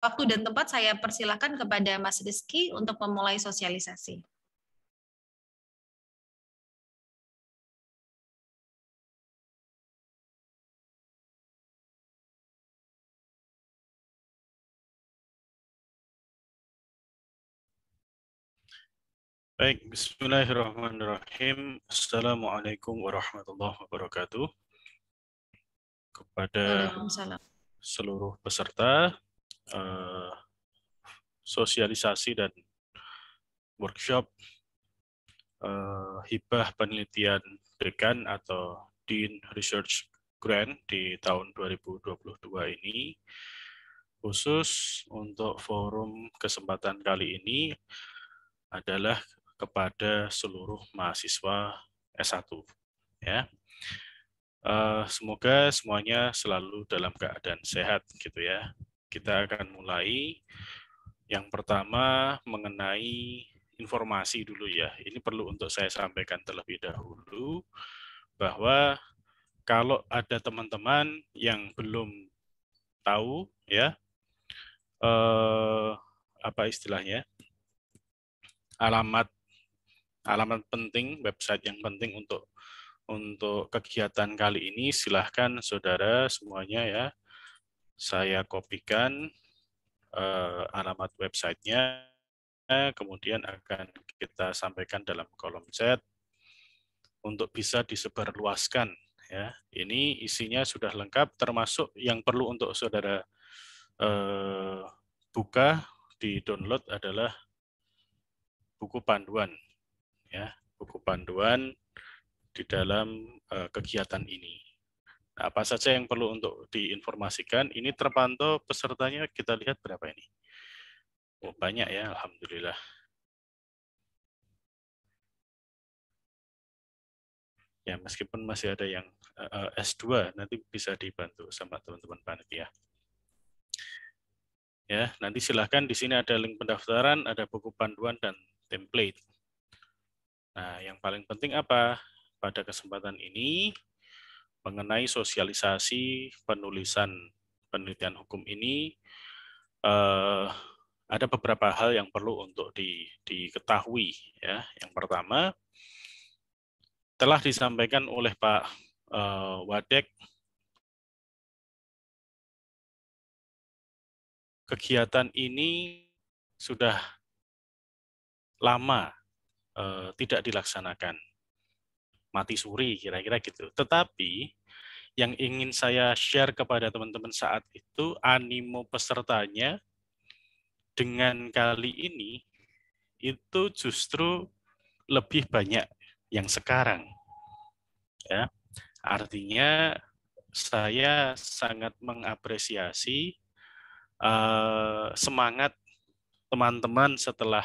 waktu dan tempat saya persilahkan kepada Mas Rizky untuk memulai sosialisasi. Baik, bismillahirrahmanirrahim. Assalamualaikum warahmatullahi wabarakatuh. Kepada seluruh peserta, uh, sosialisasi dan workshop uh, hibah penelitian dekan atau Dean Research Grant di tahun 2022 ini khusus untuk forum kesempatan kali ini adalah kepada seluruh mahasiswa S1 ya. Eh, semoga semuanya selalu dalam keadaan sehat gitu ya. Kita akan mulai yang pertama mengenai informasi dulu ya. Ini perlu untuk saya sampaikan terlebih dahulu bahwa kalau ada teman-teman yang belum tahu ya eh, apa istilahnya alamat alamat penting website yang penting untuk untuk kegiatan kali ini silahkan saudara semuanya ya saya kopikan uh, alamat websitenya, kemudian akan kita sampaikan dalam kolom chat untuk bisa disebarluaskan. Ya, ini isinya sudah lengkap, termasuk yang perlu untuk saudara uh, buka di download adalah buku panduan, ya, buku panduan di dalam uh, kegiatan ini apa saja yang perlu untuk diinformasikan. Ini terpantau pesertanya kita lihat berapa ini. Oh, banyak ya, Alhamdulillah. Ya, meskipun masih ada yang eh, eh, S2, nanti bisa dibantu sama teman-teman panitia. Ya, nanti silahkan di sini ada link pendaftaran, ada buku panduan, dan template. Nah, yang paling penting apa? Pada kesempatan ini, mengenai sosialisasi penulisan penelitian hukum ini eh, ada beberapa hal yang perlu untuk di, diketahui ya. Yang pertama telah disampaikan oleh Pak eh, Wadek kegiatan ini sudah lama eh, tidak dilaksanakan mati suri kira-kira gitu. Tetapi yang ingin saya share kepada teman-teman saat itu animo pesertanya dengan kali ini itu justru lebih banyak yang sekarang. Ya. Artinya saya sangat mengapresiasi uh, semangat teman-teman setelah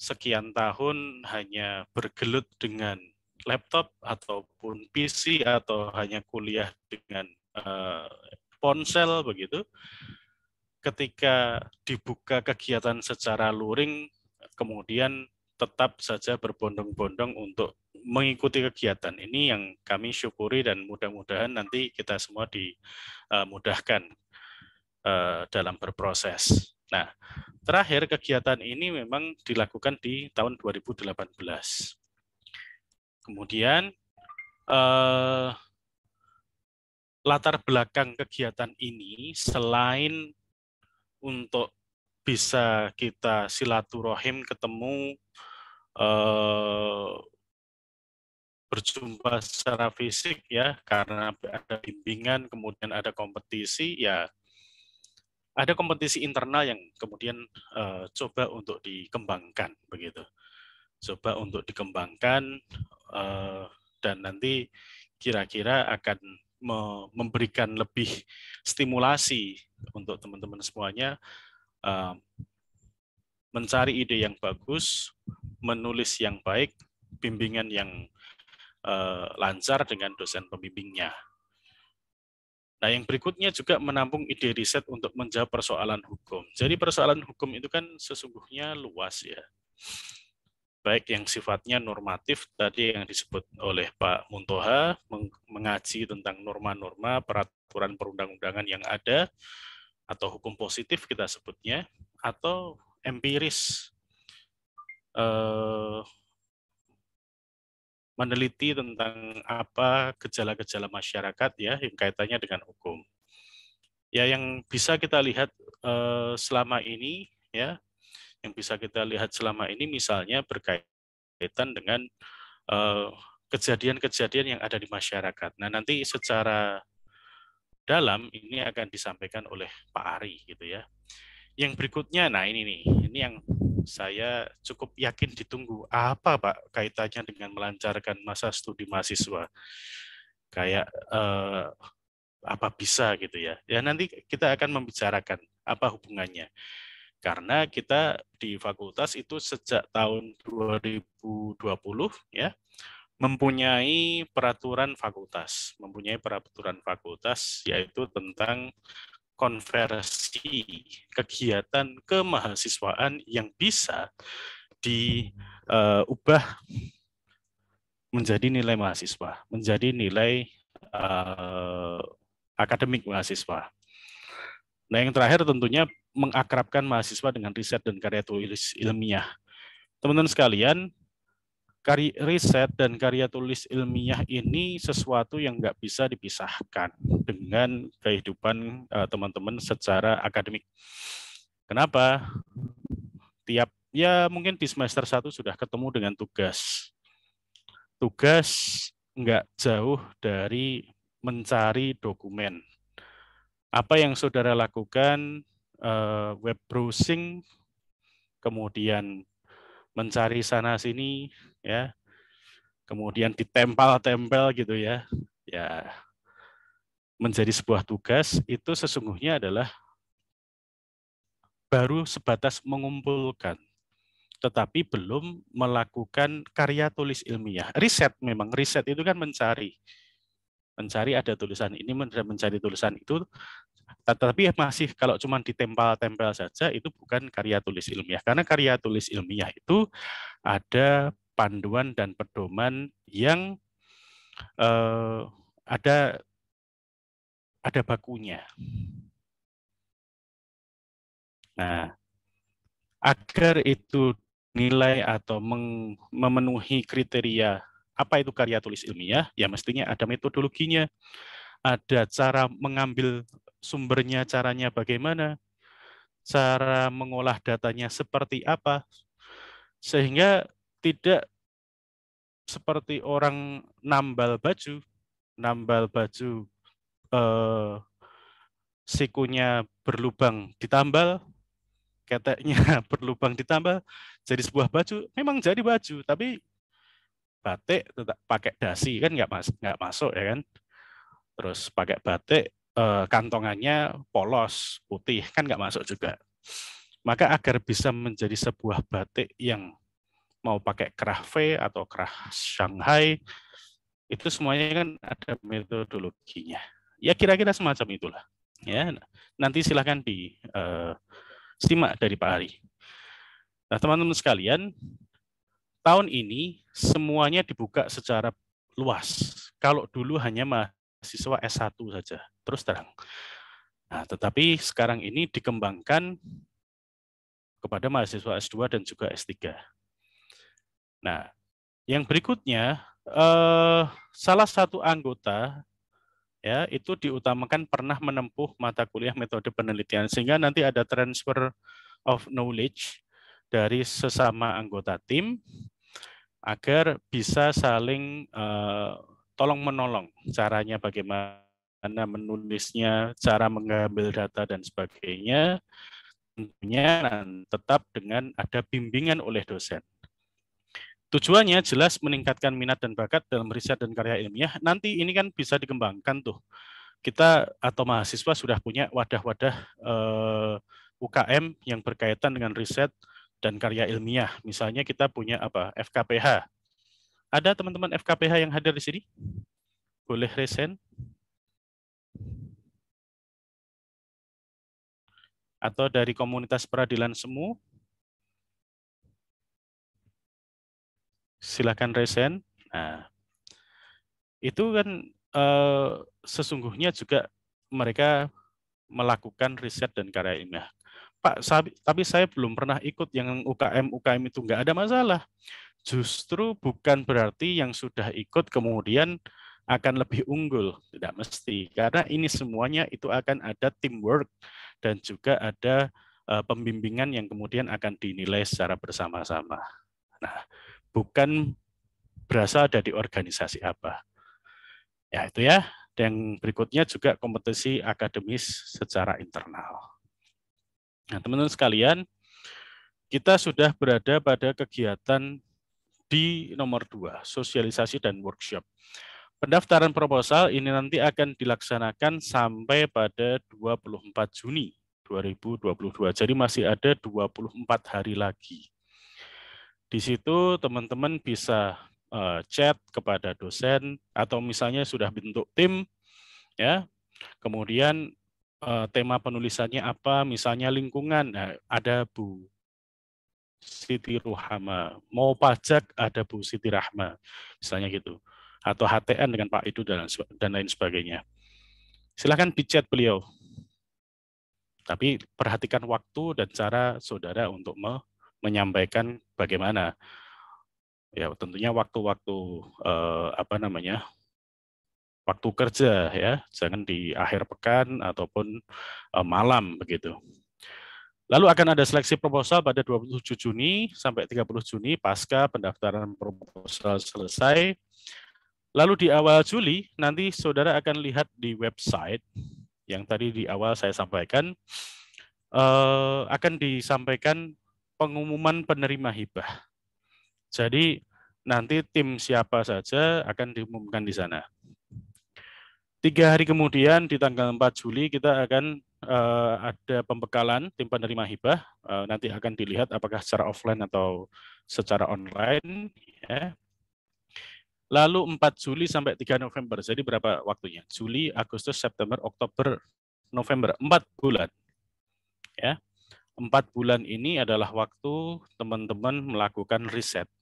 sekian tahun hanya bergelut dengan laptop ataupun PC atau hanya kuliah dengan uh, ponsel begitu ketika dibuka kegiatan secara luring kemudian tetap saja berbondong-bondong untuk mengikuti kegiatan ini yang kami syukuri dan mudah-mudahan nanti kita semua dimudahkan eh, eh, dalam berproses. Nah, terakhir kegiatan ini memang dilakukan di tahun 2018. Kemudian eh, latar belakang kegiatan ini selain untuk bisa kita silaturahim ketemu eh, berjumpa secara fisik ya karena ada bimbingan kemudian ada kompetisi ya ada kompetisi internal yang kemudian uh, coba untuk dikembangkan begitu coba untuk dikembangkan uh, dan nanti kira-kira akan memberikan lebih stimulasi untuk teman-teman semuanya uh, mencari ide yang bagus, menulis yang baik, bimbingan yang uh, lancar dengan dosen pembimbingnya. Nah, yang berikutnya juga menampung ide riset untuk menjawab persoalan hukum. Jadi persoalan hukum itu kan sesungguhnya luas ya baik yang sifatnya normatif tadi yang disebut oleh Pak Muntoha mengaji tentang norma-norma peraturan perundang-undangan yang ada atau hukum positif kita sebutnya atau empiris eh, meneliti tentang apa gejala-gejala masyarakat ya yang kaitannya dengan hukum ya yang bisa kita lihat eh, selama ini ya yang bisa kita lihat selama ini misalnya berkaitan dengan eh, kejadian-kejadian yang ada di masyarakat. Nah, nanti secara dalam ini akan disampaikan oleh Pak Ari gitu ya. Yang berikutnya, nah ini nih, ini yang saya cukup yakin ditunggu. Apa Pak kaitannya dengan melancarkan masa studi mahasiswa? Kayak eh, apa bisa gitu ya. Ya nanti kita akan membicarakan apa hubungannya. Karena kita di fakultas itu sejak tahun 2020 ya mempunyai peraturan fakultas, mempunyai peraturan fakultas yaitu tentang konversi kegiatan kemahasiswaan yang bisa diubah eh, menjadi nilai mahasiswa, menjadi nilai eh, akademik mahasiswa. Nah, yang terakhir tentunya mengakrabkan mahasiswa dengan riset dan karya tulis ilmiah. Teman-teman sekalian, karya riset dan karya tulis ilmiah ini sesuatu yang nggak bisa dipisahkan dengan kehidupan eh, teman-teman uh, secara akademik. Kenapa? Tiap ya mungkin di semester satu sudah ketemu dengan tugas. Tugas nggak jauh dari mencari dokumen apa yang saudara lakukan eh, web browsing kemudian mencari sana sini ya kemudian ditempel-tempel gitu ya ya menjadi sebuah tugas itu sesungguhnya adalah baru sebatas mengumpulkan tetapi belum melakukan karya tulis ilmiah riset memang riset itu kan mencari mencari ada tulisan ini mencari tulisan itu tetapi masih kalau cuma ditempel-tempel saja itu bukan karya tulis ilmiah karena karya tulis ilmiah itu ada panduan dan pedoman yang eh, ada ada bakunya. Nah, agar itu nilai atau memenuhi kriteria apa itu karya tulis ilmiah? Ya mestinya ada metodologinya, ada cara mengambil sumbernya, caranya bagaimana, cara mengolah datanya seperti apa, sehingga tidak seperti orang nambal baju, nambal baju eh, sikunya berlubang ditambal, keteknya berlubang ditambal, jadi sebuah baju, memang jadi baju, tapi batik tetap pakai dasi kan nggak mas nggak masuk ya kan terus pakai batik eh, kantongannya polos putih kan nggak masuk juga maka agar bisa menjadi sebuah batik yang mau pakai kerah V atau kerah Shanghai itu semuanya kan ada metodologinya ya kira-kira semacam itulah ya nanti silahkan di uh, simak dari Pak Ari nah teman-teman sekalian tahun ini semuanya dibuka secara luas. Kalau dulu hanya mahasiswa S1 saja, terus terang. Nah, tetapi sekarang ini dikembangkan kepada mahasiswa S2 dan juga S3. Nah, yang berikutnya eh, salah satu anggota ya itu diutamakan pernah menempuh mata kuliah metode penelitian sehingga nanti ada transfer of knowledge dari sesama anggota tim agar bisa saling uh, tolong menolong caranya bagaimana menulisnya, cara mengambil data dan sebagainya tentunya tetap dengan ada bimbingan oleh dosen. Tujuannya jelas meningkatkan minat dan bakat dalam riset dan karya ilmiah. Nanti ini kan bisa dikembangkan tuh. Kita atau mahasiswa sudah punya wadah-wadah eh, UKM yang berkaitan dengan riset dan karya ilmiah. Misalnya kita punya apa? FKPH. Ada teman-teman FKPH yang hadir di sini? Boleh resen? Atau dari komunitas peradilan semu? Silakan resen. Nah, itu kan eh, sesungguhnya juga mereka melakukan riset dan karya ilmiah. Pak, tapi saya belum pernah ikut yang UKM UKM itu enggak ada masalah. Justru bukan berarti yang sudah ikut kemudian akan lebih unggul, tidak mesti. Karena ini semuanya itu akan ada teamwork dan juga ada e, pembimbingan yang kemudian akan dinilai secara bersama-sama. Nah, bukan berasal dari organisasi apa. Ya, itu ya. Dan berikutnya juga kompetisi akademis secara internal. Nah, teman-teman sekalian, kita sudah berada pada kegiatan di nomor dua, sosialisasi dan workshop. Pendaftaran proposal ini nanti akan dilaksanakan sampai pada 24 Juni 2022. Jadi masih ada 24 hari lagi. Di situ teman-teman bisa eh, chat kepada dosen atau misalnya sudah bentuk tim ya. Kemudian Eh, tema penulisannya apa, misalnya lingkungan nah, ada Bu Siti Ruhama, mau pajak ada Bu Siti Rahma, misalnya gitu, atau HTN dengan Pak Idu dan dan lain sebagainya. Silahkan dicat beliau. Tapi perhatikan waktu dan cara saudara untuk me menyampaikan bagaimana. Ya tentunya waktu-waktu eh, apa namanya waktu kerja ya, jangan di akhir pekan ataupun uh, malam begitu. Lalu akan ada seleksi proposal pada 27 Juni sampai 30 Juni pasca pendaftaran proposal selesai. Lalu di awal Juli nanti saudara akan lihat di website yang tadi di awal saya sampaikan uh, akan disampaikan pengumuman penerima hibah. Jadi nanti tim siapa saja akan diumumkan di sana. Tiga hari kemudian di tanggal 4 Juli kita akan uh, ada pembekalan tim penerima hibah. Uh, nanti akan dilihat apakah secara offline atau secara online. Ya. Lalu 4 Juli sampai 3 November. Jadi berapa waktunya? Juli, Agustus, September, Oktober, November. Empat bulan. Ya. Empat bulan ini adalah waktu teman-teman melakukan riset.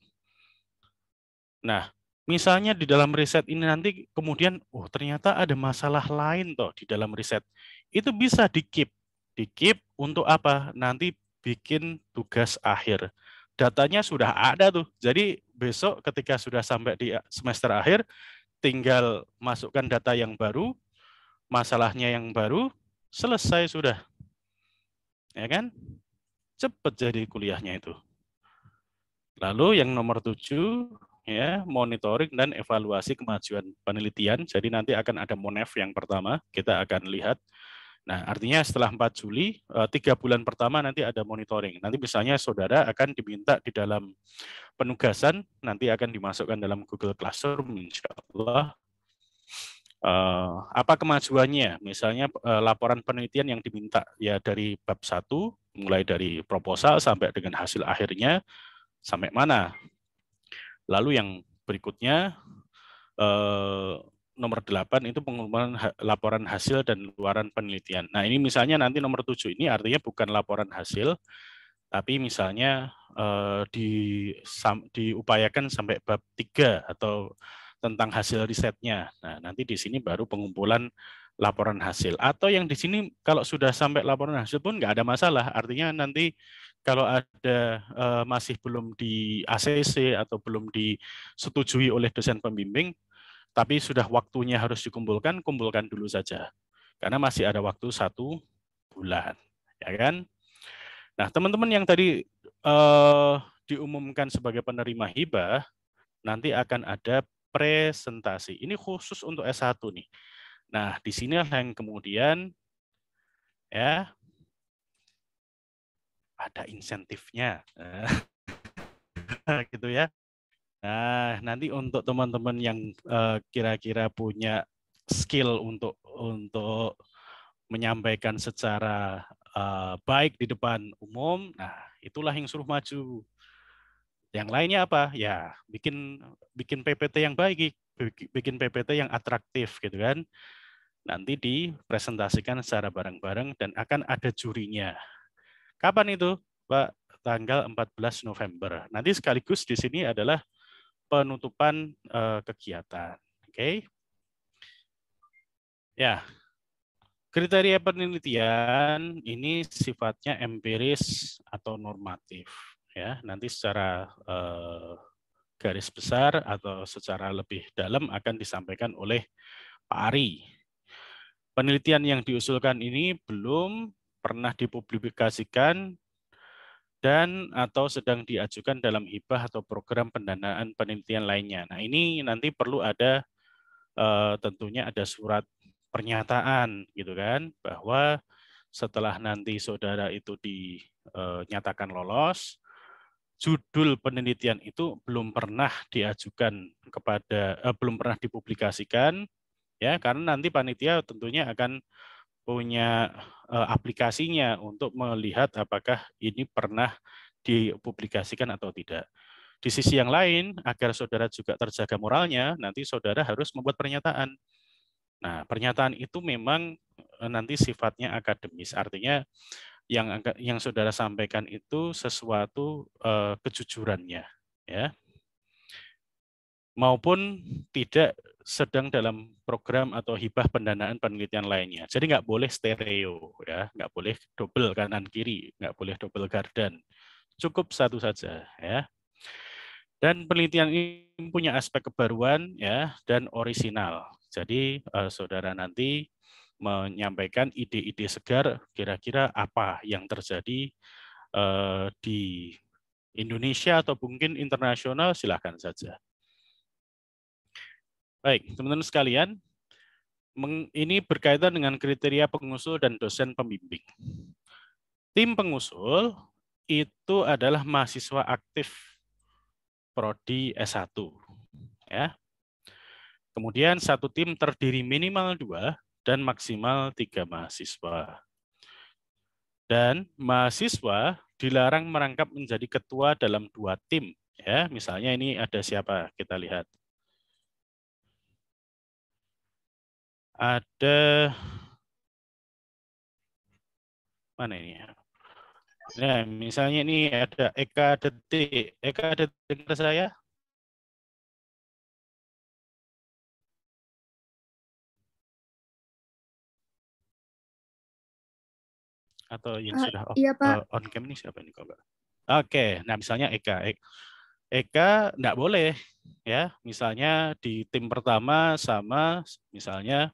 Nah, misalnya di dalam riset ini nanti kemudian oh ternyata ada masalah lain toh di dalam riset. Itu bisa di-keep. Di-keep untuk apa? Nanti bikin tugas akhir. Datanya sudah ada tuh. Jadi besok ketika sudah sampai di semester akhir tinggal masukkan data yang baru, masalahnya yang baru, selesai sudah. Ya kan? Cepat jadi kuliahnya itu. Lalu yang nomor tujuh, ya, monitoring dan evaluasi kemajuan penelitian. Jadi nanti akan ada MONEF yang pertama, kita akan lihat. Nah, artinya setelah 4 Juli, eh, tiga bulan pertama nanti ada monitoring. Nanti misalnya saudara akan diminta di dalam penugasan, nanti akan dimasukkan dalam Google Classroom, insya Allah. Eh, apa kemajuannya? Misalnya eh, laporan penelitian yang diminta ya dari bab 1, mulai dari proposal sampai dengan hasil akhirnya, sampai mana Lalu yang berikutnya eh, nomor 8 itu pengumpulan laporan hasil dan luaran penelitian. Nah, ini misalnya nanti nomor 7 ini artinya bukan laporan hasil tapi misalnya eh, di diupayakan sampai bab 3 atau tentang hasil risetnya. Nah, nanti di sini baru pengumpulan laporan hasil. Atau yang di sini kalau sudah sampai laporan hasil pun nggak ada masalah. Artinya nanti kalau ada uh, masih belum di ACC atau belum disetujui oleh dosen pembimbing, tapi sudah waktunya harus dikumpulkan, kumpulkan dulu saja. Karena masih ada waktu satu bulan, ya kan? Nah, teman-teman yang tadi uh, diumumkan sebagai penerima hibah, nanti akan ada presentasi. Ini khusus untuk S1 nih Nah, di sini yang kemudian ya ada insentifnya. Nah, gitu ya. Nah, nanti untuk teman-teman yang eh, kira-kira uh, punya skill untuk untuk menyampaikan secara uh, baik di depan umum, nah itulah yang suruh maju. Yang lainnya apa? Ya, bikin bikin PPT yang baik, bikin PPT yang atraktif gitu kan nanti dipresentasikan secara bareng-bareng dan akan ada jurinya. Kapan itu, Pak? Tanggal 14 November. Nanti sekaligus di sini adalah penutupan uh, kegiatan. Oke. Okay? Ya. Kriteria penelitian ini sifatnya empiris atau normatif ya. Nanti secara uh, garis besar atau secara lebih dalam akan disampaikan oleh Pak Ari penelitian yang diusulkan ini belum pernah dipublikasikan dan atau sedang diajukan dalam hibah atau program pendanaan penelitian lainnya. Nah, ini nanti perlu ada eh, tentunya ada surat pernyataan gitu kan bahwa setelah nanti saudara itu dinyatakan eh, lolos, judul penelitian itu belum pernah diajukan kepada eh, belum pernah dipublikasikan ya karena nanti panitia tentunya akan punya eh, aplikasinya untuk melihat apakah ini pernah dipublikasikan atau tidak. Di sisi yang lain, agar saudara juga terjaga moralnya, nanti saudara harus membuat pernyataan. Nah, pernyataan itu memang eh, nanti sifatnya akademis, artinya yang yang saudara sampaikan itu sesuatu eh, kejujurannya, ya maupun tidak sedang dalam program atau hibah pendanaan penelitian lainnya. Jadi nggak boleh stereo, ya, nggak boleh double kanan kiri, nggak boleh double garden. Cukup satu saja, ya. Dan penelitian ini punya aspek kebaruan, ya, dan orisinal. Jadi eh, saudara nanti menyampaikan ide-ide segar, kira-kira apa yang terjadi eh, di Indonesia atau mungkin internasional, silahkan saja. Baik, teman-teman sekalian, ini berkaitan dengan kriteria pengusul dan dosen pembimbing. Tim pengusul itu adalah mahasiswa aktif prodi S1 ya. Kemudian satu tim terdiri minimal dua dan maksimal tiga mahasiswa. Dan mahasiswa dilarang merangkap menjadi ketua dalam dua tim ya. Misalnya ini ada siapa kita lihat. ada mana ini? Nah, misalnya ini ada Eka Detik. Eka Detik saya. Atau yang uh, sudah on, iya, Pak. on cam ini siapa ini Oke, okay. nah misalnya Eka. E- Eka tidak boleh ya, misalnya di tim pertama sama misalnya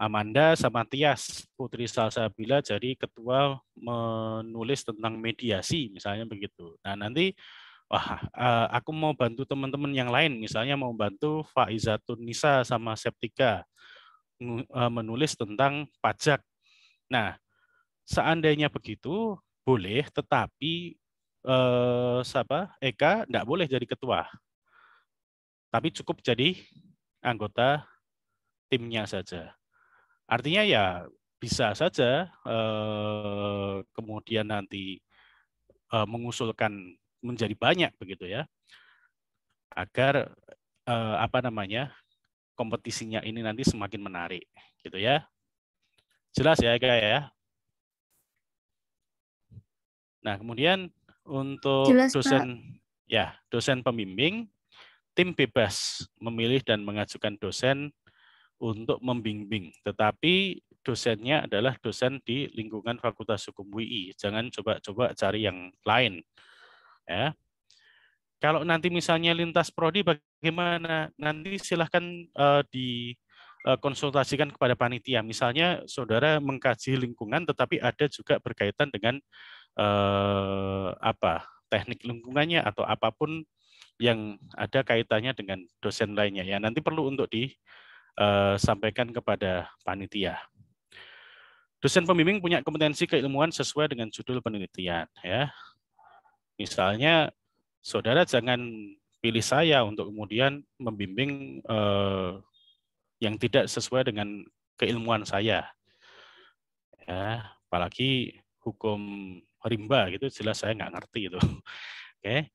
Amanda sama Tias Putri Salsabila jadi ketua menulis tentang mediasi misalnya begitu. Nah nanti wah eh, aku mau bantu teman-teman yang lain misalnya mau bantu Faizatun Nisa sama Septika eh, menulis tentang pajak. Nah seandainya begitu boleh tetapi eh, siapa Eka tidak boleh jadi ketua tapi cukup jadi anggota timnya saja. Artinya ya bisa saja eh, kemudian nanti eh, mengusulkan menjadi banyak begitu ya agar eh, apa namanya kompetisinya ini nanti semakin menarik gitu ya jelas ya kayak ya nah kemudian untuk jelas, dosen Pak. ya dosen pembimbing tim bebas memilih dan mengajukan dosen untuk membimbing, tetapi dosennya adalah dosen di lingkungan Fakultas Hukum UI. Jangan coba-coba cari yang lain. Ya. Kalau nanti misalnya lintas prodi bagaimana? Nanti silahkan uh, eh, dikonsultasikan eh, kepada panitia. Misalnya saudara mengkaji lingkungan, tetapi ada juga berkaitan dengan uh, apa teknik lingkungannya atau apapun yang ada kaitannya dengan dosen lainnya. Ya nanti perlu untuk di Eh, sampaikan kepada panitia. Dosen pembimbing punya kompetensi keilmuan sesuai dengan judul penelitian. ya. Misalnya, saudara jangan pilih saya untuk kemudian membimbing eh, yang tidak sesuai dengan keilmuan saya. Ya, apalagi hukum rimba gitu jelas saya nggak ngerti itu. Oke.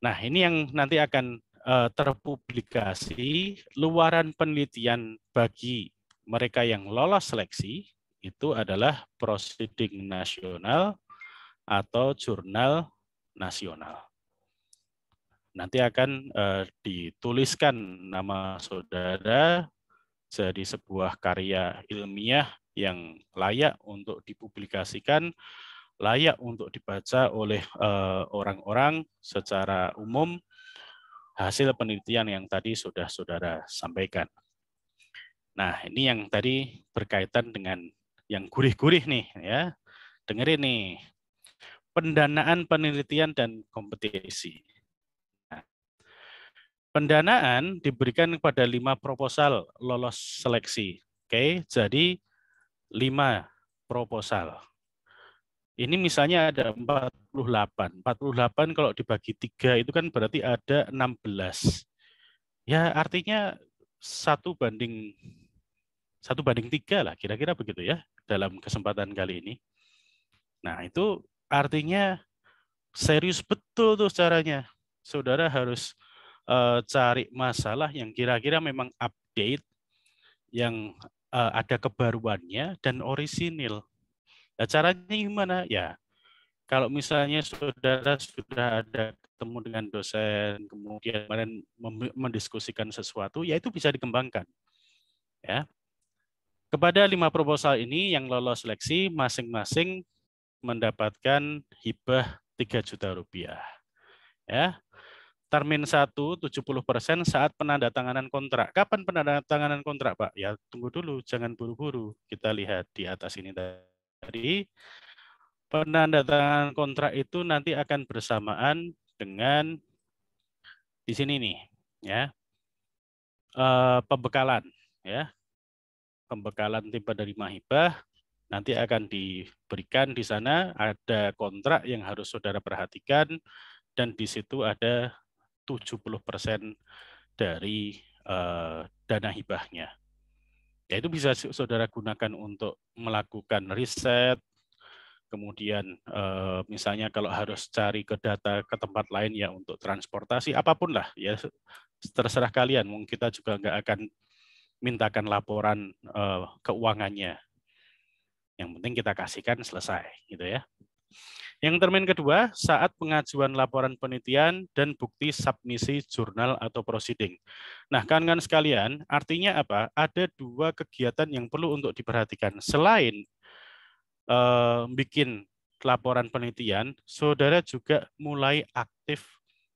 Nah, ini yang nanti akan uh, terpublikasi luaran penelitian bagi mereka yang lolos seleksi itu adalah proceeding nasional atau jurnal nasional. Nanti akan uh, dituliskan nama saudara jadi sebuah karya ilmiah yang layak untuk dipublikasikan, layak untuk dibaca oleh eh, orang-orang uh, secara umum hasil penelitian yang tadi sudah saudara sampaikan. Nah, ini yang tadi berkaitan dengan yang gurih-gurih nih ya. Dengerin nih. Pendanaan penelitian dan kompetisi. Nah, pendanaan diberikan kepada lima proposal lolos seleksi. Oke, jadi lima proposal. Ini misalnya ada 48. 48 kalau dibagi tiga itu kan berarti ada 16. Ya artinya satu banding satu banding tiga lah kira-kira begitu ya dalam kesempatan kali ini. Nah itu artinya serius betul tuh caranya. Saudara harus eh, cari masalah yang kira-kira memang update, yang eh, ada kebaruannya dan orisinil. Nah, caranya gimana? Ya, kalau misalnya saudara sudah ada ketemu dengan dosen, kemudian kemarin mendiskusikan sesuatu, ya itu bisa dikembangkan. Ya. Kepada lima proposal ini yang lolos seleksi, masing-masing mendapatkan hibah tiga juta rupiah. Ya. Termin 1 70% saat penandatanganan kontrak. Kapan penandatanganan kontrak, Pak? Ya, tunggu dulu, jangan buru-buru. Kita lihat di atas ini tadi hari, penandatangan kontrak itu nanti akan bersamaan dengan di sini nih, ya eh, pembekalan, ya pembekalan tiba dari mahibah nanti akan diberikan di sana ada kontrak yang harus saudara perhatikan dan di situ ada 70% dari e, dana hibahnya. Ya itu bisa saudara gunakan untuk melakukan riset, kemudian eh, misalnya kalau harus cari ke data ke tempat lain ya untuk transportasi apapun lah ya terserah kalian. Mungkin kita juga nggak akan mintakan laporan eh, keuangannya. Yang penting kita kasihkan selesai gitu ya. Yang termin kedua, saat pengajuan laporan penelitian dan bukti submisi jurnal atau proceeding. Nah, kawan-kawan sekalian, artinya apa? Ada dua kegiatan yang perlu untuk diperhatikan. Selain eh, bikin laporan penelitian, saudara juga mulai aktif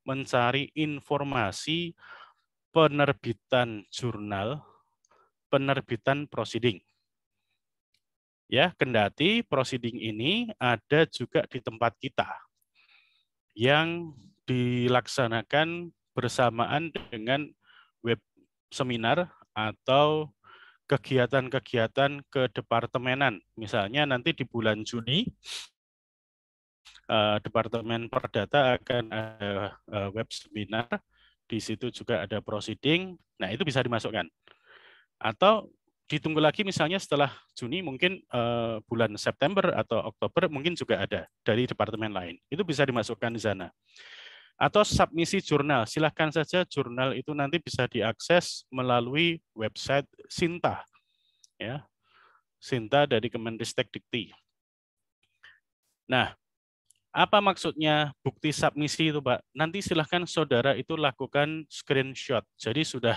mencari informasi penerbitan jurnal, penerbitan proceeding. Ya, kendati proceeding ini ada juga di tempat kita yang dilaksanakan bersamaan dengan web seminar atau kegiatan-kegiatan ke departemenan, Misalnya nanti di bulan Juni eh, Departemen Perdata akan ada eh, web seminar, di situ juga ada proceeding. Nah, itu bisa dimasukkan. Atau ditunggu lagi misalnya setelah Juni mungkin eh, bulan September atau Oktober mungkin juga ada dari departemen lain. Itu bisa dimasukkan di sana. Atau submisi jurnal, silahkan saja jurnal itu nanti bisa diakses melalui website Sinta. Ya. Sinta dari Kemenristek Dikti. Nah, apa maksudnya bukti submisi itu, Pak? Nanti silahkan saudara itu lakukan screenshot. Jadi sudah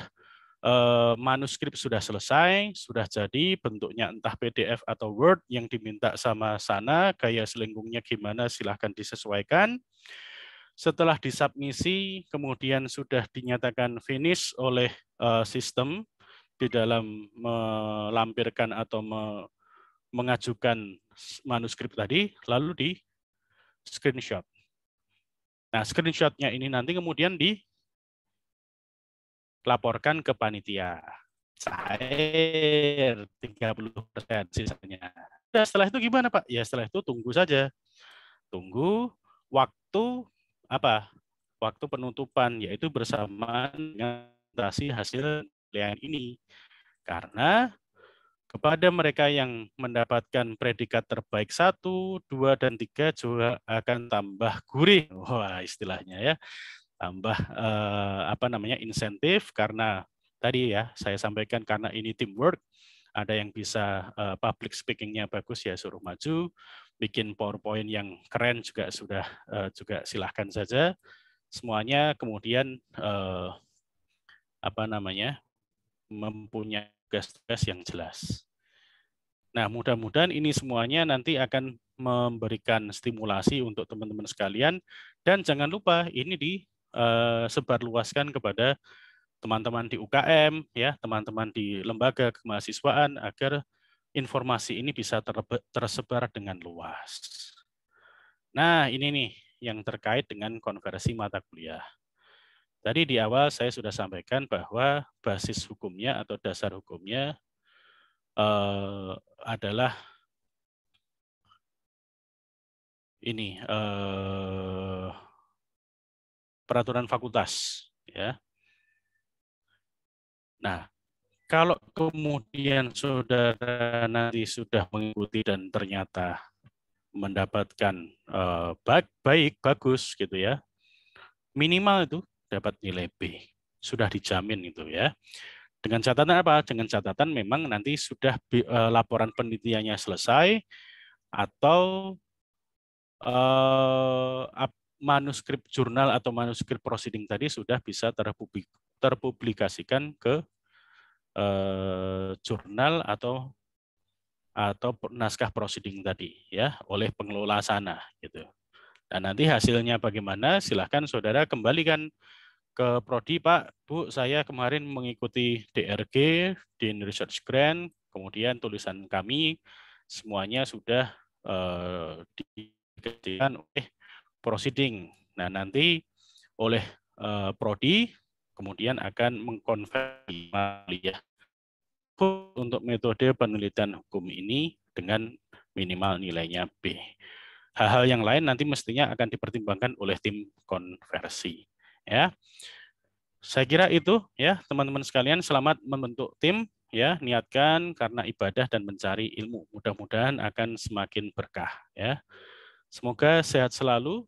Eh, manuskrip sudah selesai, sudah jadi, bentuknya entah PDF atau Word yang diminta sama sana, gaya selingkungnya gimana silahkan disesuaikan. Setelah disubmisi, kemudian sudah dinyatakan finish oleh eh, sistem di dalam melampirkan atau mengajukan manuskrip tadi, lalu di screenshot. Nah, screenshotnya ini nanti kemudian di laporkan ke panitia. Cair 30% sisanya. Nah, setelah itu gimana Pak? Ya setelah itu tunggu saja. Tunggu waktu apa? Waktu penutupan yaitu bersamaan dengan hasil penilaian ini. Karena kepada mereka yang mendapatkan predikat terbaik satu, dua, dan tiga juga akan tambah gurih. Wah, istilahnya ya tambah eh, apa namanya insentif karena tadi ya saya sampaikan karena ini teamwork ada yang bisa eh, public speakingnya bagus ya suruh maju, bikin PowerPoint yang keren juga sudah eh, juga silahkan saja. Semuanya kemudian eh, apa namanya mempunyai tugas-tugas yang jelas. Nah, mudah-mudahan ini semuanya nanti akan memberikan stimulasi untuk teman-teman sekalian dan jangan lupa ini di Eh, sebarluaskan kepada teman-teman di UKM, ya teman-teman di lembaga kemahasiswaan agar informasi ini bisa tersebar dengan luas. Nah, ini nih yang terkait dengan konversi mata kuliah. Tadi di awal saya sudah sampaikan bahwa basis hukumnya atau dasar hukumnya eh, adalah ini eh, peraturan fakultas ya. Nah, kalau kemudian saudara nanti sudah mengikuti dan ternyata mendapatkan uh, baik, baik bagus gitu ya. Minimal itu dapat nilai B. Sudah dijamin itu ya. Dengan catatan apa? Dengan catatan memang nanti sudah uh, laporan penelitiannya selesai atau eh, apa? uh, manuskrip jurnal atau manuskrip proceeding tadi sudah bisa terpublikasikan ke eh, jurnal atau atau naskah proceeding tadi ya oleh pengelola sana gitu. Dan nanti hasilnya bagaimana silahkan saudara kembalikan ke prodi Pak, Bu, saya kemarin mengikuti DRG di Research Grant, kemudian tulisan kami semuanya sudah eh, dikerjakan oleh proceeding. Nah, nanti oleh uh, prodi kemudian akan mengkonversi ya untuk metode penelitian hukum ini dengan minimal nilainya B. Hal-hal yang lain nanti mestinya akan dipertimbangkan oleh tim konversi. Ya, saya kira itu ya teman-teman sekalian. Selamat membentuk tim ya. Niatkan karena ibadah dan mencari ilmu. Mudah-mudahan akan semakin berkah ya. Semoga sehat selalu.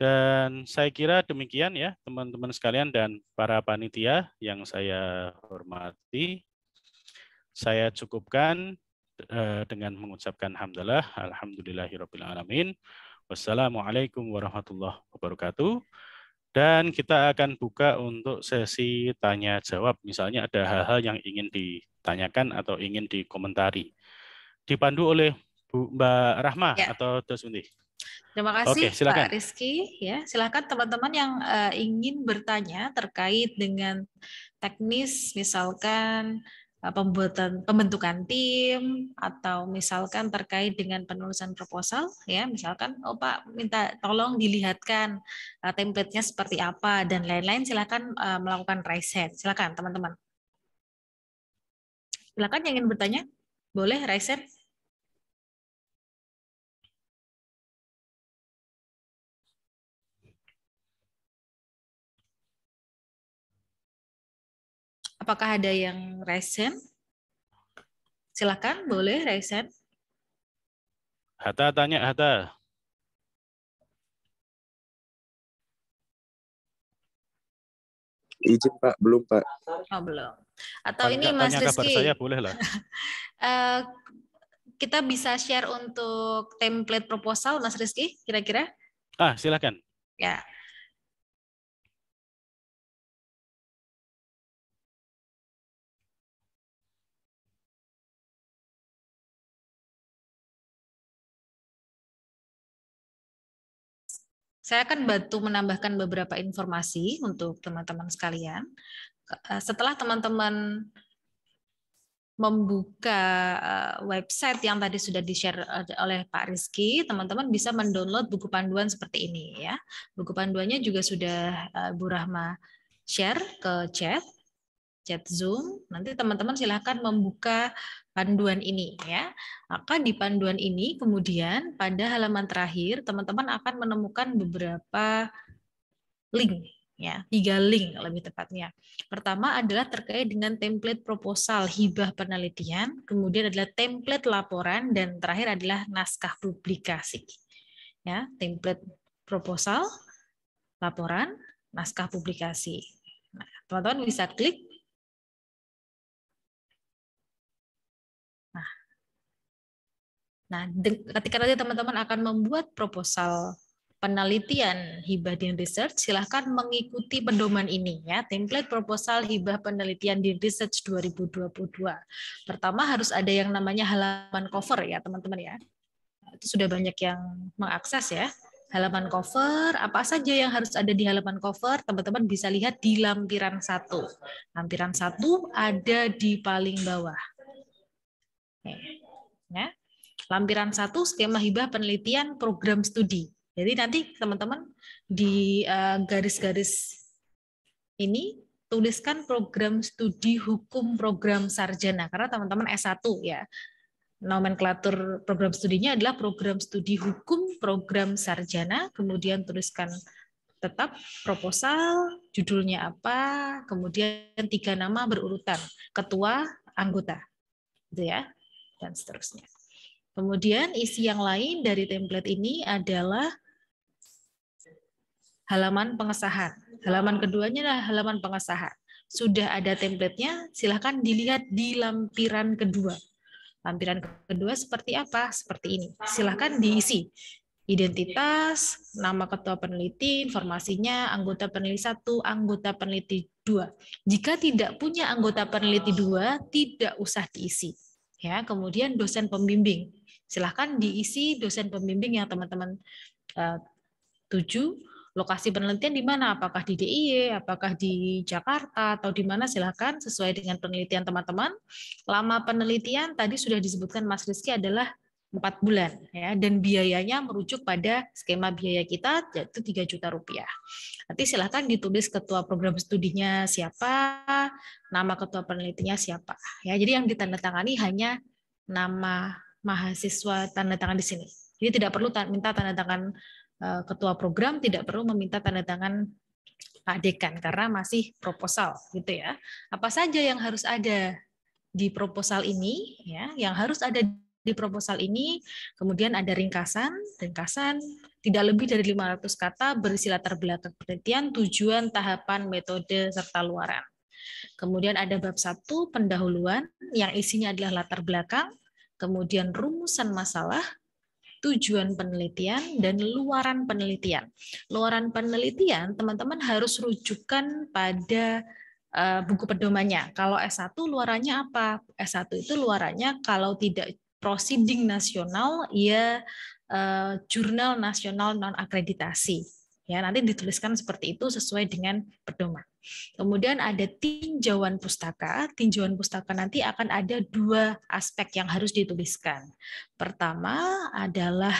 Dan saya kira demikian ya teman-teman sekalian dan para panitia yang saya hormati. Saya cukupkan eh, dengan mengucapkan hamdalah alhamdulillahirobbilalamin Wassalamualaikum warahmatullahi wabarakatuh. Dan kita akan buka untuk sesi tanya jawab. Misalnya ada hal-hal yang ingin ditanyakan atau ingin dikomentari. Dipandu oleh Bu Mbak Rahma ya. atau Tos Mundi. Terima kasih Oke, Pak Rizky. Ya, silakan teman-teman yang uh, ingin bertanya terkait dengan teknis, misalkan uh, pembuatan pembentukan tim atau misalkan terkait dengan penulisan proposal, ya, misalkan oh Pak minta tolong dilihatkan uh, template-nya seperti apa dan lain-lain, silakan uh, melakukan raise hand. Silakan teman-teman. Silakan yang ingin bertanya, boleh raise hand. Apakah ada yang resen? Silakan, boleh resen. Hatta tanya Hatta. Izin Pak, belum Pak. Oh belum. Atau Pak, ini Mas Rizky. saya boleh lah. Eh, kita bisa share untuk template proposal Mas Rizky, kira-kira? Ah, silakan. Ya, Saya akan bantu menambahkan beberapa informasi untuk teman-teman sekalian. Eh, setelah teman-teman membuka eh, website yang tadi sudah di-share eh, oleh Pak Rizky, teman-teman bisa mendownload buku panduan seperti ini ya. Buku panduannya juga sudah Bu Rahma share ke chat chat Zoom. Nanti teman-teman silahkan membuka panduan ini ya. Maka di panduan ini kemudian pada halaman terakhir teman-teman akan menemukan beberapa link ya, tiga link lebih tepatnya. Pertama adalah terkait dengan template proposal hibah penelitian, kemudian adalah template laporan dan terakhir adalah naskah publikasi. Ya, template proposal, laporan, naskah publikasi. Nah, teman-teman bisa klik Nah, ketika nanti teman-teman akan membuat proposal penelitian hibah din research, silahkan mengikuti pedoman ini ya, template proposal hibah penelitian di research 2022. Pertama harus ada yang namanya halaman cover ya, teman-teman ya. Itu sudah banyak yang mengakses ya. Halaman cover, apa saja yang harus ada di halaman cover, teman-teman bisa lihat di lampiran satu. Lampiran satu ada di paling bawah Lampiran satu skema hibah penelitian program studi. Jadi nanti teman-teman di eh, garis-garis ini tuliskan program studi hukum program sarjana karena teman-teman S1 ya. Nomenklatur program studinya adalah program studi hukum program sarjana, kemudian tuliskan tetap proposal, judulnya apa, kemudian tiga nama berurutan, ketua, anggota. Gitu ya. Dan seterusnya. Kemudian isi yang lain dari template ini adalah halaman pengesahan. Halaman keduanya adalah halaman pengesahan. Sudah ada templatenya, silahkan dilihat di lampiran kedua. Lampiran kedua seperti apa? Seperti ini. Silahkan diisi. Identitas, nama ketua peneliti, informasinya, anggota peneliti satu, anggota peneliti dua. Jika tidak punya anggota peneliti dua, tidak usah diisi. Ya, kemudian dosen pembimbing Silahkan diisi dosen pembimbing yang teman-teman uh, tuju lokasi penelitian di mana, apakah di DIY, apakah di Jakarta, atau di mana silahkan sesuai dengan penelitian teman-teman. Lama penelitian tadi sudah disebutkan Mas Rizky adalah empat bulan ya dan biayanya merujuk pada skema biaya kita yaitu tiga juta rupiah. Nanti silahkan ditulis ketua program studinya siapa, nama ketua penelitinya siapa. Ya, jadi yang ditandatangani hanya nama mahasiswa tanda tangan di sini. Jadi tidak perlu minta tanda tangan eh, ketua program, tidak perlu meminta tanda tangan Pak Dekan karena masih proposal gitu ya. Apa saja yang harus ada di proposal ini ya, yang harus ada di proposal ini kemudian ada ringkasan, ringkasan tidak lebih dari 500 kata berisi latar belakang penelitian, tujuan, tahapan, metode serta luaran. Kemudian ada bab satu pendahuluan yang isinya adalah latar belakang, kemudian rumusan masalah, tujuan penelitian, dan luaran penelitian. Luaran penelitian, teman-teman harus rujukan pada eh, buku pedomannya. Kalau S1 luarannya apa? S1 itu luarannya kalau tidak proceeding nasional, ya uh, jurnal nasional non akreditasi. Ya, nanti dituliskan seperti itu sesuai dengan pedoman. Kemudian ada tinjauan pustaka. Tinjauan pustaka nanti akan ada dua aspek yang harus dituliskan. Pertama adalah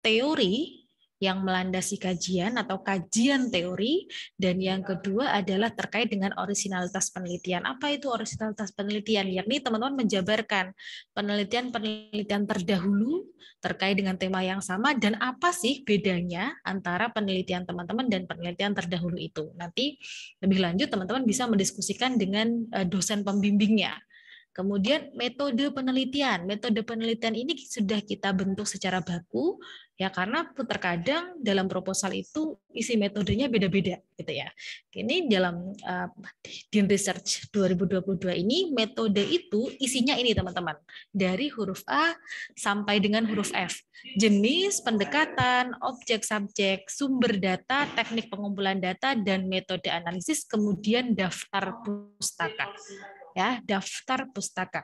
teori yang melandasi kajian atau kajian teori dan yang kedua adalah terkait dengan orisinalitas penelitian. Apa itu orisinalitas penelitian? Yakni teman-teman menjabarkan penelitian-penelitian terdahulu terkait dengan tema yang sama dan apa sih bedanya antara penelitian teman-teman dan penelitian terdahulu itu. Nanti lebih lanjut teman-teman bisa mendiskusikan dengan eh, dosen pembimbingnya Kemudian metode penelitian. Metode penelitian ini sudah kita bentuk secara baku ya karena terkadang dalam proposal itu isi metodenya beda-beda gitu ya. Ini dalam uh, di research 2022 ini metode itu isinya ini teman-teman. Dari huruf A sampai dengan huruf F. Jenis, pendekatan, objek, subjek, sumber data, teknik pengumpulan data dan metode analisis kemudian daftar pustaka ya daftar pustaka.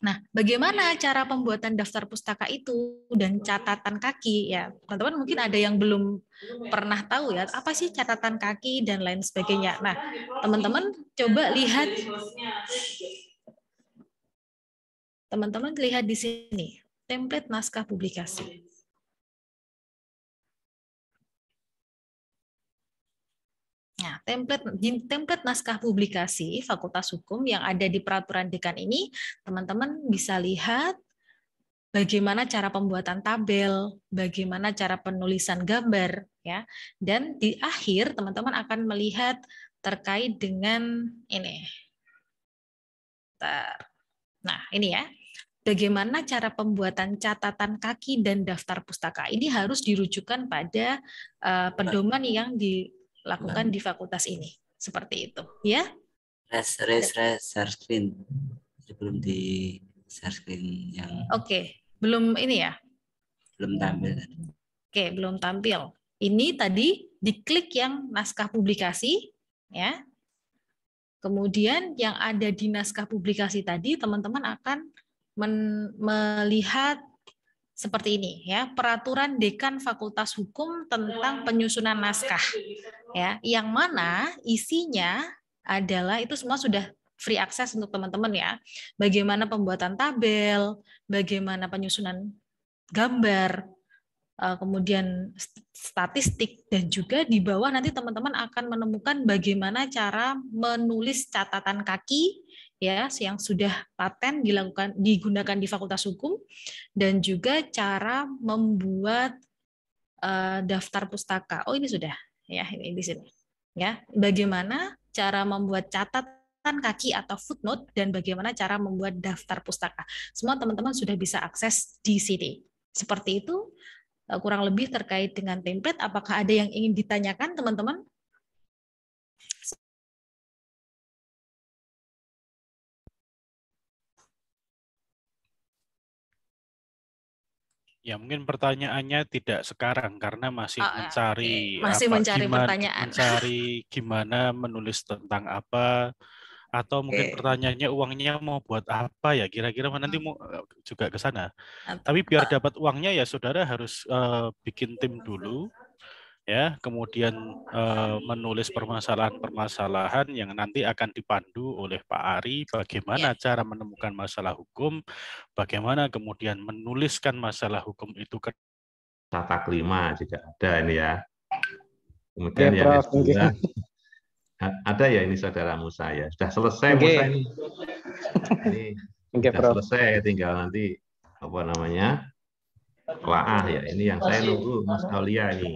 Nah, bagaimana cara pembuatan daftar pustaka itu dan catatan kaki ya? Teman-teman mungkin ada yang belum pernah tahu ya, apa sih catatan kaki dan lain sebagainya. Nah, teman-teman coba lihat teman-teman lihat di sini template naskah publikasi. Nah, template template naskah publikasi Fakultas Hukum yang ada di peraturan dekan ini, teman-teman bisa lihat bagaimana cara pembuatan tabel, bagaimana cara penulisan gambar, ya. Dan di akhir teman-teman akan melihat terkait dengan ini. Nah, ini ya. Bagaimana cara pembuatan catatan kaki dan daftar pustaka ini harus dirujukan pada uh, pedoman yang di lakukan nah. di fakultas ini. Seperti itu, ya. Res, res, res, share screen. Belum di share screen yang... Oke, okay. belum ini ya? Belum tampil. Oke, okay, belum tampil. Ini tadi diklik yang naskah publikasi, ya. Kemudian yang ada di naskah publikasi tadi, teman-teman akan melihat seperti ini ya peraturan dekan fakultas hukum tentang penyusunan naskah ya yang mana isinya adalah itu semua sudah free access untuk teman-teman ya bagaimana pembuatan tabel bagaimana penyusunan gambar eh, kemudian statistik dan juga di bawah nanti teman-teman akan menemukan bagaimana cara menulis catatan kaki ya yang sudah paten dilakukan digunakan di Fakultas Hukum dan juga cara membuat uh, daftar pustaka. Oh ini sudah ya ini di sini ya bagaimana cara membuat catatan kaki atau footnote dan bagaimana cara membuat daftar pustaka. Semua teman-teman sudah bisa akses di sini. Seperti itu eh, kurang lebih terkait dengan template. Apakah ada yang ingin ditanyakan teman-teman? Ya mungkin pertanyaannya tidak sekarang karena masih oh, mencari masih apa, mencari gimana, pertanyaan mencari gimana menulis tentang apa atau mungkin pertanyaannya uangnya mau buat apa ya kira-kira nanti oh. mau eh, juga ke sana. Tapi biar oh. dapat uangnya ya saudara harus uh, bikin tim dulu ya kemudian eh, menulis permasalahan-permasalahan yang nanti akan dipandu oleh Pak Ari bagaimana ya. cara menemukan masalah hukum, bagaimana kemudian menuliskan masalah hukum itu ke tata kelima juga ada ini ya. Kemudian ya, yang Prof. ada ya ini saudara Musa ya. Sudah selesai okay. Musa ini. ini okay, sudah Prof. selesai tinggal nanti apa namanya? Wah, ya ini yang saya nunggu Mas Aulia ini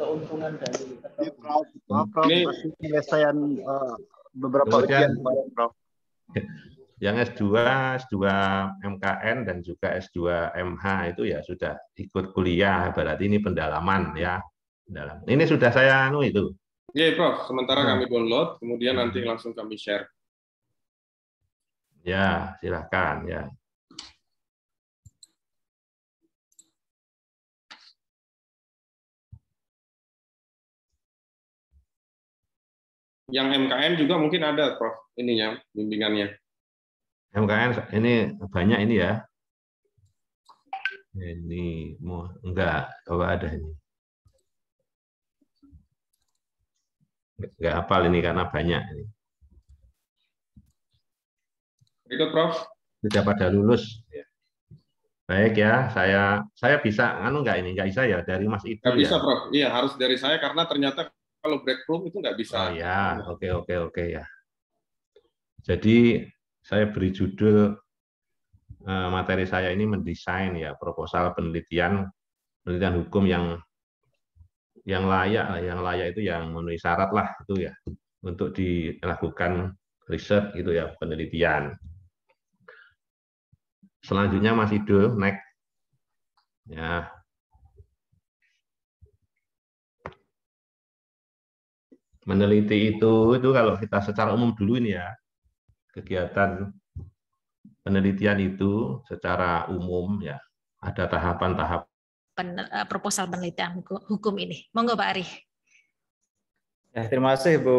keuntungan dari Prof. Prof. penyelesaian uh, beberapa ujian Prof. Yang S2, S2 MKN dan juga S2 MH itu ya sudah ikut kuliah, berarti ini pendalaman ya. Dalam. Ini sudah saya anu itu. Iya, yeah, Prof. Sementara hmm. kami download, kemudian nanti langsung kami share. Ya, silahkan ya. yang MKN juga mungkin ada prof ininya bimbingannya MKN ini banyak ini ya ini mau enggak apa ada ini enggak hafal ini karena banyak ini itu prof tidak pada lulus ya. Baik ya, saya saya bisa anu enggak ini enggak bisa ya dari Mas itu. enggak ya? bisa Prof, iya harus dari saya karena ternyata kalau break room itu nggak bisa. Oh, ya, oke okay, oke okay, oke okay, ya. Jadi saya beri judul eh, materi saya ini mendesain ya proposal penelitian penelitian hukum yang yang layak yang layak itu yang memenuhi syarat lah itu ya untuk dilakukan riset gitu ya penelitian. Selanjutnya Mas Idul, next. Ya, meneliti itu itu kalau kita secara umum dulu ini ya kegiatan penelitian itu secara umum ya ada tahapan-tahap Pen, eh, proposal penelitian hukum ini. Monggo Pak Ari. Ya, terima kasih Bu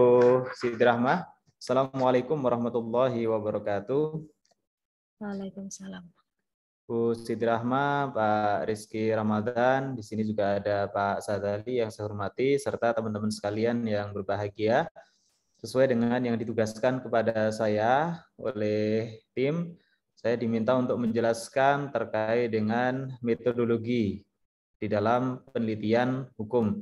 Sidrahma Assalamualaikum warahmatullahi wabarakatuh. Waalaikumsalam. Bu Siti Rahma, Pak Rizky Ramadan, di sini juga ada Pak Sadali yang saya hormati, serta teman-teman sekalian yang berbahagia. Sesuai dengan yang ditugaskan kepada saya oleh tim, saya diminta untuk menjelaskan terkait dengan metodologi di dalam penelitian hukum.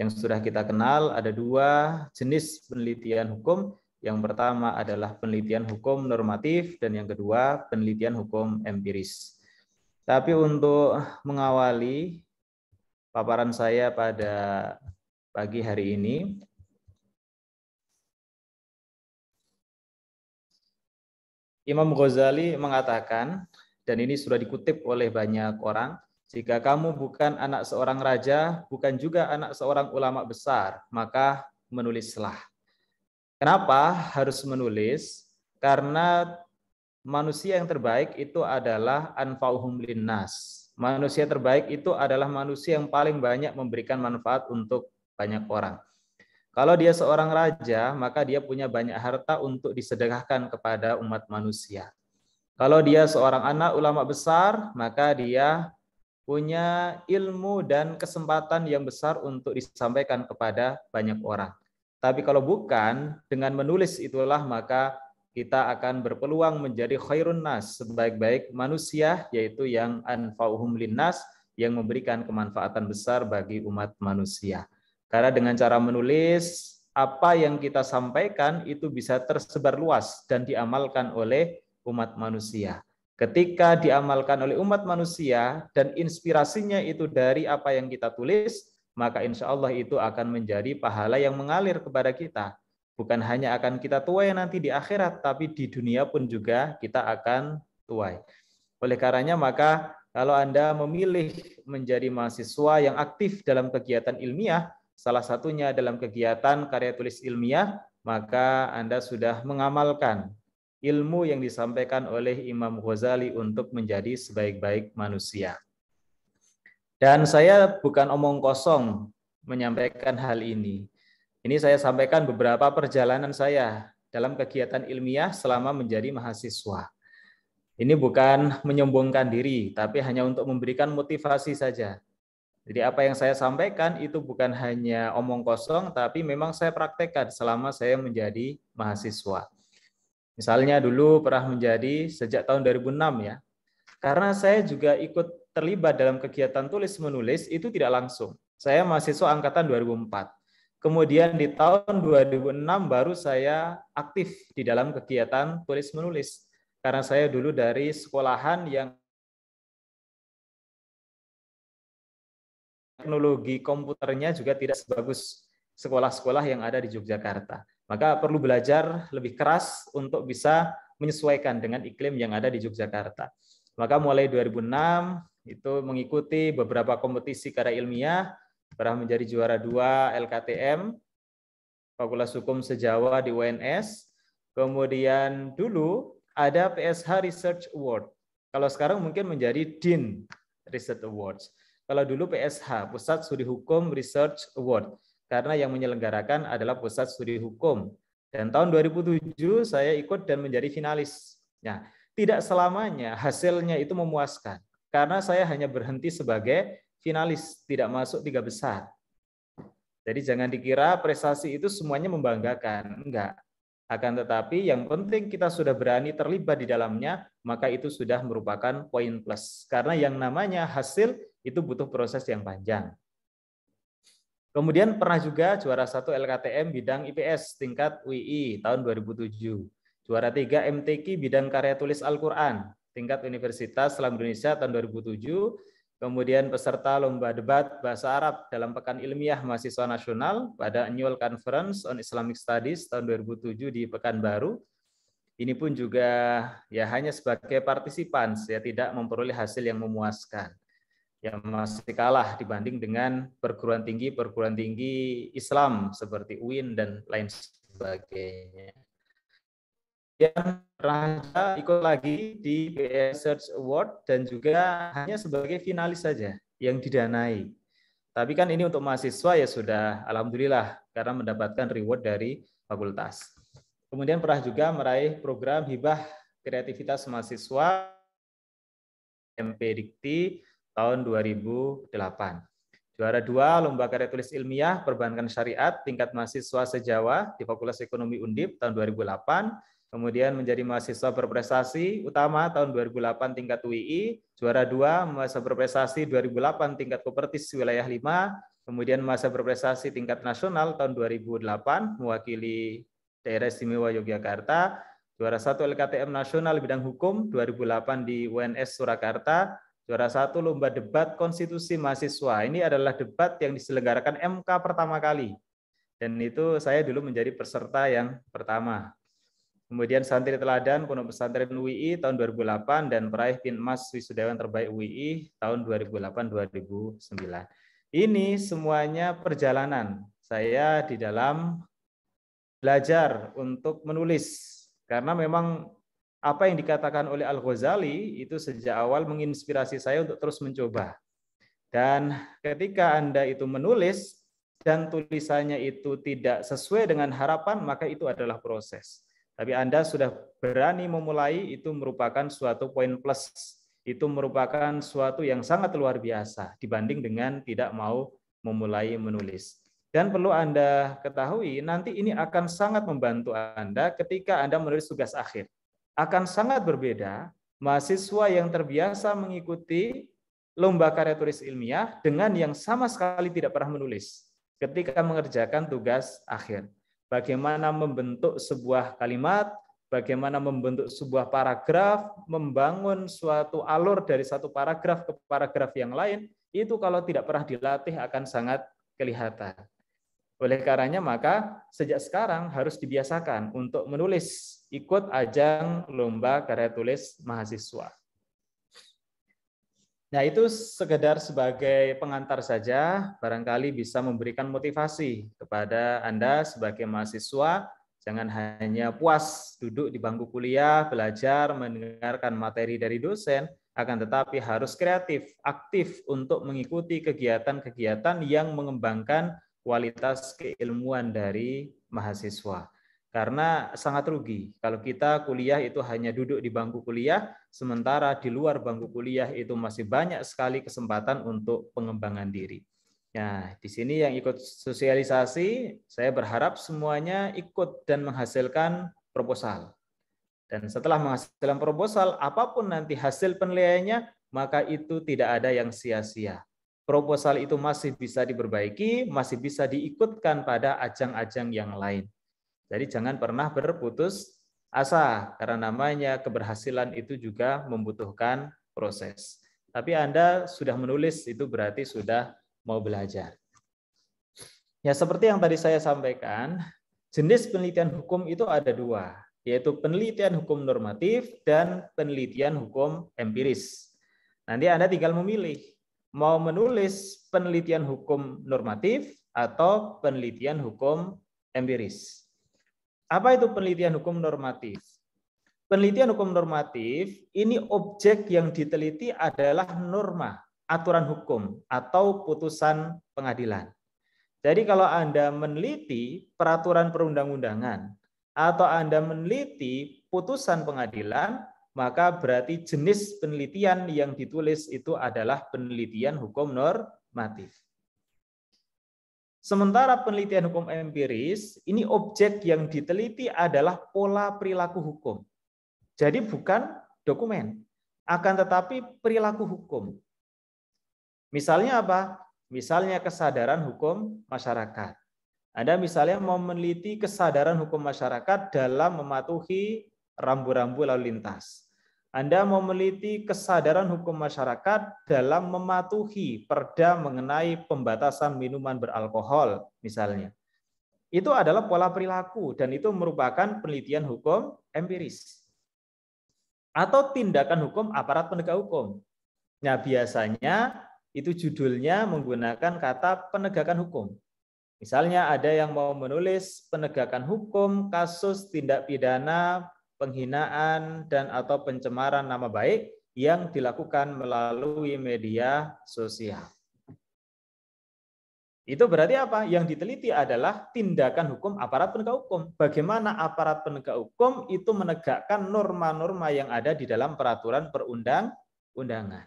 Yang sudah kita kenal ada dua jenis penelitian hukum. Yang pertama adalah penelitian hukum normatif dan yang kedua penelitian hukum empiris. Tapi untuk mengawali paparan saya pada pagi hari ini, Imam Ghazali mengatakan, dan ini sudah dikutip oleh banyak orang, jika kamu bukan anak seorang raja, bukan juga anak seorang ulama besar, maka menulislah. Kenapa harus menulis? Karena manusia yang terbaik itu adalah anfa'uhum linnas. Manusia terbaik itu adalah manusia yang paling banyak memberikan manfaat untuk banyak orang. Kalau dia seorang raja, maka dia punya banyak harta untuk disedekahkan kepada umat manusia. Kalau dia seorang anak ulama besar, maka dia punya ilmu dan kesempatan yang besar untuk disampaikan kepada banyak orang. Tapi kalau bukan, dengan menulis itulah maka kita akan berpeluang menjadi khairun nas, sebaik-baik manusia, yaitu yang anfa'uhum linnas, yang memberikan kemanfaatan besar bagi umat manusia. Karena dengan cara menulis, apa yang kita sampaikan itu bisa tersebar luas dan diamalkan oleh umat manusia. Ketika diamalkan oleh umat manusia dan inspirasinya itu dari apa yang kita tulis, maka insya Allah itu akan menjadi pahala yang mengalir kepada kita Bukan hanya akan kita tuai nanti di akhirat, tapi di dunia pun juga kita akan tuai. Oleh karenanya maka kalau Anda memilih menjadi mahasiswa yang aktif dalam kegiatan ilmiah, salah satunya dalam kegiatan karya tulis ilmiah, maka Anda sudah mengamalkan ilmu yang disampaikan oleh Imam Ghazali untuk menjadi sebaik-baik manusia. Dan saya bukan omong kosong menyampaikan hal ini. Ini saya sampaikan beberapa perjalanan saya dalam kegiatan ilmiah selama menjadi mahasiswa. Ini bukan menyombongkan diri, tapi hanya untuk memberikan motivasi saja. Jadi apa yang saya sampaikan itu bukan hanya omong kosong, tapi memang saya praktekkan selama saya menjadi mahasiswa. Misalnya dulu pernah menjadi sejak tahun 2006 ya, karena saya juga ikut terlibat dalam kegiatan tulis-menulis itu tidak langsung. Saya mahasiswa angkatan 2004 Kemudian di tahun 2006 baru saya aktif di dalam kegiatan tulis menulis karena saya dulu dari sekolahan yang teknologi komputernya juga tidak sebagus sekolah-sekolah yang ada di Yogyakarta. Maka perlu belajar lebih keras untuk bisa menyesuaikan dengan iklim yang ada di Yogyakarta. Maka mulai 2006 itu mengikuti beberapa kompetisi karya ilmiah pernah menjadi juara dua LKTM Fakultas Hukum Sejawa di UNS. Kemudian dulu ada PSH Research Award. Kalau sekarang mungkin menjadi Dean Research Awards. Kalau dulu PSH, Pusat Studi Hukum Research Award, karena yang menyelenggarakan adalah Pusat Studi Hukum. Dan tahun 2007 saya ikut dan menjadi finalis. Nah, tidak selamanya hasilnya itu memuaskan, karena saya hanya berhenti sebagai finalis, tidak masuk tiga besar. Jadi jangan dikira prestasi itu semuanya membanggakan, enggak. Akan tetapi yang penting kita sudah berani terlibat di dalamnya, maka itu sudah merupakan poin plus. Karena yang namanya hasil itu butuh proses yang panjang. Kemudian pernah juga juara satu LKTM bidang IPS tingkat UI tahun 2007. Juara tiga MTQ bidang karya tulis Al-Quran tingkat Universitas Islam Indonesia tahun 2007 Kemudian peserta lomba debat bahasa Arab dalam Pekan Ilmiah Mahasiswa Nasional pada Annual Conference on Islamic Studies tahun 2007 di Pekanbaru. Ini pun juga ya hanya sebagai partisipan, ya tidak memperoleh hasil yang memuaskan. Yang masih kalah dibanding dengan perguruan tinggi-perguruan tinggi Islam seperti UIN dan lain sebagainya yang Raja ikut lagi di BS Search Award dan juga hanya sebagai finalis saja yang didanai. Tapi kan ini untuk mahasiswa ya sudah alhamdulillah karena mendapatkan reward dari fakultas. Kemudian pernah juga meraih program hibah kreativitas mahasiswa MP Dikti tahun 2008. Juara dua Lomba Karya Tulis Ilmiah Perbankan Syariat tingkat mahasiswa sejawa di Fakultas Ekonomi Undip tahun 2008 Kemudian menjadi mahasiswa berprestasi utama tahun 2008 tingkat UII, juara 2 mahasiswa berprestasi 2008 tingkat Kupertis wilayah 5, kemudian mahasiswa berprestasi tingkat nasional tahun 2008 mewakili daerah istimewa Yogyakarta, juara 1 LKTM nasional bidang hukum 2008 di UNS Surakarta, juara 1 lomba debat konstitusi mahasiswa. Ini adalah debat yang diselenggarakan MK pertama kali. Dan itu saya dulu menjadi peserta yang pertama Kemudian santri teladan Pondok Pesantren UII tahun 2008 dan peraih pin emas wisudawan terbaik UII tahun 2008-2009. Ini semuanya perjalanan saya di dalam belajar untuk menulis karena memang apa yang dikatakan oleh Al-Ghazali itu sejak awal menginspirasi saya untuk terus mencoba. Dan ketika Anda itu menulis dan tulisannya itu tidak sesuai dengan harapan, maka itu adalah proses. Tapi Anda sudah berani memulai itu merupakan suatu poin plus. Itu merupakan suatu yang sangat luar biasa dibanding dengan tidak mau memulai menulis. Dan perlu Anda ketahui, nanti ini akan sangat membantu Anda ketika Anda menulis tugas akhir. Akan sangat berbeda mahasiswa yang terbiasa mengikuti lomba karya tulis ilmiah dengan yang sama sekali tidak pernah menulis ketika mengerjakan tugas akhir bagaimana membentuk sebuah kalimat, bagaimana membentuk sebuah paragraf, membangun suatu alur dari satu paragraf ke paragraf yang lain, itu kalau tidak pernah dilatih akan sangat kelihatan. Oleh karenanya maka sejak sekarang harus dibiasakan untuk menulis ikut ajang lomba karya tulis mahasiswa. Nah, itu sekedar sebagai pengantar saja, barangkali bisa memberikan motivasi kepada Anda sebagai mahasiswa. Jangan hanya puas duduk di bangku kuliah, belajar, mendengarkan materi dari dosen, akan tetapi harus kreatif, aktif untuk mengikuti kegiatan-kegiatan yang mengembangkan kualitas keilmuan dari mahasiswa. Karena sangat rugi kalau kita kuliah itu hanya duduk di bangku kuliah, sementara di luar bangku kuliah itu masih banyak sekali kesempatan untuk pengembangan diri. Nah, di sini yang ikut sosialisasi, saya berharap semuanya ikut dan menghasilkan proposal. Dan setelah menghasilkan proposal, apapun nanti hasil penilaiannya, maka itu tidak ada yang sia-sia proposal itu masih bisa diperbaiki, masih bisa diikutkan pada ajang-ajang yang lain. Jadi jangan pernah berputus asa karena namanya keberhasilan itu juga membutuhkan proses. Tapi Anda sudah menulis itu berarti sudah mau belajar. Ya seperti yang tadi saya sampaikan, jenis penelitian hukum itu ada dua, yaitu penelitian hukum normatif dan penelitian hukum empiris. Nanti Anda tinggal memilih, mau menulis penelitian hukum normatif atau penelitian hukum empiris. Apa itu penelitian hukum normatif? Penelitian hukum normatif ini objek yang diteliti adalah norma, aturan hukum atau putusan pengadilan. Jadi kalau Anda meneliti peraturan perundang-undangan atau Anda meneliti putusan pengadilan, maka berarti jenis penelitian yang ditulis itu adalah penelitian hukum normatif. Sementara penelitian hukum empiris, ini objek yang diteliti adalah pola perilaku hukum. Jadi bukan dokumen, akan tetapi perilaku hukum. Misalnya apa? Misalnya kesadaran hukum masyarakat. Anda misalnya mau meneliti kesadaran hukum masyarakat dalam mematuhi rambu-rambu lalu lintas. Anda memiliki kesadaran hukum masyarakat dalam mematuhi perda mengenai pembatasan minuman beralkohol, misalnya. Itu adalah pola perilaku dan itu merupakan penelitian hukum empiris. Atau tindakan hukum aparat penegak hukum. Nah, biasanya itu judulnya menggunakan kata penegakan hukum. Misalnya ada yang mau menulis penegakan hukum kasus tindak pidana penghinaan dan atau pencemaran nama baik yang dilakukan melalui media sosial. Itu berarti apa? Yang diteliti adalah tindakan hukum aparat penegak hukum. Bagaimana aparat penegak hukum itu menegakkan norma-norma yang ada di dalam peraturan perundang-undangan.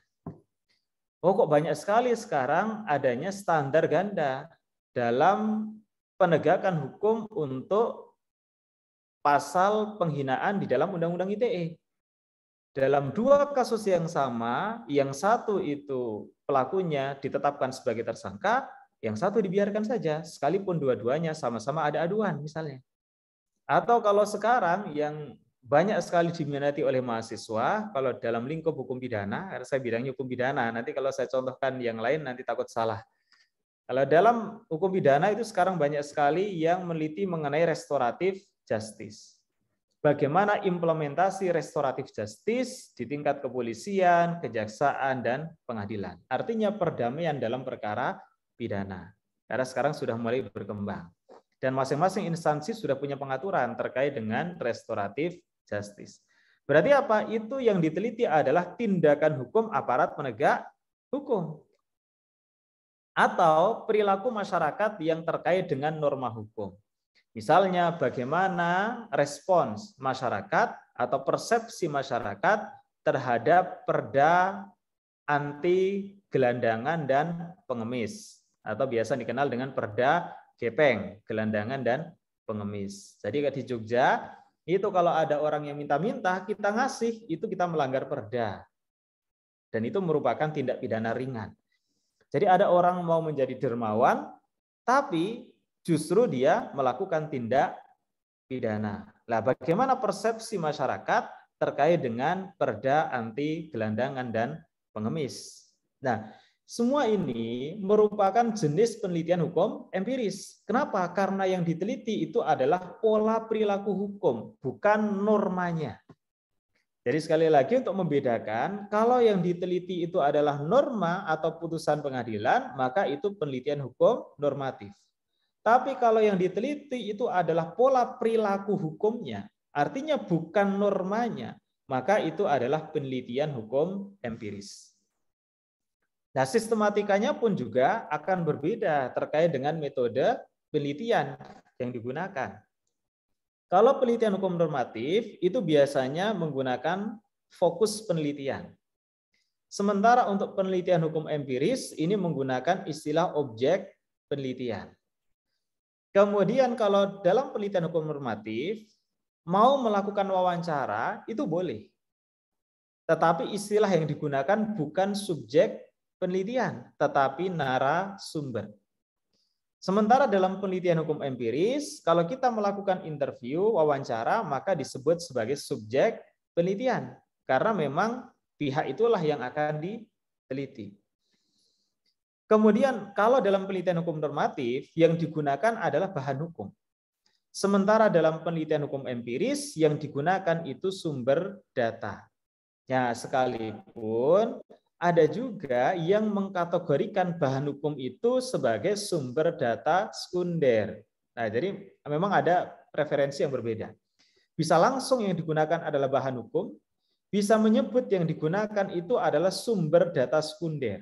Oh kok banyak sekali sekarang adanya standar ganda dalam penegakan hukum untuk pasal penghinaan di dalam Undang-Undang ITE. Dalam dua kasus yang sama, yang satu itu pelakunya ditetapkan sebagai tersangka, yang satu dibiarkan saja, sekalipun dua-duanya sama-sama ada aduan misalnya. Atau kalau sekarang yang banyak sekali diminati oleh mahasiswa kalau dalam lingkup hukum pidana, karena saya bidangnya hukum pidana, nanti kalau saya contohkan yang lain nanti takut salah. Kalau dalam hukum pidana itu sekarang banyak sekali yang meneliti mengenai restoratif justice. Bagaimana implementasi restoratif justice di tingkat kepolisian, kejaksaan, dan pengadilan. Artinya perdamaian dalam perkara pidana. Karena sekarang sudah mulai berkembang. Dan masing-masing instansi sudah punya pengaturan terkait dengan restoratif justice. Berarti apa? Itu yang diteliti adalah tindakan hukum aparat penegak hukum atau perilaku masyarakat yang terkait dengan norma hukum. Misalnya bagaimana respons masyarakat atau persepsi masyarakat terhadap perda anti gelandangan dan pengemis atau biasa dikenal dengan perda gepeng, gelandangan dan pengemis. Jadi di Jogja itu kalau ada orang yang minta-minta kita ngasih itu kita melanggar perda. Dan itu merupakan tindak pidana ringan. Jadi ada orang mau menjadi dermawan tapi justru dia melakukan tindak pidana. Nah, bagaimana persepsi masyarakat terkait dengan perda anti gelandangan dan pengemis? Nah, semua ini merupakan jenis penelitian hukum empiris. Kenapa? Karena yang diteliti itu adalah pola perilaku hukum, bukan normanya. Jadi sekali lagi untuk membedakan, kalau yang diteliti itu adalah norma atau putusan pengadilan, maka itu penelitian hukum normatif. Tapi kalau yang diteliti itu adalah pola perilaku hukumnya, artinya bukan normanya, maka itu adalah penelitian hukum empiris. Nah, sistematikanya pun juga akan berbeda terkait dengan metode penelitian yang digunakan. Kalau penelitian hukum normatif itu biasanya menggunakan fokus penelitian. Sementara untuk penelitian hukum empiris ini menggunakan istilah objek penelitian. Kemudian kalau dalam penelitian hukum normatif, mau melakukan wawancara itu boleh. Tetapi istilah yang digunakan bukan subjek penelitian, tetapi narasumber. Sementara dalam penelitian hukum empiris, kalau kita melakukan interview, wawancara, maka disebut sebagai subjek penelitian. Karena memang pihak itulah yang akan diteliti. Kemudian kalau dalam penelitian hukum normatif yang digunakan adalah bahan hukum. Sementara dalam penelitian hukum empiris yang digunakan itu sumber data. Ya, sekalipun ada juga yang mengkategorikan bahan hukum itu sebagai sumber data sekunder. Nah, jadi memang ada referensi yang berbeda. Bisa langsung yang digunakan adalah bahan hukum, bisa menyebut yang digunakan itu adalah sumber data sekunder.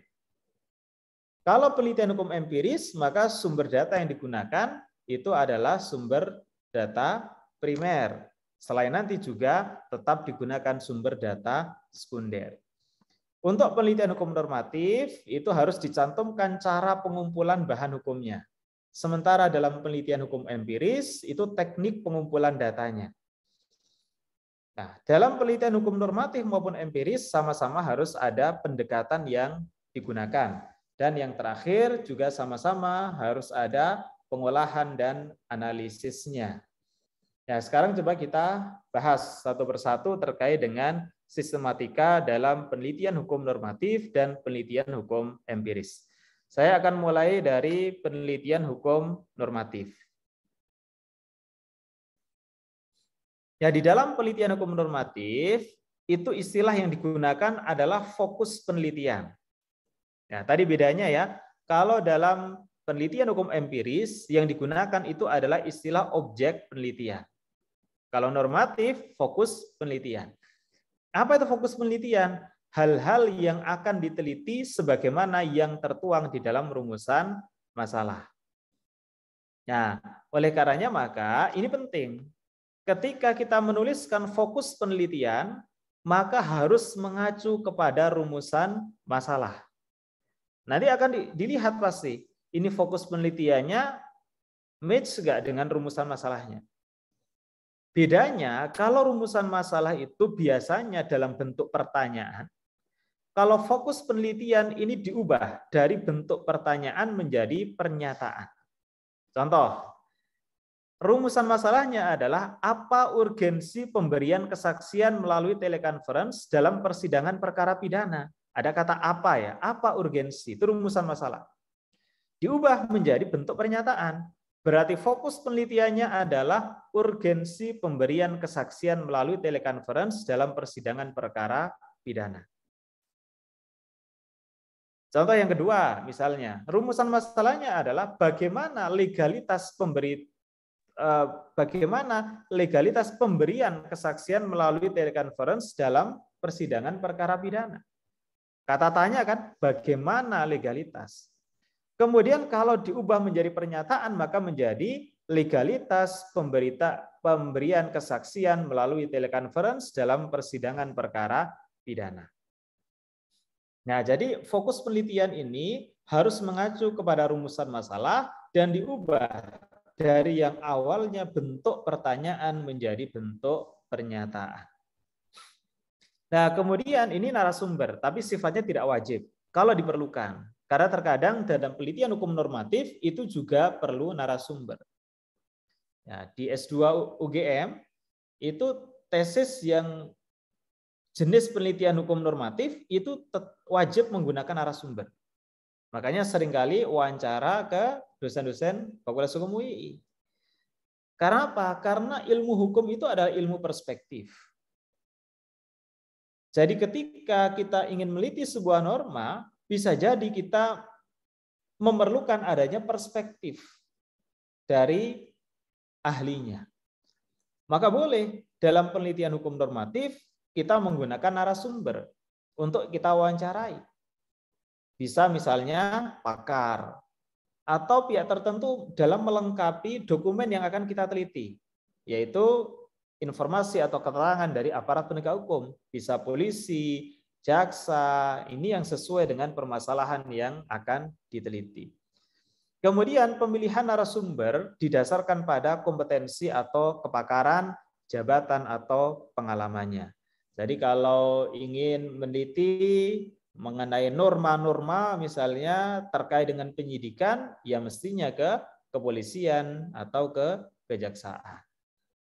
Kalau penelitian hukum empiris, maka sumber data yang digunakan itu adalah sumber data primer. Selain nanti juga tetap digunakan sumber data sekunder. Untuk penelitian hukum normatif, itu harus dicantumkan cara pengumpulan bahan hukumnya. Sementara dalam penelitian hukum empiris, itu teknik pengumpulan datanya. Nah, dalam penelitian hukum normatif maupun empiris, sama-sama harus ada pendekatan yang digunakan. Dan yang terakhir juga sama-sama harus ada pengolahan dan analisisnya. Nah, sekarang coba kita bahas satu persatu terkait dengan sistematika dalam penelitian hukum normatif dan penelitian hukum empiris. Saya akan mulai dari penelitian hukum normatif. Ya, di dalam penelitian hukum normatif, itu istilah yang digunakan adalah fokus penelitian. Nah, tadi bedanya ya, kalau dalam penelitian hukum empiris yang digunakan itu adalah istilah objek penelitian. Kalau normatif, fokus penelitian. Apa itu fokus penelitian? Hal-hal yang akan diteliti sebagaimana yang tertuang di dalam rumusan masalah. Nah, oleh karenanya maka ini penting. Ketika kita menuliskan fokus penelitian, maka harus mengacu kepada rumusan masalah. Nanti akan dilihat pasti ini fokus penelitiannya match nggak dengan rumusan masalahnya. Bedanya kalau rumusan masalah itu biasanya dalam bentuk pertanyaan. Kalau fokus penelitian ini diubah dari bentuk pertanyaan menjadi pernyataan. Contoh, Rumusan masalahnya adalah apa urgensi pemberian kesaksian melalui telekonferensi dalam persidangan perkara pidana. Ada kata apa ya? Apa urgensi? Itu rumusan masalah. Diubah menjadi bentuk pernyataan. Berarti fokus penelitiannya adalah urgensi pemberian kesaksian melalui telekonferensi dalam persidangan perkara pidana. Contoh yang kedua, misalnya, rumusan masalahnya adalah bagaimana legalitas pemberi e, bagaimana legalitas pemberian kesaksian melalui telekonferensi dalam persidangan perkara pidana. Kata tanya kan, bagaimana legalitas? Kemudian kalau diubah menjadi pernyataan, maka menjadi legalitas pemberita, pemberian kesaksian melalui telekonferensi dalam persidangan perkara pidana. Nah, jadi fokus penelitian ini harus mengacu kepada rumusan masalah dan diubah dari yang awalnya bentuk pertanyaan menjadi bentuk pernyataan. Nah, kemudian ini narasumber, tapi sifatnya tidak wajib kalau diperlukan. Karena terkadang dalam penelitian hukum normatif itu juga perlu narasumber. Nah, di S2 UGM itu tesis yang jenis penelitian hukum normatif itu wajib menggunakan narasumber. Makanya seringkali wawancara ke dosen-dosen Fakultas Hukum UII. Karena apa? Karena ilmu hukum itu adalah ilmu perspektif jadi ketika kita ingin meliti sebuah norma, bisa jadi kita memerlukan adanya perspektif dari ahlinya. Maka boleh dalam penelitian hukum normatif kita menggunakan narasumber untuk kita wawancarai. Bisa misalnya pakar atau pihak tertentu dalam melengkapi dokumen yang akan kita teliti, yaitu informasi atau keterangan dari aparat penegak hukum, bisa polisi, jaksa, ini yang sesuai dengan permasalahan yang akan diteliti. Kemudian pemilihan narasumber didasarkan pada kompetensi atau kepakaran, jabatan atau pengalamannya. Jadi kalau ingin meneliti mengenai norma-norma misalnya terkait dengan penyidikan, ya mestinya ke kepolisian atau ke kejaksaan.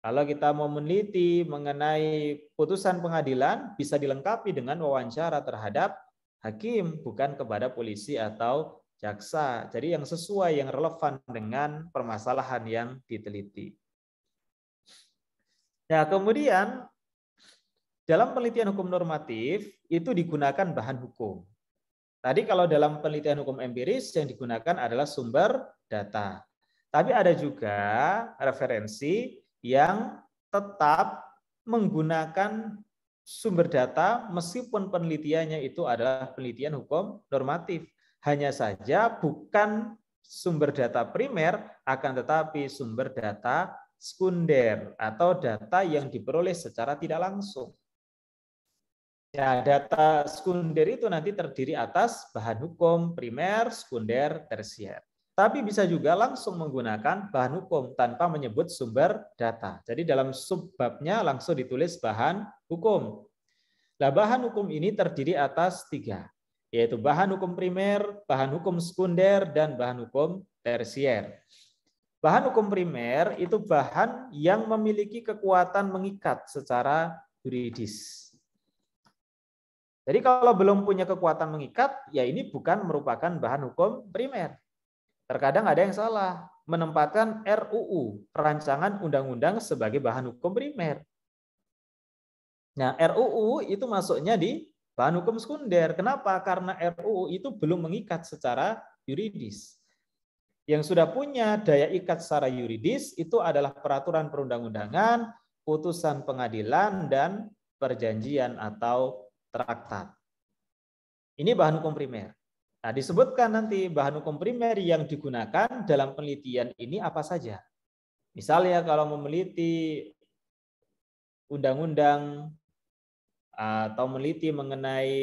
Kalau kita mau meneliti mengenai putusan pengadilan, bisa dilengkapi dengan wawancara terhadap hakim, bukan kepada polisi atau jaksa. Jadi yang sesuai, yang relevan dengan permasalahan yang diteliti. Nah, kemudian dalam penelitian hukum normatif itu digunakan bahan hukum. Tadi kalau dalam penelitian hukum empiris yang digunakan adalah sumber data. Tapi ada juga referensi yang tetap menggunakan sumber data meskipun penelitiannya itu adalah penelitian hukum normatif. Hanya saja bukan sumber data primer akan tetapi sumber data sekunder atau data yang diperoleh secara tidak langsung. Ya, data sekunder itu nanti terdiri atas bahan hukum primer, sekunder, tersier tapi bisa juga langsung menggunakan bahan hukum tanpa menyebut sumber data. Jadi dalam subbabnya langsung ditulis bahan hukum. Nah, bahan hukum ini terdiri atas tiga, yaitu bahan hukum primer, bahan hukum sekunder, dan bahan hukum tersier. Bahan hukum primer itu bahan yang memiliki kekuatan mengikat secara yuridis. Jadi kalau belum punya kekuatan mengikat, ya ini bukan merupakan bahan hukum primer. Terkadang ada yang salah menempatkan RUU, rancangan undang-undang sebagai bahan hukum primer. Nah, RUU itu masuknya di bahan hukum sekunder. Kenapa? Karena RUU itu belum mengikat secara yuridis. Yang sudah punya daya ikat secara yuridis itu adalah peraturan perundang-undangan, putusan pengadilan, dan perjanjian atau traktat. Ini bahan hukum primer. Nah, disebutkan nanti bahan hukum primer yang digunakan dalam penelitian ini apa saja. Misalnya kalau meneliti undang-undang eh, atau meneliti mengenai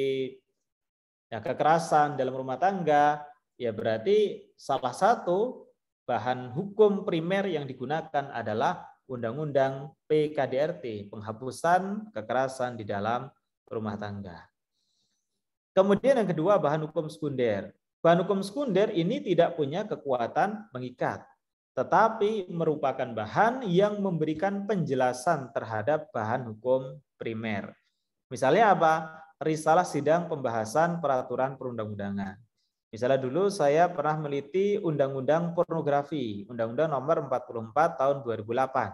ya, kekerasan dalam rumah tangga, ya berarti salah satu bahan hukum primer yang digunakan adalah Undang-Undang PKDRT, penghapusan kekerasan di dalam rumah tangga. Kemudian yang kedua bahan hukum sekunder. Bahan hukum sekunder ini tidak punya kekuatan mengikat, tetapi merupakan bahan yang memberikan penjelasan terhadap bahan hukum primer. Misalnya apa? Risalah sidang pembahasan peraturan perundang-undangan. Misalnya dulu saya pernah meliti Undang-Undang Pornografi, Undang-Undang nomor 44 tahun 2008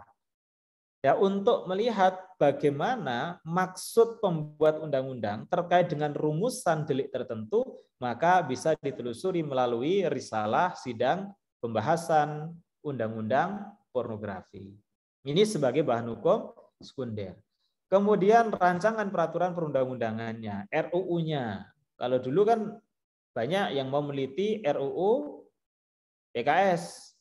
ya untuk melihat bagaimana maksud pembuat undang-undang terkait dengan rumusan delik tertentu, maka bisa ditelusuri melalui risalah sidang pembahasan undang-undang pornografi. Ini sebagai bahan hukum sekunder. Kemudian rancangan peraturan perundang-undangannya, RUU-nya. Kalau dulu kan banyak yang mau meliti RUU PKS.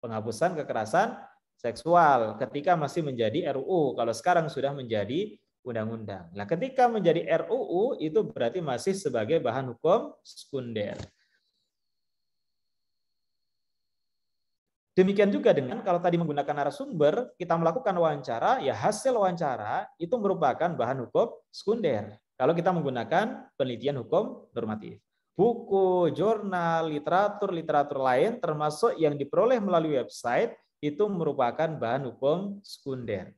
Penghapusan kekerasan seksual ketika masih menjadi RUU. Kalau sekarang sudah menjadi undang-undang. Nah, ketika menjadi RUU itu berarti masih sebagai bahan hukum sekunder. Demikian juga dengan kalau tadi menggunakan narasumber, kita melakukan wawancara, ya hasil wawancara itu merupakan bahan hukum sekunder. Kalau kita menggunakan penelitian hukum normatif. Buku, jurnal, literatur, literatur lain termasuk yang diperoleh melalui website itu merupakan bahan hukum sekunder.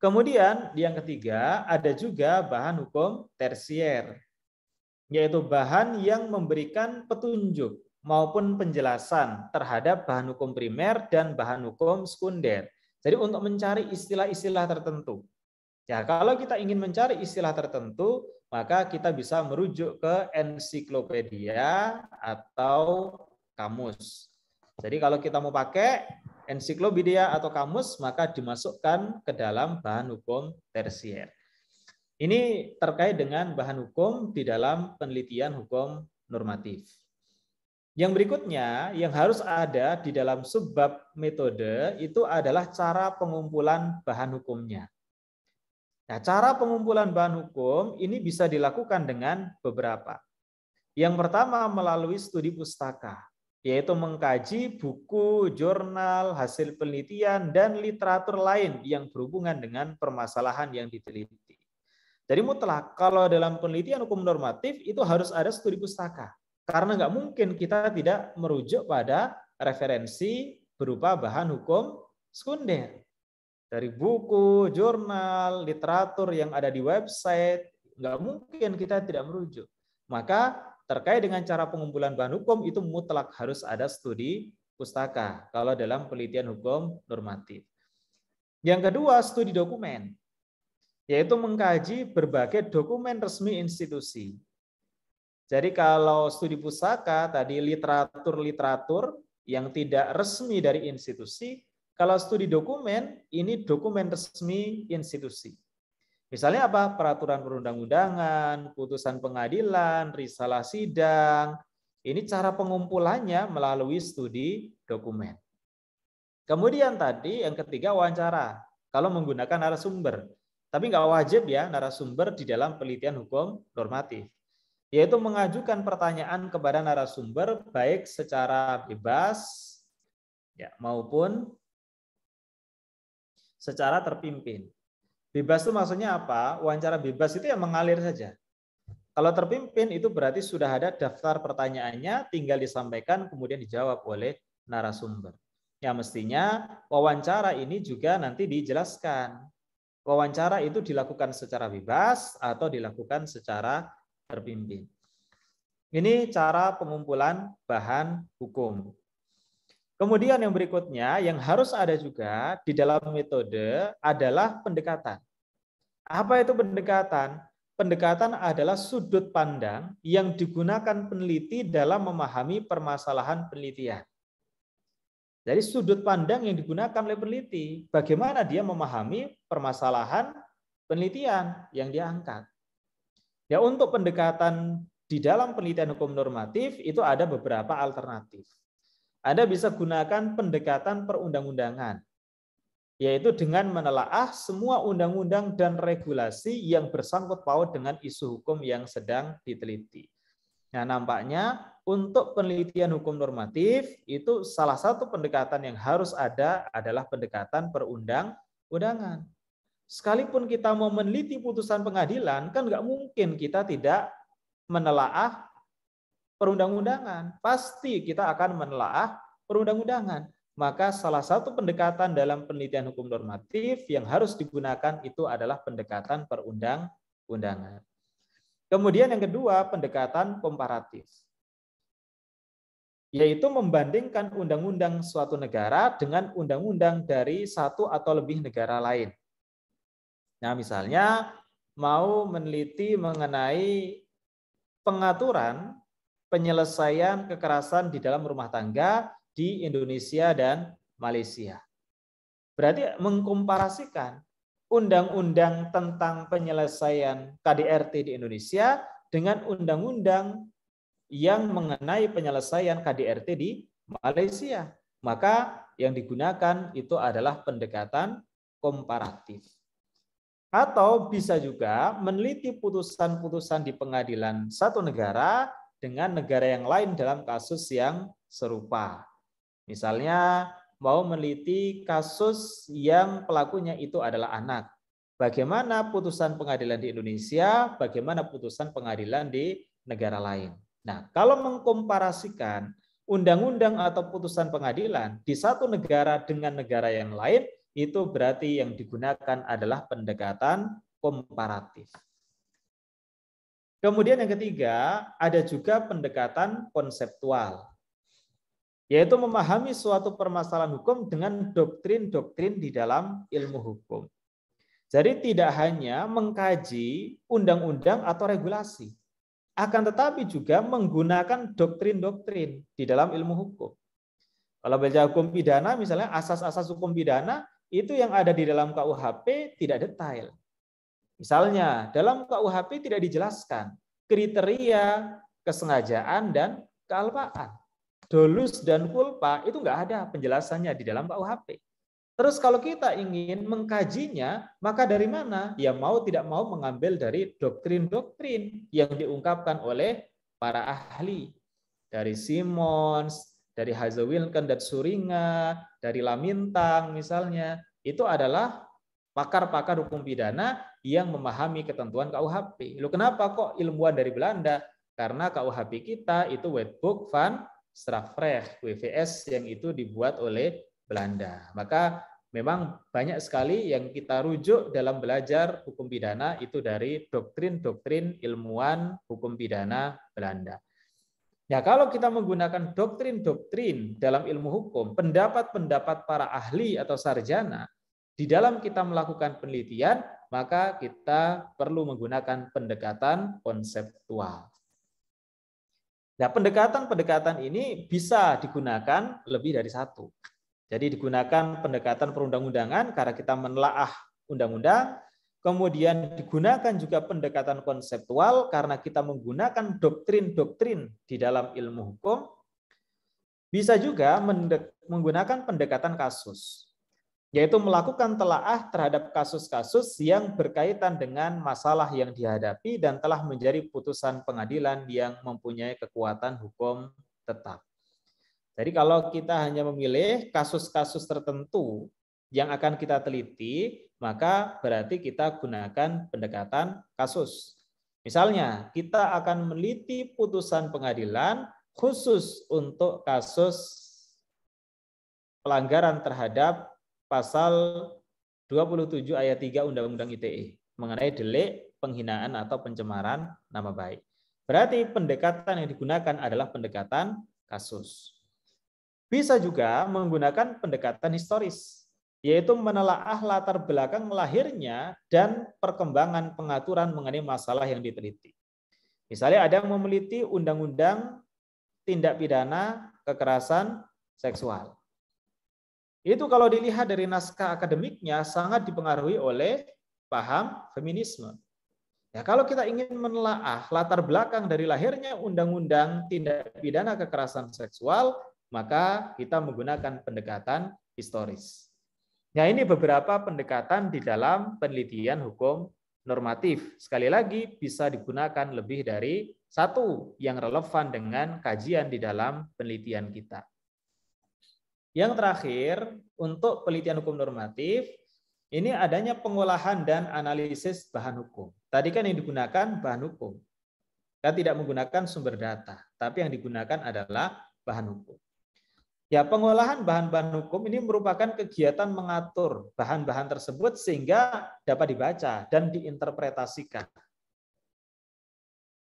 Kemudian yang ketiga ada juga bahan hukum tersier, yaitu bahan yang memberikan petunjuk maupun penjelasan terhadap bahan hukum primer dan bahan hukum sekunder. Jadi untuk mencari istilah-istilah tertentu. Ya, kalau kita ingin mencari istilah tertentu, maka kita bisa merujuk ke ensiklopedia atau kamus. Jadi kalau kita mau pakai ensiklopedia atau kamus, maka dimasukkan ke dalam bahan hukum tersier. Ini terkait dengan bahan hukum di dalam penelitian hukum normatif. Yang berikutnya yang harus ada di dalam subbab metode itu adalah cara pengumpulan bahan hukumnya. Nah, cara pengumpulan bahan hukum ini bisa dilakukan dengan beberapa. Yang pertama melalui studi pustaka yaitu mengkaji buku, jurnal, hasil penelitian, dan literatur lain yang berhubungan dengan permasalahan yang diteliti. Jadi mutlak kalau dalam penelitian hukum normatif itu harus ada studi pustaka. Karena nggak mungkin kita tidak merujuk pada referensi berupa bahan hukum sekunder. Dari buku, jurnal, literatur yang ada di website, nggak mungkin kita tidak merujuk. Maka terkait dengan cara pengumpulan bahan hukum itu mutlak harus ada studi pustaka kalau dalam penelitian hukum normatif. Yang kedua, studi dokumen, yaitu mengkaji berbagai dokumen resmi institusi. Jadi kalau studi pustaka tadi literatur-literatur yang tidak resmi dari institusi, kalau studi dokumen ini dokumen resmi institusi. Misalnya apa? Peraturan perundang-undangan, putusan pengadilan, risalah sidang. Ini cara pengumpulannya melalui studi dokumen. Kemudian tadi yang ketiga wawancara. Kalau menggunakan narasumber. Tapi nggak wajib ya narasumber di dalam penelitian hukum normatif. Yaitu mengajukan pertanyaan kepada narasumber baik secara bebas ya, maupun secara terpimpin. Bebas itu maksudnya apa? Wawancara bebas itu yang mengalir saja. Kalau terpimpin itu berarti sudah ada daftar pertanyaannya, tinggal disampaikan kemudian dijawab oleh narasumber. Ya mestinya wawancara ini juga nanti dijelaskan. Wawancara itu dilakukan secara bebas atau dilakukan secara terpimpin. Ini cara pengumpulan bahan hukum. Kemudian yang berikutnya yang harus ada juga di dalam metode adalah pendekatan. Apa itu pendekatan? Pendekatan adalah sudut pandang yang digunakan peneliti dalam memahami permasalahan penelitian. Jadi sudut pandang yang digunakan oleh peneliti, bagaimana dia memahami permasalahan penelitian yang diangkat. Ya untuk pendekatan di dalam penelitian hukum normatif itu ada beberapa alternatif. Anda bisa gunakan pendekatan perundang-undangan, yaitu dengan menelaah semua undang-undang dan regulasi yang bersangkut paut dengan isu hukum yang sedang diteliti. Nah, nampaknya untuk penelitian hukum normatif itu salah satu pendekatan yang harus ada adalah pendekatan perundang-undangan. Sekalipun kita mau meneliti putusan pengadilan, kan nggak mungkin kita tidak menelaah perundang-undangan. Pasti kita akan menelaah perundang-undangan. Maka salah satu pendekatan dalam penelitian hukum normatif yang harus digunakan itu adalah pendekatan perundang-undangan. Kemudian yang kedua, pendekatan komparatif. Yaitu membandingkan undang-undang suatu negara dengan undang-undang dari satu atau lebih negara lain. Nah, misalnya mau meneliti mengenai pengaturan penyelesaian kekerasan di dalam rumah tangga di Indonesia dan Malaysia. Berarti mengkomparasikan undang-undang tentang penyelesaian KDRT di Indonesia dengan undang-undang yang mengenai penyelesaian KDRT di Malaysia. Maka yang digunakan itu adalah pendekatan komparatif. Atau bisa juga meneliti putusan-putusan di pengadilan satu negara dengan negara yang lain dalam kasus yang serupa. Misalnya mau meneliti kasus yang pelakunya itu adalah anak. Bagaimana putusan pengadilan di Indonesia, bagaimana putusan pengadilan di negara lain. Nah, kalau mengkomparasikan undang-undang atau putusan pengadilan di satu negara dengan negara yang lain, itu berarti yang digunakan adalah pendekatan komparatif. Kemudian yang ketiga, ada juga pendekatan konseptual, yaitu memahami suatu permasalahan hukum dengan doktrin-doktrin di dalam ilmu hukum. Jadi tidak hanya mengkaji undang-undang atau regulasi, akan tetapi juga menggunakan doktrin-doktrin di dalam ilmu hukum. Kalau belajar hukum pidana, misalnya asas-asas hukum pidana, itu yang ada di dalam KUHP tidak detail. Misalnya, dalam KUHP tidak dijelaskan kriteria kesengajaan dan kealpaan. Dolus dan kulpa itu enggak ada penjelasannya di dalam KUHP. Terus kalau kita ingin mengkajinya, maka dari mana? Ya mau tidak mau mengambil dari doktrin-doktrin yang diungkapkan oleh para ahli. Dari Simons, dari Wilken dan Suringa, dari Lamintang misalnya. Itu adalah pakar-pakar hukum pidana yang memahami ketentuan KUHP. Lu kenapa kok ilmuwan dari Belanda? Karena KUHP kita itu Wetboek van Strafrecht, WVS yang itu dibuat oleh Belanda. Maka memang banyak sekali yang kita rujuk dalam belajar hukum pidana itu dari doktrin-doktrin ilmuwan hukum pidana Belanda. Ya, kalau kita menggunakan doktrin-doktrin dalam ilmu hukum, pendapat-pendapat para ahli atau sarjana, di dalam kita melakukan penelitian, maka kita perlu menggunakan pendekatan konseptual. Nah, pendekatan-pendekatan ini bisa digunakan lebih dari satu. Jadi digunakan pendekatan perundang-undangan karena kita menelaah undang-undang, kemudian digunakan juga pendekatan konseptual karena kita menggunakan doktrin-doktrin di dalam ilmu hukum, bisa juga menggunakan pendekatan kasus yaitu melakukan telaah terhadap kasus-kasus yang berkaitan dengan masalah yang dihadapi dan telah menjadi putusan pengadilan yang mempunyai kekuatan hukum tetap. Jadi kalau kita hanya memilih kasus-kasus tertentu yang akan kita teliti, maka berarti kita gunakan pendekatan kasus. Misalnya, kita akan meneliti putusan pengadilan khusus untuk kasus pelanggaran terhadap pasal 27 ayat 3 Undang-Undang ITE mengenai delik penghinaan atau pencemaran nama baik. Berarti pendekatan yang digunakan adalah pendekatan kasus. Bisa juga menggunakan pendekatan historis, yaitu menelaah latar belakang lahirnya dan perkembangan pengaturan mengenai masalah yang diteliti. Misalnya ada yang memeliti undang-undang tindak pidana kekerasan seksual. Itu kalau dilihat dari naskah akademiknya sangat dipengaruhi oleh paham feminisme. Ya, kalau kita ingin menelaah latar belakang dari lahirnya undang-undang tindak pidana kekerasan seksual, maka kita menggunakan pendekatan historis. Nah ini beberapa pendekatan di dalam penelitian hukum normatif. Sekali lagi bisa digunakan lebih dari satu yang relevan dengan kajian di dalam penelitian kita. Yang terakhir, untuk penelitian hukum normatif, ini adanya pengolahan dan analisis bahan hukum. Tadi kan yang digunakan bahan hukum. Kita tidak menggunakan sumber data, tapi yang digunakan adalah bahan hukum. Ya, pengolahan bahan-bahan hukum ini merupakan kegiatan mengatur bahan-bahan tersebut sehingga dapat dibaca dan diinterpretasikan.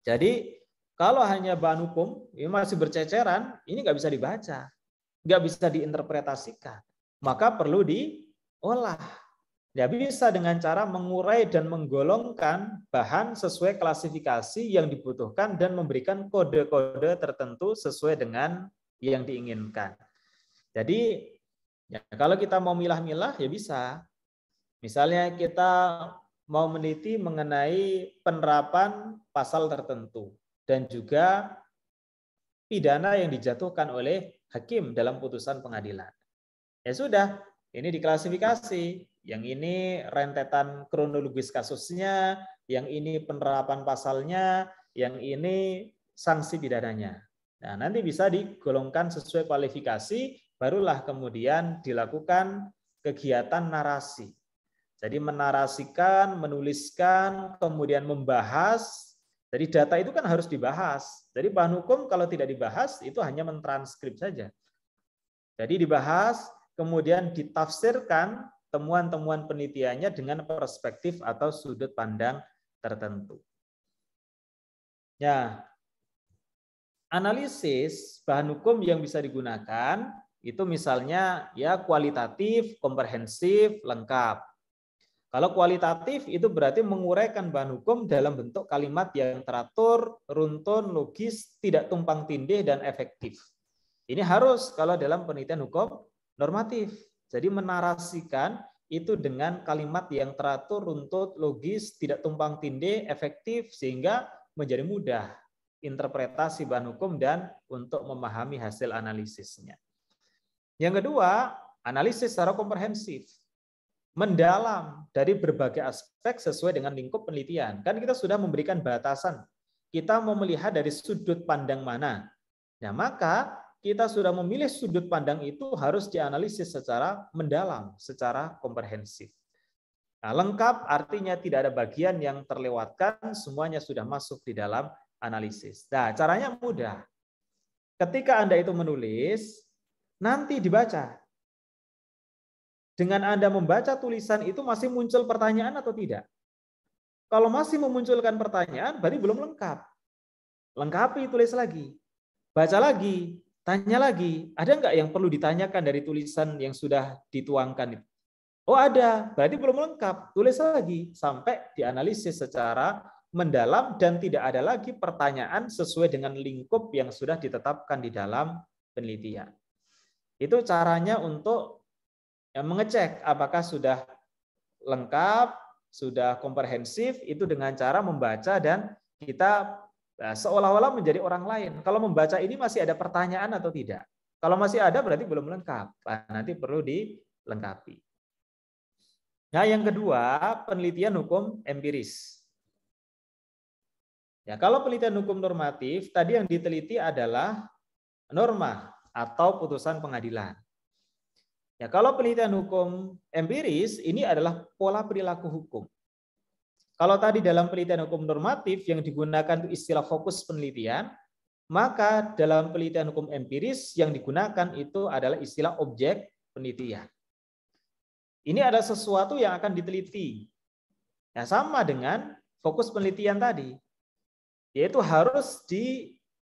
Jadi, kalau hanya bahan hukum, ini masih berceceran, ini nggak bisa dibaca nggak bisa diinterpretasikan. Maka perlu diolah. Ya bisa dengan cara mengurai dan menggolongkan bahan sesuai klasifikasi yang dibutuhkan dan memberikan kode-kode tertentu sesuai dengan yang diinginkan. Jadi ya kalau kita mau milah-milah ya bisa. Misalnya kita mau meneliti mengenai penerapan pasal tertentu dan juga pidana yang dijatuhkan oleh hakim dalam putusan pengadilan. Ya sudah, ini diklasifikasi. Yang ini rentetan kronologis kasusnya, yang ini penerapan pasalnya, yang ini sanksi pidananya. Nah, nanti bisa digolongkan sesuai kualifikasi, barulah kemudian dilakukan kegiatan narasi. Jadi menarasikan, menuliskan, kemudian membahas jadi data itu kan harus dibahas. Jadi bahan hukum kalau tidak dibahas itu hanya mentranskrip saja. Jadi dibahas, kemudian ditafsirkan temuan-temuan penelitiannya dengan perspektif atau sudut pandang tertentu. Ya, analisis bahan hukum yang bisa digunakan itu misalnya ya kualitatif, komprehensif, lengkap. Kalau kualitatif itu berarti menguraikan bahan hukum dalam bentuk kalimat yang teratur, runtun, logis, tidak tumpang tindih dan efektif. Ini harus kalau dalam penelitian hukum normatif. Jadi menarasikan itu dengan kalimat yang teratur, runtut, logis, tidak tumpang tindih, efektif sehingga menjadi mudah interpretasi bahan hukum dan untuk memahami hasil analisisnya. Yang kedua, analisis secara komprehensif mendalam dari berbagai aspek sesuai dengan lingkup penelitian. Kan kita sudah memberikan batasan. Kita mau melihat dari sudut pandang mana. Nah, maka kita sudah memilih sudut pandang itu harus dianalisis secara mendalam, secara komprehensif. Nah, lengkap artinya tidak ada bagian yang terlewatkan, semuanya sudah masuk di dalam analisis. Nah, caranya mudah. Ketika Anda itu menulis, nanti dibaca. Dengan Anda membaca tulisan itu masih muncul pertanyaan atau tidak? Kalau masih memunculkan pertanyaan, berarti belum lengkap. Lengkapi, tulis lagi. Baca lagi, tanya lagi. Ada nggak yang perlu ditanyakan dari tulisan yang sudah dituangkan? Oh ada, berarti belum lengkap. Tulis lagi sampai dianalisis secara mendalam dan tidak ada lagi pertanyaan sesuai dengan lingkup yang sudah ditetapkan di dalam penelitian. Itu caranya untuk yang mengecek apakah sudah lengkap, sudah komprehensif itu dengan cara membaca dan kita nah, seolah-olah menjadi orang lain. Kalau membaca ini masih ada pertanyaan atau tidak? Kalau masih ada berarti belum lengkap. Nah, nanti perlu dilengkapi. Nah, yang kedua, penelitian hukum empiris. Ya, kalau penelitian hukum normatif, tadi yang diteliti adalah norma atau putusan pengadilan. Ya, kalau penelitian hukum empiris ini adalah pola perilaku hukum. Kalau tadi dalam penelitian hukum normatif yang digunakan itu istilah fokus penelitian, maka dalam penelitian hukum empiris yang digunakan itu adalah istilah objek penelitian. Ini ada sesuatu yang akan diteliti. Ya sama dengan fokus penelitian tadi, yaitu harus di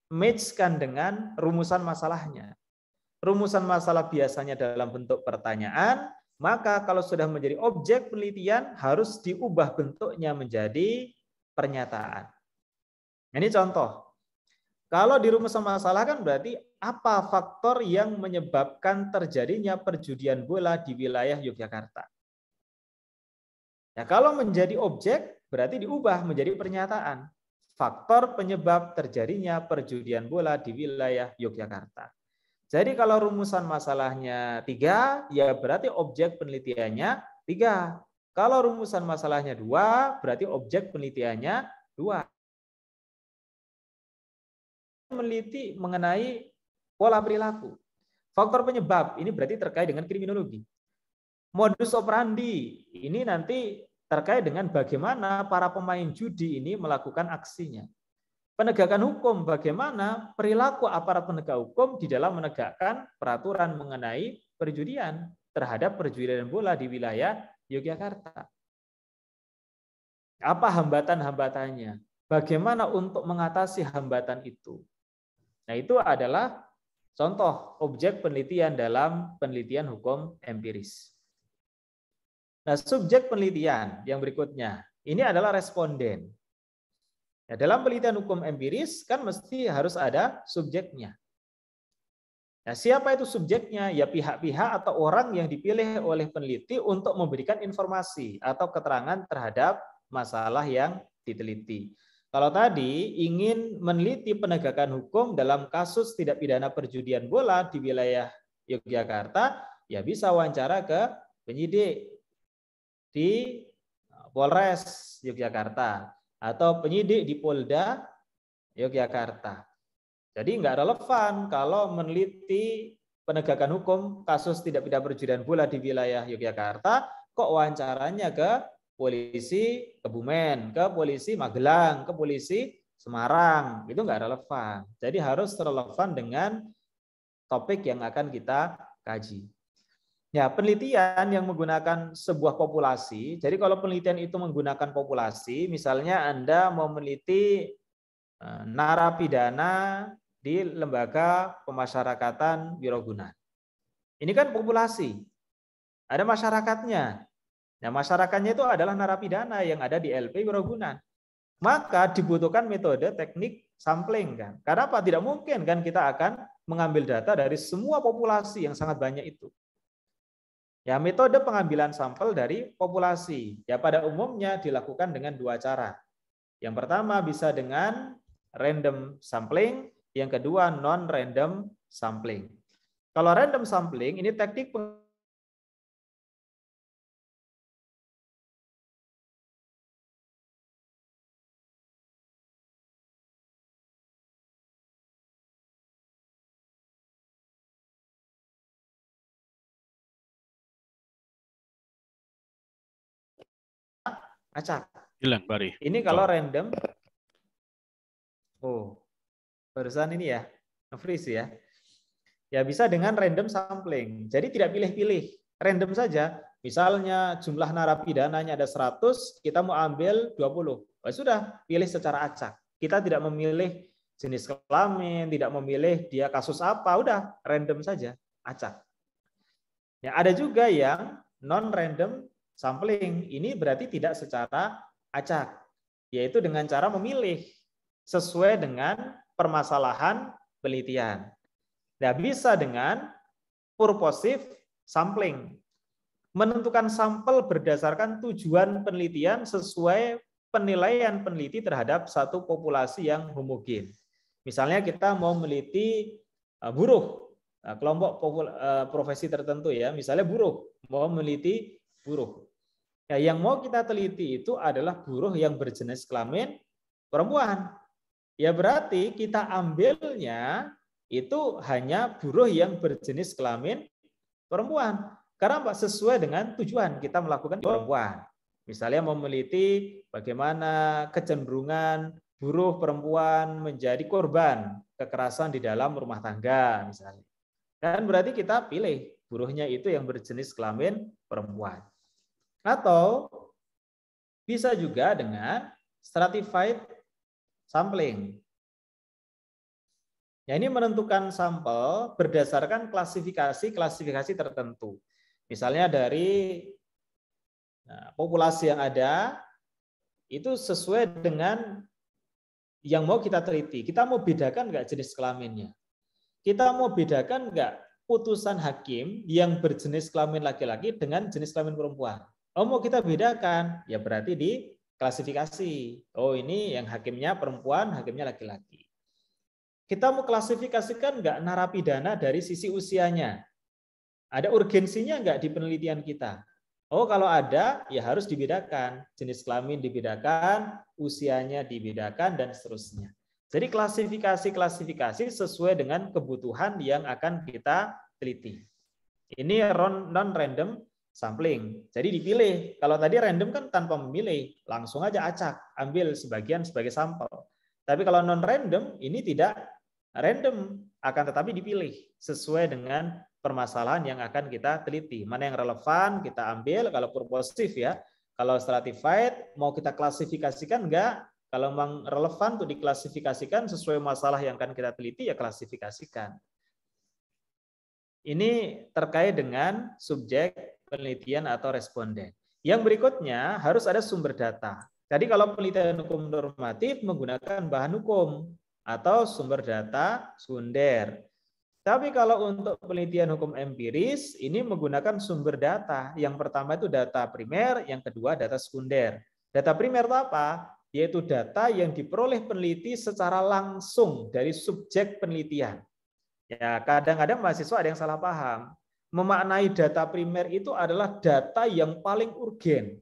matchkan dengan rumusan masalahnya rumusan masalah biasanya dalam bentuk pertanyaan, maka kalau sudah menjadi objek penelitian harus diubah bentuknya menjadi pernyataan. Ini contoh. Kalau di rumusan masalah kan berarti apa faktor yang menyebabkan terjadinya perjudian bola di wilayah Yogyakarta? Nah, kalau menjadi objek berarti diubah menjadi pernyataan. Faktor penyebab terjadinya perjudian bola di wilayah Yogyakarta. Jadi kalau rumusan masalahnya tiga, ya berarti objek penelitiannya tiga. Kalau rumusan masalahnya dua, berarti objek penelitiannya dua. Meliti mengenai pola perilaku. Faktor penyebab ini berarti terkait dengan kriminologi. Modus operandi ini nanti terkait dengan bagaimana para pemain judi ini melakukan aksinya penegakan hukum bagaimana perilaku aparat penegak hukum di dalam menegakkan peraturan mengenai perjudian terhadap perjudian bola di wilayah Yogyakarta. Apa hambatan-hambatannya? Bagaimana untuk mengatasi hambatan itu? Nah, itu adalah contoh objek penelitian dalam penelitian hukum empiris. Nah, subjek penelitian yang berikutnya. Ini adalah responden. Ya, dalam penelitian hukum empiris kan mesti harus ada subjeknya. Nah, siapa itu subjeknya? Ya pihak-pihak atau orang yang dipilih oleh peneliti untuk memberikan informasi atau keterangan terhadap masalah yang diteliti. Kalau tadi ingin meneliti penegakan hukum dalam kasus tidak pidana perjudian bola di wilayah Yogyakarta, ya bisa wawancara ke penyidik di Polres Yogyakarta atau penyidik di Polda Yogyakarta. Jadi nggak relevan kalau meneliti penegakan hukum kasus tidak pidana perjudian bola di wilayah Yogyakarta, kok wawancaranya ke polisi Kebumen, ke polisi Magelang, ke polisi Semarang, itu nggak relevan. Jadi harus relevan dengan topik yang akan kita kaji. Ya, penelitian yang menggunakan sebuah populasi. Jadi kalau penelitian itu menggunakan populasi, misalnya Anda mau meneliti e, narapidana di lembaga pemasyarakatan Wiroguna. Ini kan populasi. Ada masyarakatnya. Nah, masyarakatnya itu adalah narapidana yang ada di LP Wiroguna. Maka dibutuhkan metode teknik sampling kan. Karena Tidak mungkin kan kita akan mengambil data dari semua populasi yang sangat banyak itu. Ya, metode pengambilan sampel dari populasi. Ya, pada umumnya dilakukan dengan dua cara. Yang pertama bisa dengan random sampling, yang kedua non-random sampling. Kalau random sampling ini teknik acak. Hilang bari. Ini kalau oh. random. Oh, barusan ini ya, freeze ya. Ya bisa dengan random sampling. Jadi tidak pilih-pilih, random saja. Misalnya jumlah narapidananya ada 100, kita mau ambil 20. Oh, ya sudah, pilih secara acak. Kita tidak memilih jenis kelamin, tidak memilih dia kasus apa, udah random saja, acak. Ya, ada juga yang non random sampling ini berarti tidak secara acak, yaitu dengan cara memilih sesuai dengan permasalahan penelitian. Tidak nah, bisa dengan purposive sampling, menentukan sampel berdasarkan tujuan penelitian sesuai penilaian peneliti terhadap satu populasi yang homogen. Misalnya kita mau meneliti e, buruh, e, kelompok e, profesi tertentu ya, misalnya buruh, mau meneliti buruh. Ya, yang mau kita teliti itu adalah buruh yang berjenis kelamin perempuan. Ya berarti kita ambilnya itu hanya buruh yang berjenis kelamin perempuan. Karena Pak sesuai dengan tujuan kita melakukan perempuan. Misalnya meneliti bagaimana kecenderungan buruh perempuan menjadi korban kekerasan di dalam rumah tangga misalnya. Dan berarti kita pilih buruhnya itu yang berjenis kelamin perempuan. Atau bisa juga dengan stratified sampling. Ya, ini menentukan sampel berdasarkan klasifikasi-klasifikasi tertentu. Misalnya dari nah, populasi yang ada, itu sesuai dengan yang mau kita teliti. Kita mau bedakan nggak jenis kelaminnya? Kita mau bedakan nggak putusan hakim yang berjenis kelamin laki-laki dengan jenis kelamin perempuan? Oh mau kita bedakan, ya berarti di klasifikasi. Oh ini yang hakimnya perempuan, hakimnya laki-laki. Kita mau klasifikasikan nggak narapidana dari sisi usianya? Ada urgensinya nggak di penelitian kita? Oh kalau ada, ya harus dibedakan. Jenis kelamin dibedakan, usianya dibedakan, dan seterusnya. Jadi klasifikasi-klasifikasi sesuai dengan kebutuhan yang akan kita teliti. Ini non-random sampling. Jadi dipilih. Kalau tadi random kan tanpa memilih, langsung aja acak, ambil sebagian sebagai sampel. Tapi kalau non random ini tidak random, akan tetapi dipilih sesuai dengan permasalahan yang akan kita teliti. Mana yang relevan kita ambil kalau purposive ya. Kalau stratified mau kita klasifikasikan enggak? Kalau memang relevan untuk diklasifikasikan sesuai masalah yang akan kita teliti ya klasifikasikan. Ini terkait dengan subjek penelitian atau responden. Yang berikutnya harus ada sumber data. Jadi kalau penelitian hukum normatif menggunakan bahan hukum atau sumber data sekunder. Tapi kalau untuk penelitian hukum empiris ini menggunakan sumber data. Yang pertama itu data primer, yang kedua data sekunder. Data primer itu apa? Yaitu data yang diperoleh peneliti secara langsung dari subjek penelitian. Ya, kadang-kadang mahasiswa ada yang salah paham memaknai data primer itu adalah data yang paling urgen.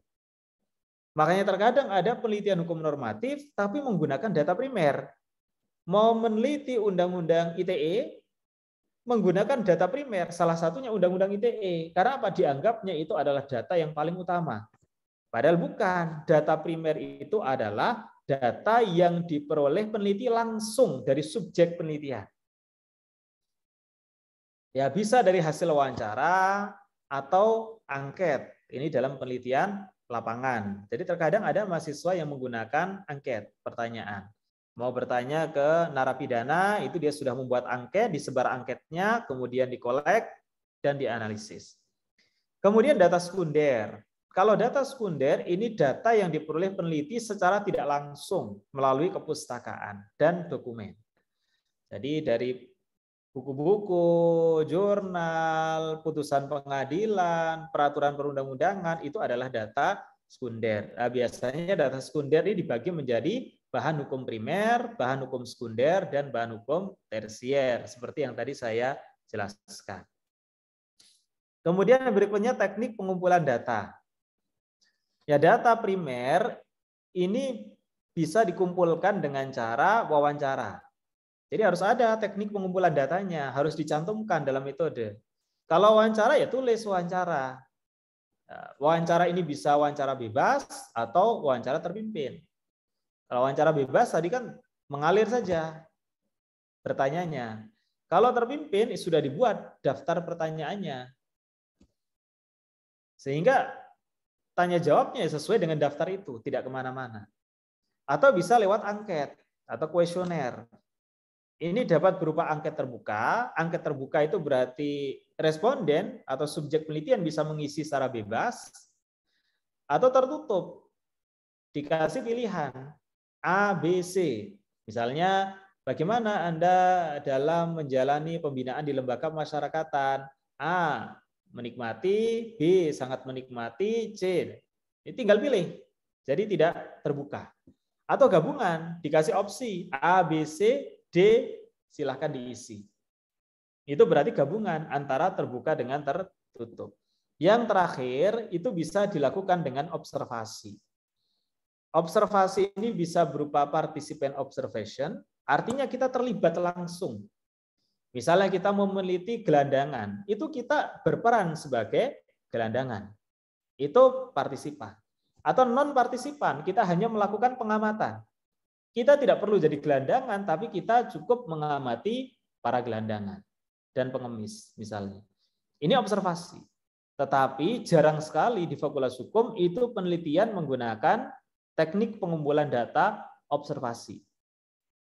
Makanya terkadang ada penelitian hukum normatif tapi menggunakan data primer. Mau meneliti undang-undang ITE menggunakan data primer, salah satunya undang-undang ITE. Karena apa dianggapnya itu adalah data yang paling utama. Padahal bukan. Data primer itu adalah data yang diperoleh peneliti langsung dari subjek penelitian. Ya bisa dari hasil wawancara atau angket. Ini dalam penelitian lapangan. Jadi terkadang ada mahasiswa yang menggunakan angket pertanyaan. Mau bertanya ke narapidana, itu dia sudah membuat angket, disebar angketnya, kemudian dikolek dan dianalisis. Kemudian data sekunder. Kalau data sekunder ini data yang diperoleh peneliti secara tidak langsung melalui kepustakaan dan dokumen. Jadi dari buku-buku, jurnal, putusan pengadilan, peraturan perundang-undangan itu adalah data sekunder. Nah, biasanya data sekunder ini dibagi menjadi bahan hukum primer, bahan hukum sekunder, dan bahan hukum tersier, seperti yang tadi saya jelaskan. Kemudian berikutnya teknik pengumpulan data. Ya data primer ini bisa dikumpulkan dengan cara wawancara. Jadi harus ada teknik pengumpulan datanya, harus dicantumkan dalam metode. Kalau wawancara ya tulis wawancara. Ya, wawancara ini bisa wawancara bebas atau wawancara terpimpin. Kalau wawancara bebas tadi kan mengalir saja pertanyaannya. Kalau terpimpin ya sudah dibuat daftar pertanyaannya. Sehingga tanya jawabnya ya sesuai dengan daftar itu, tidak kemana-mana. Atau bisa lewat angket atau kuesioner. Ini dapat berupa angket terbuka. Angket terbuka itu berarti responden atau subjek penelitian bisa mengisi secara bebas atau tertutup. Dikasih pilihan A, B, C. Misalnya bagaimana Anda dalam menjalani pembinaan di lembaga masyarakatan? A, menikmati, B, sangat menikmati, C. Ini tinggal pilih. Jadi tidak terbuka. Atau gabungan, dikasih opsi A, B, C, D silahkan diisi. Itu berarti gabungan antara terbuka dengan tertutup. Yang terakhir itu bisa dilakukan dengan observasi. Observasi ini bisa berupa participant observation, artinya kita terlibat langsung. Misalnya kita mau meneliti gelandangan, itu kita berperan sebagai gelandangan. Itu partisipan. Atau non partisipan, kita hanya melakukan pengamatan. Kita tidak perlu jadi gelandangan, tapi kita cukup mengamati para gelandangan dan pengemis misalnya. Ini observasi. Tetapi jarang sekali di Fakultas Hukum itu penelitian menggunakan teknik pengumpulan data observasi.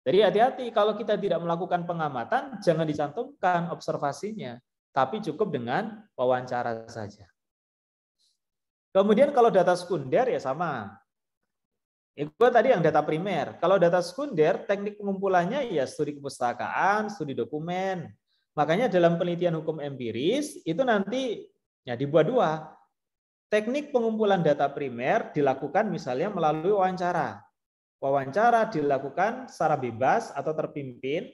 Jadi hati-hati kalau kita tidak melakukan pengamatan, jangan dicantumkan observasinya, tapi cukup dengan wawancara saja. Kemudian kalau data sekunder ya sama. Itu ya, tadi yang data primer. Kalau data sekunder, teknik pengumpulannya ya studi kepustakaan, studi dokumen. Makanya dalam penelitian hukum empiris itu nanti ya dibuat dua. Teknik pengumpulan data primer dilakukan misalnya melalui wawancara. Wawancara dilakukan secara bebas atau terpimpin.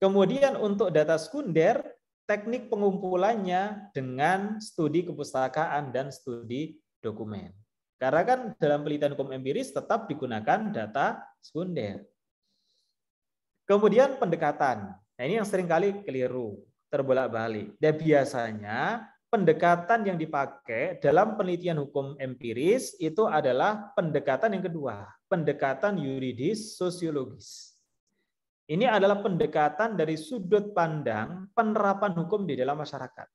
Kemudian untuk data sekunder, teknik pengumpulannya dengan studi kepustakaan dan studi dokumen. Karena kan dalam penelitian hukum empiris tetap digunakan data sekunder. Kemudian pendekatan. Nah ini yang sering kali keliru, terbolak-balik. Dan biasanya pendekatan yang dipakai dalam penelitian hukum empiris itu adalah pendekatan yang kedua. Pendekatan yuridis sosiologis. Ini adalah pendekatan dari sudut pandang penerapan hukum di dalam masyarakat.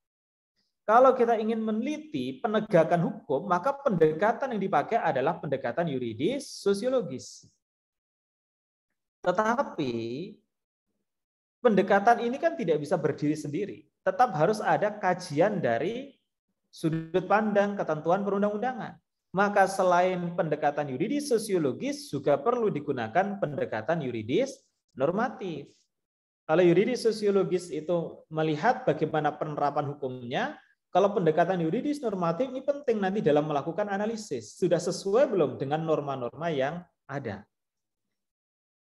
Kalau kita ingin meneliti penegakan hukum, maka pendekatan yang dipakai adalah pendekatan yuridis sosiologis. Tetapi pendekatan ini kan tidak bisa berdiri sendiri. Tetap harus ada kajian dari sudut pandang ketentuan perundang-undangan. Maka selain pendekatan yuridis sosiologis juga perlu digunakan pendekatan yuridis normatif. Kalau yuridis sosiologis itu melihat bagaimana penerapan hukumnya, kalau pendekatan yuridis normatif ini penting nanti dalam melakukan analisis. Sudah sesuai belum dengan norma-norma yang ada.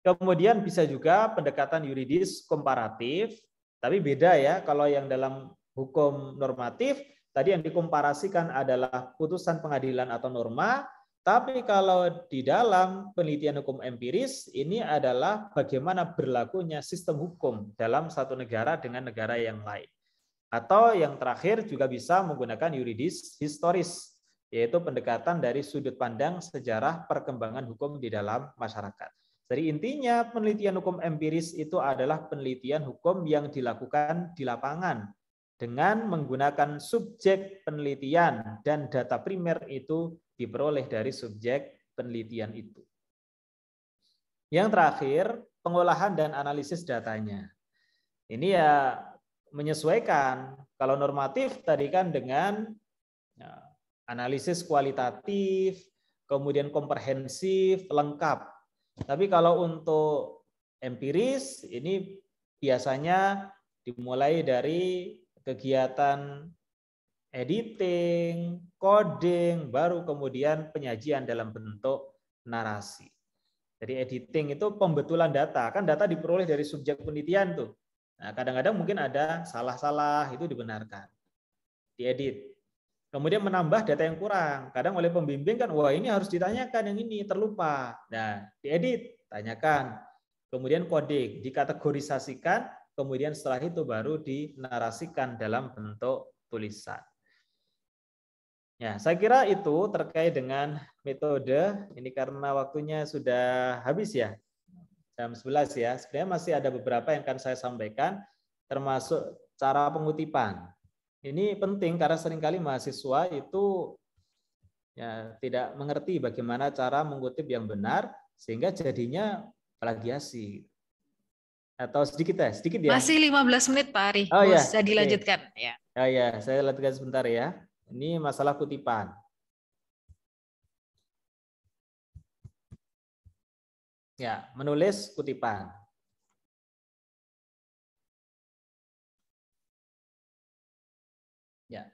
Kemudian bisa juga pendekatan yuridis komparatif, tapi beda ya kalau yang dalam hukum normatif tadi yang dikomparasikan adalah putusan pengadilan atau norma, tapi kalau di dalam penelitian hukum empiris ini adalah bagaimana berlakunya sistem hukum dalam satu negara dengan negara yang lain. Atau yang terakhir juga bisa menggunakan yuridis historis, yaitu pendekatan dari sudut pandang sejarah perkembangan hukum di dalam masyarakat. Jadi intinya penelitian hukum empiris itu adalah penelitian hukum yang dilakukan di lapangan dengan menggunakan subjek penelitian dan data primer itu diperoleh dari subjek penelitian itu. Yang terakhir, pengolahan dan analisis datanya. Ini ya menyesuaikan. Kalau normatif tadi kan dengan ya, analisis kualitatif, kemudian komprehensif, lengkap. Tapi kalau untuk empiris ini biasanya dimulai dari kegiatan editing, coding, baru kemudian penyajian dalam bentuk narasi. Jadi editing itu pembetulan data, kan data diperoleh dari subjek penelitian tuh. Nah, kadang-kadang mungkin ada salah-salah itu dibenarkan, diedit. Kemudian menambah data yang kurang. Kadang oleh pembimbing kan, wah ini harus ditanyakan yang ini terlupa. Nah, diedit, tanyakan. Kemudian coding, dikategorisasikan. Kemudian setelah itu baru dinarasikan dalam bentuk tulisan. Ya, saya kira itu terkait dengan metode. Ini karena waktunya sudah habis ya jam 11 ya. Sebenarnya masih ada beberapa yang akan saya sampaikan, termasuk cara pengutipan. Ini penting karena seringkali mahasiswa itu ya, tidak mengerti bagaimana cara mengutip yang benar, sehingga jadinya plagiasi. Atau sedikit ya, sedikit ya. Masih 15 menit Pak Ari, oh, bisa ya. dilanjutkan. Ya. Oh ya, saya lanjutkan sebentar ya. Ini masalah kutipan. Ya, menulis kutipan. Ya.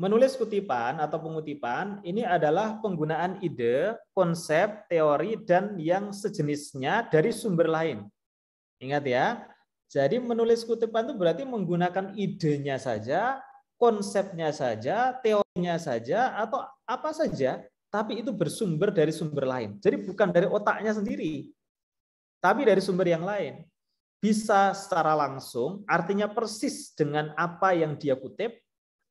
Menulis kutipan atau pengutipan ini adalah penggunaan ide, konsep, teori, dan yang sejenisnya dari sumber lain. Ingat ya, jadi menulis kutipan itu berarti menggunakan idenya saja, konsepnya saja, teorinya saja, atau apa saja tapi itu bersumber dari sumber lain. Jadi bukan dari otaknya sendiri, tapi dari sumber yang lain. Bisa secara langsung, artinya persis dengan apa yang dia kutip,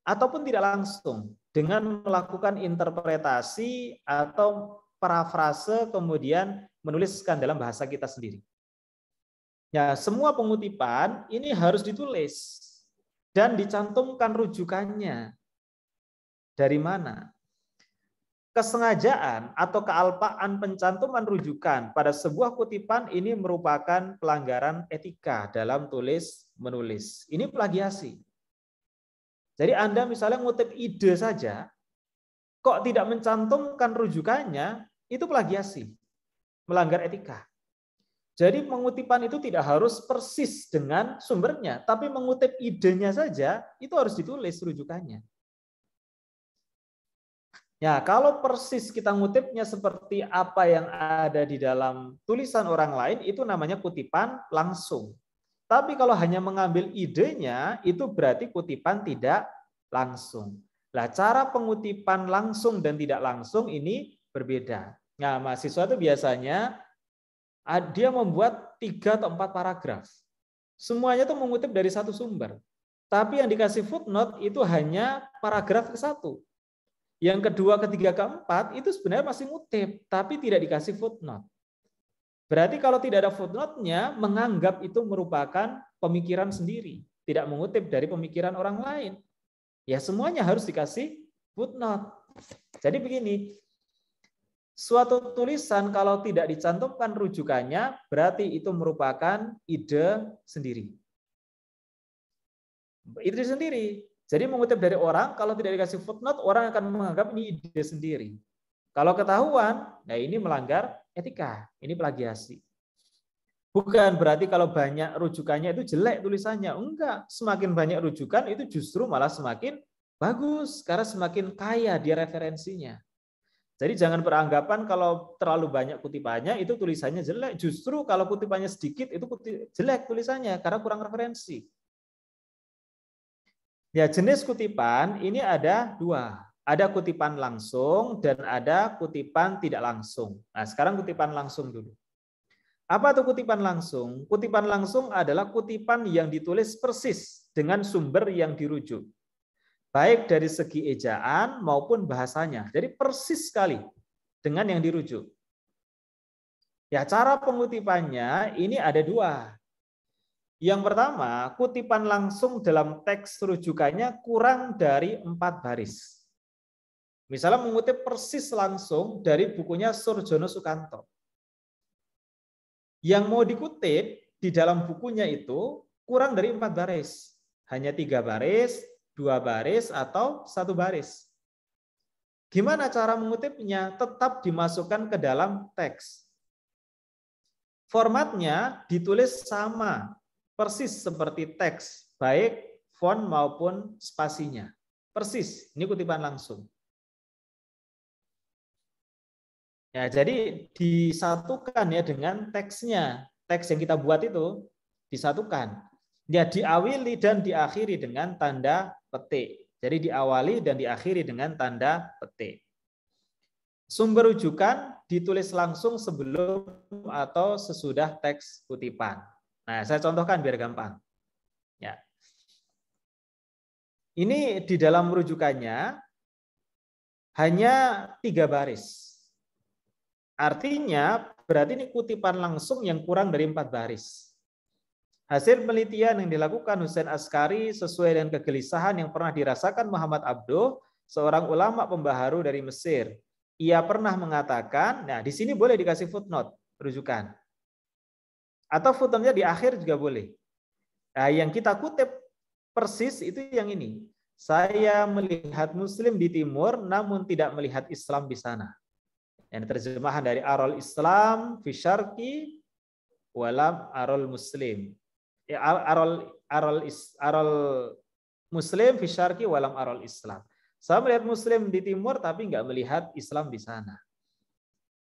ataupun tidak langsung dengan melakukan interpretasi atau parafrase kemudian menuliskan dalam bahasa kita sendiri. Ya, semua pengutipan ini harus ditulis dan dicantumkan rujukannya. Dari mana? kesengajaan atau kealpaan pencantuman rujukan pada sebuah kutipan ini merupakan pelanggaran etika dalam tulis menulis. Ini plagiasi. Jadi Anda misalnya ngutip ide saja, kok tidak mencantumkan rujukannya, itu plagiasi. Melanggar etika. Jadi mengutipan itu tidak harus persis dengan sumbernya, tapi mengutip idenya saja itu harus ditulis rujukannya. Ya, kalau persis kita ngutipnya seperti apa yang ada di dalam tulisan orang lain, itu namanya kutipan langsung. Tapi kalau hanya mengambil idenya, itu berarti kutipan tidak langsung. Nah, cara pengutipan langsung dan tidak langsung ini berbeda. Nah, mahasiswa itu biasanya dia membuat tiga atau empat paragraf. Semuanya itu mengutip dari satu sumber. Tapi yang dikasih footnote itu hanya paragraf ke satu yang kedua, ketiga, keempat itu sebenarnya masih ngutip, tapi tidak dikasih footnote. Berarti kalau tidak ada footnote-nya, menganggap itu merupakan pemikiran sendiri, tidak mengutip dari pemikiran orang lain. Ya semuanya harus dikasih footnote. Jadi begini, suatu tulisan kalau tidak dicantumkan rujukannya, berarti itu merupakan ide sendiri. Ide sendiri, jadi mengutip dari orang, kalau tidak dikasih footnote, orang akan menganggap ini ide sendiri. Kalau ketahuan, nah ini melanggar etika, ini plagiasi. Bukan berarti kalau banyak rujukannya itu jelek tulisannya. Enggak, semakin banyak rujukan itu justru malah semakin bagus karena semakin kaya dia referensinya. Jadi jangan beranggapan kalau terlalu banyak kutipannya itu tulisannya jelek. Justru kalau kutipannya sedikit itu jelek tulisannya karena kurang referensi. Ya, jenis kutipan ini ada dua. Ada kutipan langsung dan ada kutipan tidak langsung. Nah, sekarang kutipan langsung dulu. Apa itu kutipan langsung? Kutipan langsung adalah kutipan yang ditulis persis dengan sumber yang dirujuk. Baik dari segi ejaan maupun bahasanya. Jadi persis sekali dengan yang dirujuk. Ya, cara pengutipannya ini ada dua. Yang pertama, kutipan langsung dalam teks rujukannya kurang dari empat baris. Misalnya mengutip persis langsung dari bukunya Surjono Sukanto. Yang mau dikutip di dalam bukunya itu kurang dari empat baris. Hanya tiga baris, dua baris, atau satu baris. Gimana cara mengutipnya? Tetap dimasukkan ke dalam teks. Formatnya ditulis sama persis seperti teks, baik font maupun spasinya. Persis, ini kutipan langsung. Ya, jadi disatukan ya dengan teksnya. Teks yang kita buat itu disatukan. Ya, diawali dan diakhiri dengan tanda petik. Jadi diawali dan diakhiri dengan tanda petik. Sumber rujukan ditulis langsung sebelum atau sesudah teks kutipan. Nah, saya contohkan biar gampang. Ya. Ini di dalam rujukannya hanya tiga baris. Artinya berarti ini kutipan langsung yang kurang dari empat baris. Hasil penelitian yang dilakukan Hussein Askari sesuai dengan kegelisahan yang pernah dirasakan Muhammad Abduh, seorang ulama pembaharu dari Mesir. Ia pernah mengatakan, nah di sini boleh dikasih footnote, rujukan. Atau futonnya di akhir juga boleh. Nah, yang kita kutip persis itu yang ini. Saya melihat Muslim di timur, namun tidak melihat Islam di sana. Yang terjemahan dari arul Islam, Fisharki, Walam arul Muslim. Ya, arul arul Muslim, Fisharki, Walam arul Islam. Saya melihat Muslim di timur, tapi nggak melihat Islam di sana.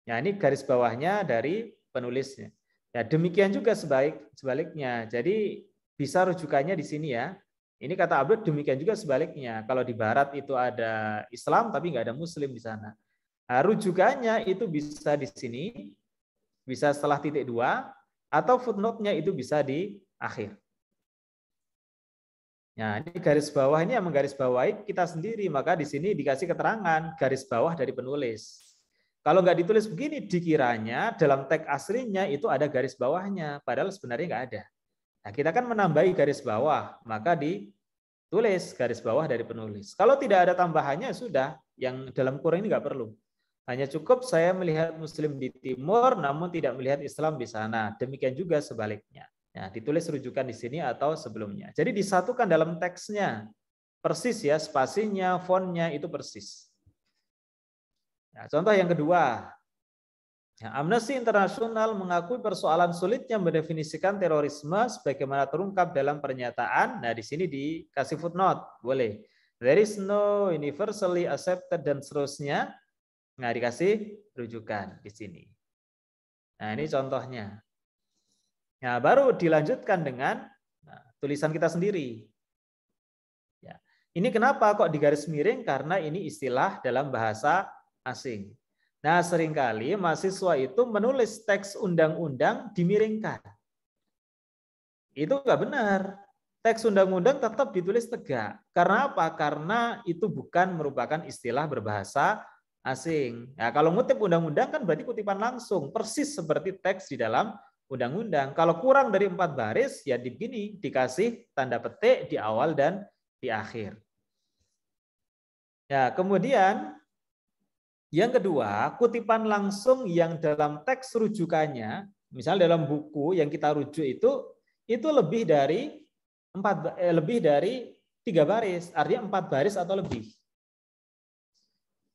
Ya, ini garis bawahnya dari penulisnya. Ya, demikian juga sebalik sebaliknya. Jadi bisa rujukannya di sini ya. Ini kata Abdul demikian juga sebaliknya. Kalau di barat itu ada Islam tapi nggak ada muslim di sana. Nah, rujukannya itu bisa di sini, bisa setelah titik dua, atau footnote-nya itu bisa di akhir. Nah, ini garis bawah ini yang menggaris bawahi kita sendiri, maka di sini dikasih keterangan garis bawah dari penulis. Kalau nggak ditulis begini, dikiranya dalam teks aslinya itu ada garis bawahnya, padahal sebenarnya nggak ada. Nah, kita kan menambahi garis bawah, maka ditulis garis bawah dari penulis. Kalau tidak ada tambahannya, sudah. Yang dalam kurang ini nggak perlu. Hanya cukup saya melihat Muslim di timur, namun tidak melihat Islam di sana. Demikian juga sebaliknya. Nah, ditulis rujukan di sini atau sebelumnya. Jadi disatukan dalam teksnya. Persis ya, spasinya, fontnya itu persis. Nah, contoh yang kedua, Ya, Amnesty International mengakui persoalan sulitnya mendefinisikan terorisme sebagaimana terungkap dalam pernyataan. Nah, di sini dikasih footnote, boleh. There is no universally accepted dan seterusnya. Nah, dikasih rujukan di sini. Nah, ini contohnya. Nah, baru dilanjutkan dengan nah, tulisan kita sendiri. Ya. Ini kenapa kok digaris miring? Karena ini istilah dalam bahasa asing. Nah, seringkali mahasiswa itu menulis teks undang-undang dimiringkan. Itu enggak benar. Teks undang-undang tetap ditulis tegak. Karena apa? Karena itu bukan merupakan istilah berbahasa asing. Nah, kalau ngutip undang-undang kan berarti kutipan langsung, persis seperti teks di dalam undang-undang. Kalau kurang dari empat baris, ya begini, dikasih tanda petik di awal dan di akhir. Ya, kemudian yang kedua, kutipan langsung yang dalam teks rujukannya, misalnya dalam buku yang kita rujuk itu, itu lebih dari empat eh, lebih dari tiga baris, artinya empat baris atau lebih.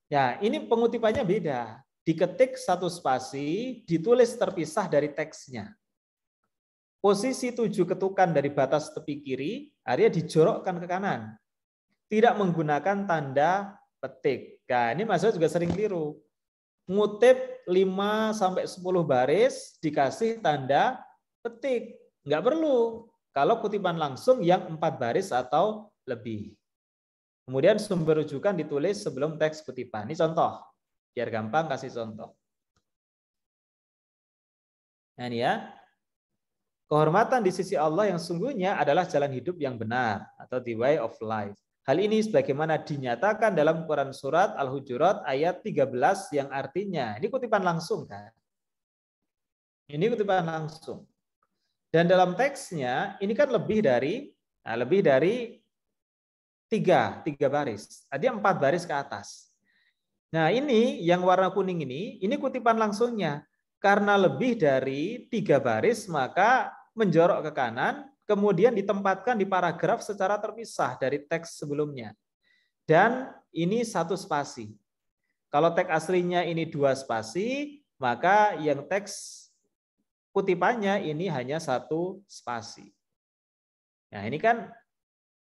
Ya, ini pengutipannya beda. Diketik satu spasi, ditulis terpisah dari teksnya. Posisi tujuh ketukan dari batas tepi kiri, artinya dijorokkan ke kanan. Tidak menggunakan tanda petik Nah, ini mahasiswa juga sering keliru. Ngutip 5 sampai 10 baris dikasih tanda petik. Nggak perlu. Kalau kutipan langsung yang 4 baris atau lebih. Kemudian sumber rujukan ditulis sebelum teks kutipan. Ini contoh. Biar gampang kasih contoh. Nah, ini ya. Kehormatan di sisi Allah yang sungguhnya adalah jalan hidup yang benar atau the way of life. Hal ini sebagaimana dinyatakan dalam Quran Surat Al-Hujurat ayat 13 yang artinya, ini kutipan langsung kan? Ini kutipan langsung. Dan dalam teksnya, ini kan lebih dari nah, lebih dari tiga, tiga baris. Ada ah, empat baris ke atas. Nah ini yang warna kuning ini, ini kutipan langsungnya. Karena lebih dari tiga baris, maka menjorok ke kanan, kemudian ditempatkan di paragraf secara terpisah dari teks sebelumnya. Dan ini satu spasi. Kalau teks aslinya ini dua spasi, maka yang teks kutipannya ini hanya satu spasi. Nah ini kan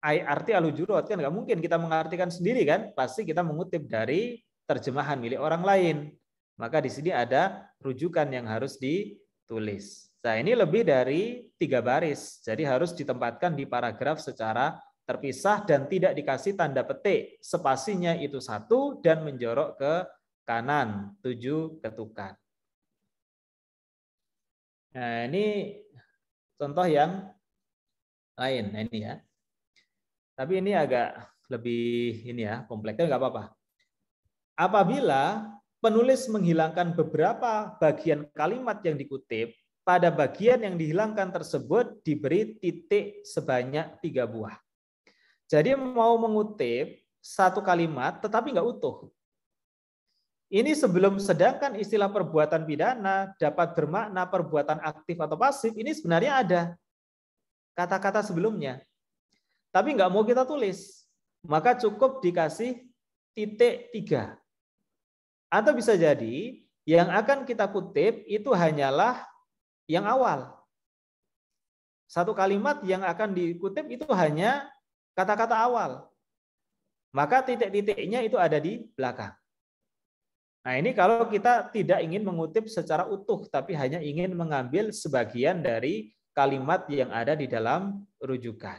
arti alujurot kan nggak mungkin kita mengartikan sendiri kan, pasti kita mengutip dari terjemahan milik orang lain. Maka di sini ada rujukan yang harus ditulis. Nah, ini lebih dari tiga baris, jadi harus ditempatkan di paragraf secara terpisah dan tidak dikasih tanda petik. Spasinya itu satu dan menjorok ke kanan, tujuh ketukan. Nah, ini contoh yang lain nah, ini ya. Tapi ini agak lebih ini ya, kompleksnya nggak apa-apa. Apabila penulis menghilangkan beberapa bagian kalimat yang dikutip, pada bagian yang dihilangkan tersebut diberi titik sebanyak tiga buah. Jadi mau mengutip satu kalimat tetapi nggak utuh. Ini sebelum sedangkan istilah perbuatan pidana dapat bermakna perbuatan aktif atau pasif, ini sebenarnya ada kata-kata sebelumnya. Tapi nggak mau kita tulis. Maka cukup dikasih titik tiga. Atau bisa jadi yang akan kita kutip itu hanyalah yang awal. Satu kalimat yang akan dikutip itu hanya kata-kata awal. Maka titik-titiknya itu ada di belakang. Nah ini kalau kita tidak ingin mengutip secara utuh, tapi hanya ingin mengambil sebagian dari kalimat yang ada di dalam rujukan.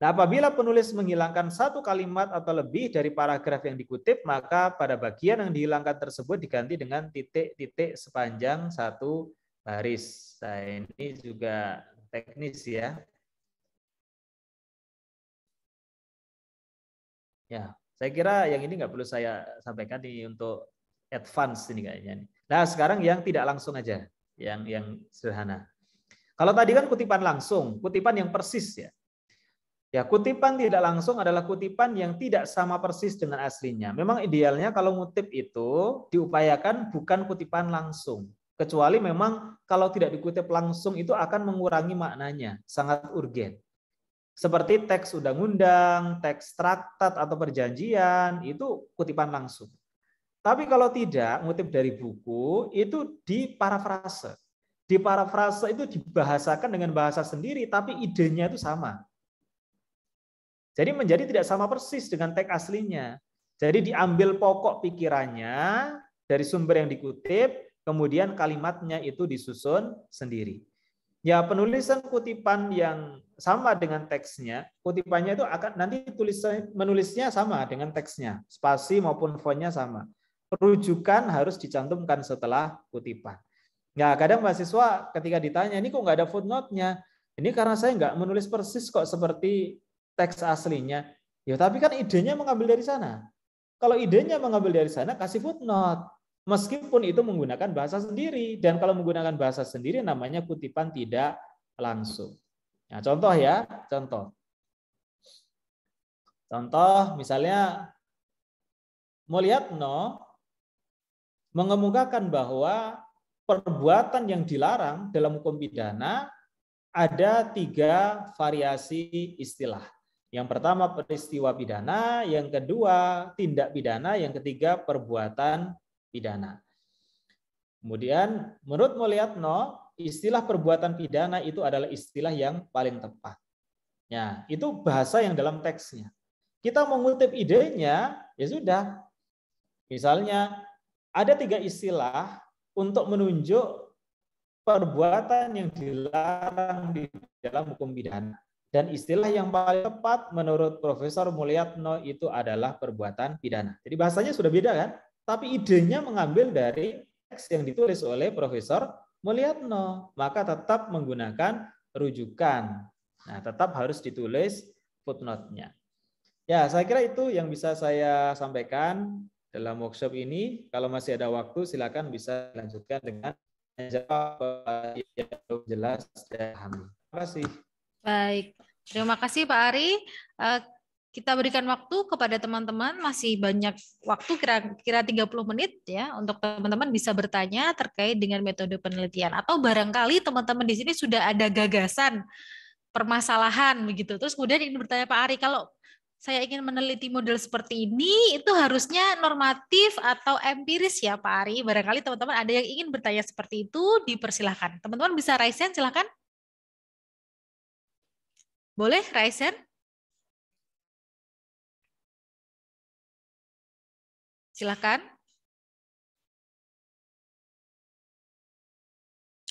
Nah, apabila penulis menghilangkan satu kalimat atau lebih dari paragraf yang dikutip, maka pada bagian yang dihilangkan tersebut diganti dengan titik-titik sepanjang satu baris. Nah, ini juga teknis ya. Ya, saya kira yang ini nggak perlu saya sampaikan nih untuk advance ini kayaknya. Nah, sekarang yang tidak langsung aja, yang yang sederhana. Kalau tadi kan kutipan langsung, kutipan yang persis ya. Ya, kutipan tidak langsung adalah kutipan yang tidak sama persis dengan aslinya. Memang idealnya kalau ngutip itu diupayakan bukan kutipan langsung. Kecuali memang kalau tidak dikutip langsung itu akan mengurangi maknanya, sangat urgen. Seperti teks undang-undang, teks traktat atau perjanjian, itu kutipan langsung. Tapi kalau tidak, ngutip dari buku, itu di di parafrase itu dibahasakan dengan bahasa sendiri, tapi idenya itu sama. Jadi menjadi tidak sama persis dengan teks aslinya. Jadi diambil pokok pikirannya dari sumber yang dikutip, kemudian kalimatnya itu disusun sendiri. Ya penulisan kutipan yang sama dengan teksnya, kutipannya itu akan nanti tulis menulisnya sama dengan teksnya, spasi maupun fontnya sama. Rujukan harus dicantumkan setelah kutipan. Ya kadang mahasiswa ketika ditanya ini kok nggak ada footnote-nya, ini karena saya nggak menulis persis kok seperti teks aslinya. Ya tapi kan idenya mengambil dari sana. Kalau idenya mengambil dari sana kasih footnote. Meskipun itu menggunakan bahasa sendiri. Dan kalau menggunakan bahasa sendiri namanya kutipan tidak langsung. Nah, contoh ya, contoh. Contoh misalnya Mulyatno mengemukakan bahwa perbuatan yang dilarang dalam hukum pidana ada tiga variasi istilah. Yang pertama peristiwa pidana, yang kedua tindak pidana, yang ketiga perbuatan pidana. Kemudian menurut Mulyatno, istilah perbuatan pidana itu adalah istilah yang paling tepat. Ya, itu bahasa yang dalam teksnya. Kita mengutip idenya, ya sudah. Misalnya ada tiga istilah untuk menunjuk perbuatan yang dilarang di dalam hukum pidana. Dan istilah yang paling tepat menurut Profesor Mulyatno itu adalah perbuatan pidana. Jadi bahasanya sudah beda kan? Tapi idenya mengambil dari teks yang ditulis oleh Profesor Mulyatno. Maka tetap menggunakan rujukan. Nah, tetap harus ditulis footnote-nya. Ya, saya kira itu yang bisa saya sampaikan dalam workshop ini. Kalau masih ada waktu, silakan bisa lanjutkan dengan jawab yang jelas dan Terima kasih. Baik, terima kasih Pak Ari. Eh, kita berikan waktu kepada teman-teman masih banyak waktu kira-kira 30 menit ya untuk teman-teman bisa bertanya terkait dengan metode penelitian atau barangkali teman-teman di sini sudah ada gagasan permasalahan begitu. Terus kemudian ingin bertanya Pak Ari kalau saya ingin meneliti model seperti ini itu harusnya normatif atau empiris ya Pak Ari. Barangkali teman-teman ada yang ingin bertanya seperti itu dipersilahkan. Teman-teman bisa raise hand silahkan. Boleh raise hand? Silakan.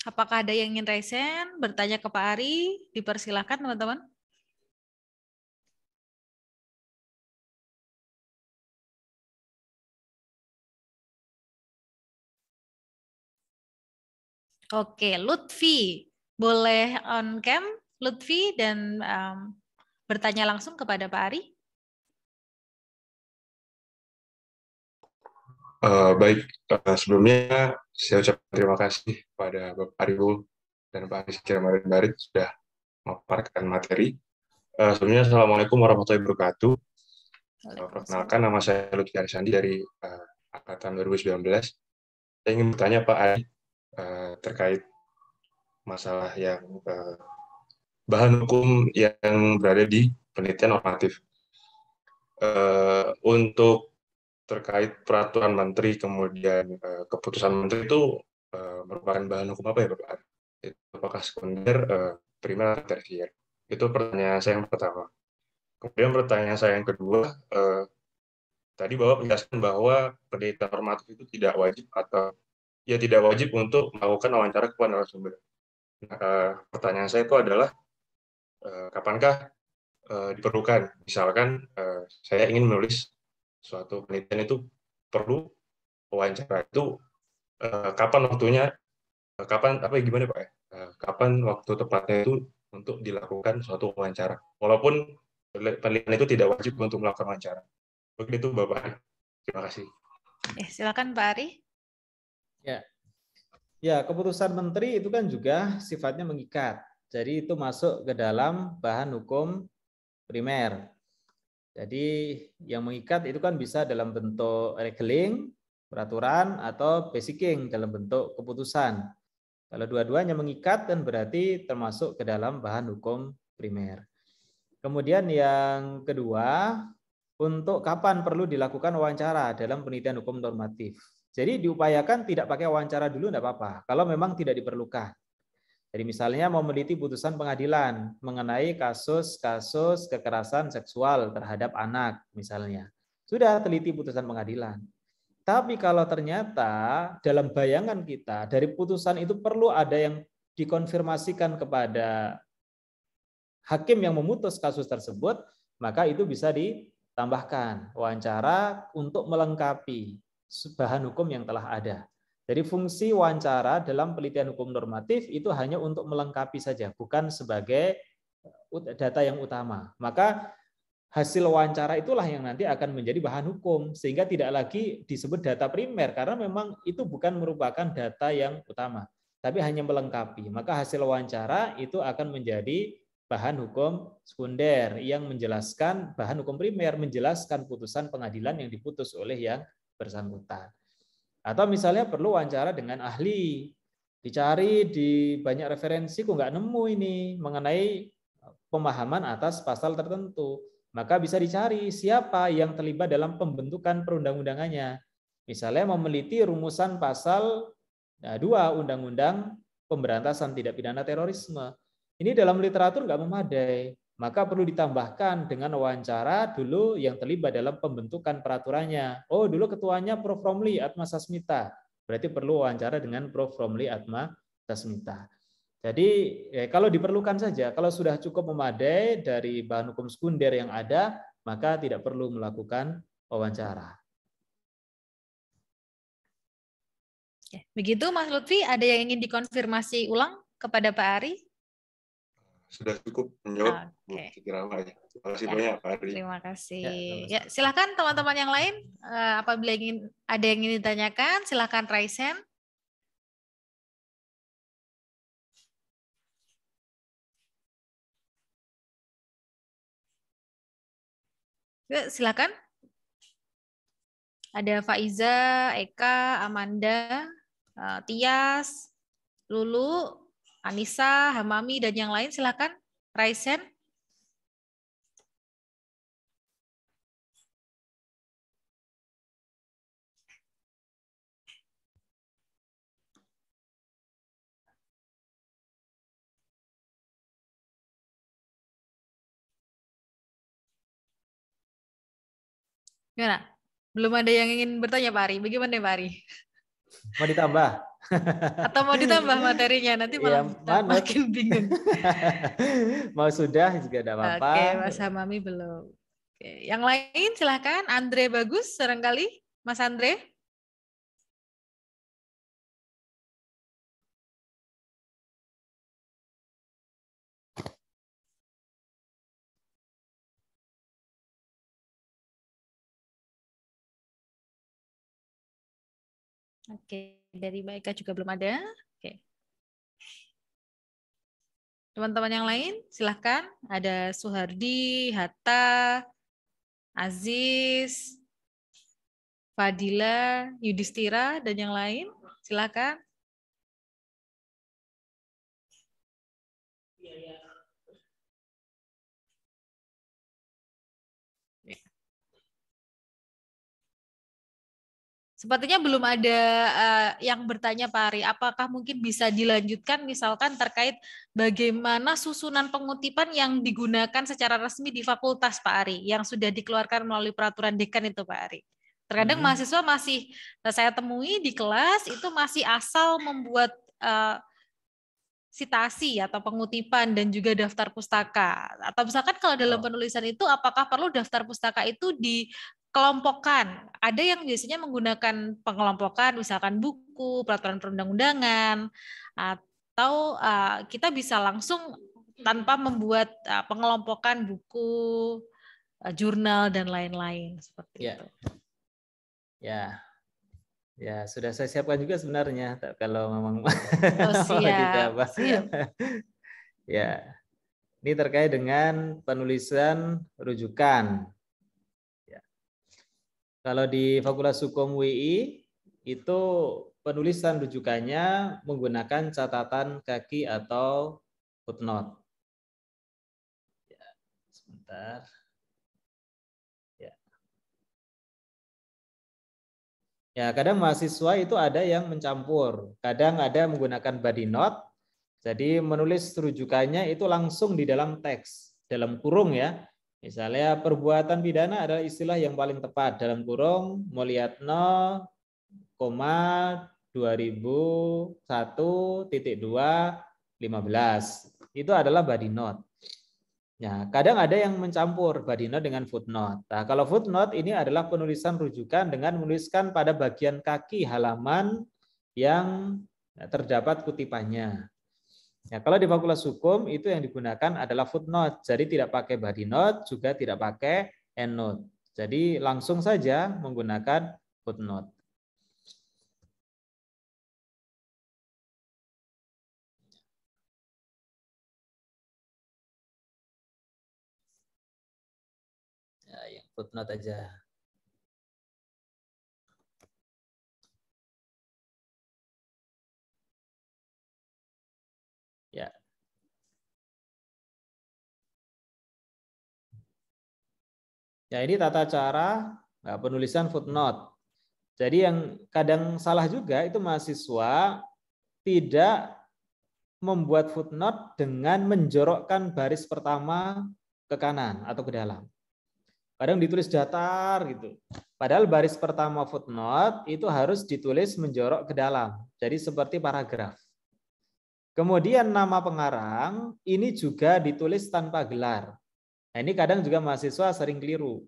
Apakah ada yang ingin resen, bertanya ke Pak Ari? Dipersilakan teman-teman. Oke, Lutfi, boleh on cam Lutfi dan um, bertanya langsung kepada Pak Ari. Uh, baik, uh, sebelumnya saya ucapkan terima kasih pada Bapak Ariful dan Pak Aris Kiramarin Barit sudah memaparkan materi. Uh, sebelumnya, Assalamualaikum warahmatullahi wabarakatuh. perkenalkan, nama saya Lutfi Arisandi dari uh, Angkatan 2019. Saya ingin bertanya Pak Ari uh, terkait masalah yang uh, bahan hukum yang berada di penelitian normatif. Uh, untuk terkait peraturan menteri kemudian uh, keputusan menteri itu uh, merupakan bahan hukum apa ya Bapak? Itu apakah sekunder, uh, eh, primer, atau tersier? Itu pertanyaan saya yang pertama. Kemudian pertanyaan saya yang kedua, uh, tadi Bapak menjelaskan bahwa pendeta normatif itu tidak wajib atau ya tidak wajib untuk melakukan wawancara kepada narasumber. Nah, uh, pertanyaan saya itu adalah uh, kapankah uh, diperlukan? Misalkan uh, saya ingin menulis suatu penelitian itu perlu wawancara itu eh, kapan waktunya eh, kapan apa gimana pak ya? eh, kapan waktu tepatnya itu untuk dilakukan suatu wawancara walaupun penelitian itu tidak wajib untuk melakukan wawancara begitu bapak terima kasih Eh silakan pak Ari ya ya keputusan menteri itu kan juga sifatnya mengikat jadi itu masuk ke dalam bahan hukum primer jadi yang mengikat itu kan bisa dalam bentuk regeling, peraturan, atau basicing dalam bentuk keputusan. Kalau dua-duanya mengikat kan berarti termasuk ke dalam bahan hukum primer. Kemudian yang kedua, untuk kapan perlu dilakukan wawancara dalam penelitian hukum normatif. Jadi diupayakan tidak pakai wawancara dulu tidak apa-apa, kalau memang tidak diperlukan. Jadi misalnya mau meliti putusan pengadilan mengenai kasus-kasus kekerasan seksual terhadap anak misalnya. Sudah teliti putusan pengadilan. Tapi kalau ternyata dalam bayangan kita dari putusan itu perlu ada yang dikonfirmasikan kepada hakim yang memutus kasus tersebut, maka itu bisa ditambahkan wawancara untuk melengkapi bahan hukum yang telah ada. Jadi fungsi wawancara dalam penelitian hukum normatif itu hanya untuk melengkapi saja, bukan sebagai eh, data yang utama. Maka hasil wawancara itulah yang nanti akan menjadi bahan hukum sehingga tidak lagi disebut data primer karena memang itu bukan merupakan data yang utama tapi hanya melengkapi maka hasil wawancara itu akan menjadi bahan hukum sekunder yang menjelaskan bahan hukum primer menjelaskan putusan pengadilan yang diputus oleh yang bersangkutan atau misalnya perlu wawancara dengan ahli, dicari di banyak referensi kok nggak nemu ini mengenai pemahaman atas pasal tertentu. Maka bisa dicari siapa yang terlibat dalam pembentukan perundang-undangannya. Misalnya memeliti rumusan pasal eh, dua Undang-Undang Pemberantasan Tidak Pidana Terorisme. Ini dalam literatur nggak memadai maka perlu ditambahkan dengan wawancara dulu yang terlibat dalam pembentukan peraturannya. Oh, dulu ketuanya Prof. Romli Atma Sasmita. Berarti perlu wawancara dengan Prof. Romli Atma Sasmita. Jadi eh, kalau diperlukan saja, kalau sudah cukup memadai dari bahan hukum sekunder yang ada, maka tidak perlu melakukan wawancara. Begitu Mas Lutfi, ada yang ingin dikonfirmasi ulang kepada Pak Ari? sudah cukup menjawab okay. ya. Terima kasih ya. banyak Pak Adri. Terima kasih. Ya, ya silahkan teman-teman yang lain uh, apabila ingin ada yang ingin ditanyakan silahkan raise hand. Ya, silakan. Ada Faiza, Eka, Amanda, eh, Tias, Lulu, Anissa, Hamami, dan yang lain silakan. Raisen. Gimana? Belum ada yang ingin bertanya Pak Ari. Bagaimana Pak Ari? Mau ditambah? Atau mau ditambah materinya nanti iya, malah ya, makin bingung. mau sudah juga tidak apa-apa. Oke, Mas Hamami belum. Oke. Yang lain silahkan Andre Bagus serangkali Mas Andre. Oke, dari mereka juga belum ada. Oke. Teman-teman yang lain, silahkan. Ada Suhardi, Hatta, Aziz, Fadila, Yudhistira, dan yang lain. Silahkan. Sepertinya belum ada uh, yang bertanya Pak Ari, apakah mungkin bisa dilanjutkan misalkan terkait bagaimana susunan pengutipan yang digunakan secara resmi di fakultas Pak Ari, yang sudah dikeluarkan melalui peraturan dekan itu Pak Ari. Terkadang hmm. mahasiswa masih, nah, saya temui di kelas itu masih asal membuat uh, sitasi atau pengutipan dan juga daftar pustaka. Atau misalkan kalau dalam oh. penulisan itu apakah perlu daftar pustaka itu di kelompokkan Ada yang biasanya menggunakan pengelompokan, misalkan buku, peraturan perundang-undangan, atau eh, kita bisa langsung tanpa membuat eh, pengelompokan buku, eh, jurnal dan lain-lain seperti ya. itu. Ya, ya sudah saya siapkan juga sebenarnya kalau memang oh, siap. kita siap. ya, ini terkait dengan penulisan rujukan. Kalau di Fakultas Hukum UI itu penulisan rujukannya menggunakan catatan kaki atau footnote. Ya, sebentar. Ya. ya, kadang mahasiswa itu ada yang mencampur, kadang ada menggunakan body note. Jadi menulis rujukannya itu langsung di dalam teks, dalam kurung ya. Misalnya perbuatan pidana adalah istilah yang paling tepat dalam kurung melihat koma Itu adalah body note. Nah, kadang ada yang mencampur body note dengan footnote. Nah, kalau footnote ini adalah penulisan rujukan dengan menuliskan pada bagian kaki halaman yang terdapat kutipannya. Ya, kalau di fakultas hukum itu yang digunakan adalah footnote, jadi tidak pakai body note, juga tidak pakai end note, Jadi langsung saja menggunakan footnote. Ya, yang footnote aja. Ya ini tata cara nah, penulisan footnote. Jadi yang kadang salah juga itu mahasiswa tidak membuat footnote dengan menjorokkan baris pertama ke kanan atau ke dalam. Kadang ditulis datar gitu. Padahal baris pertama footnote itu harus ditulis menjorok ke dalam. Jadi seperti paragraf. Kemudian nama pengarang ini juga ditulis tanpa gelar. Nah, ini kadang juga mahasiswa sering keliru.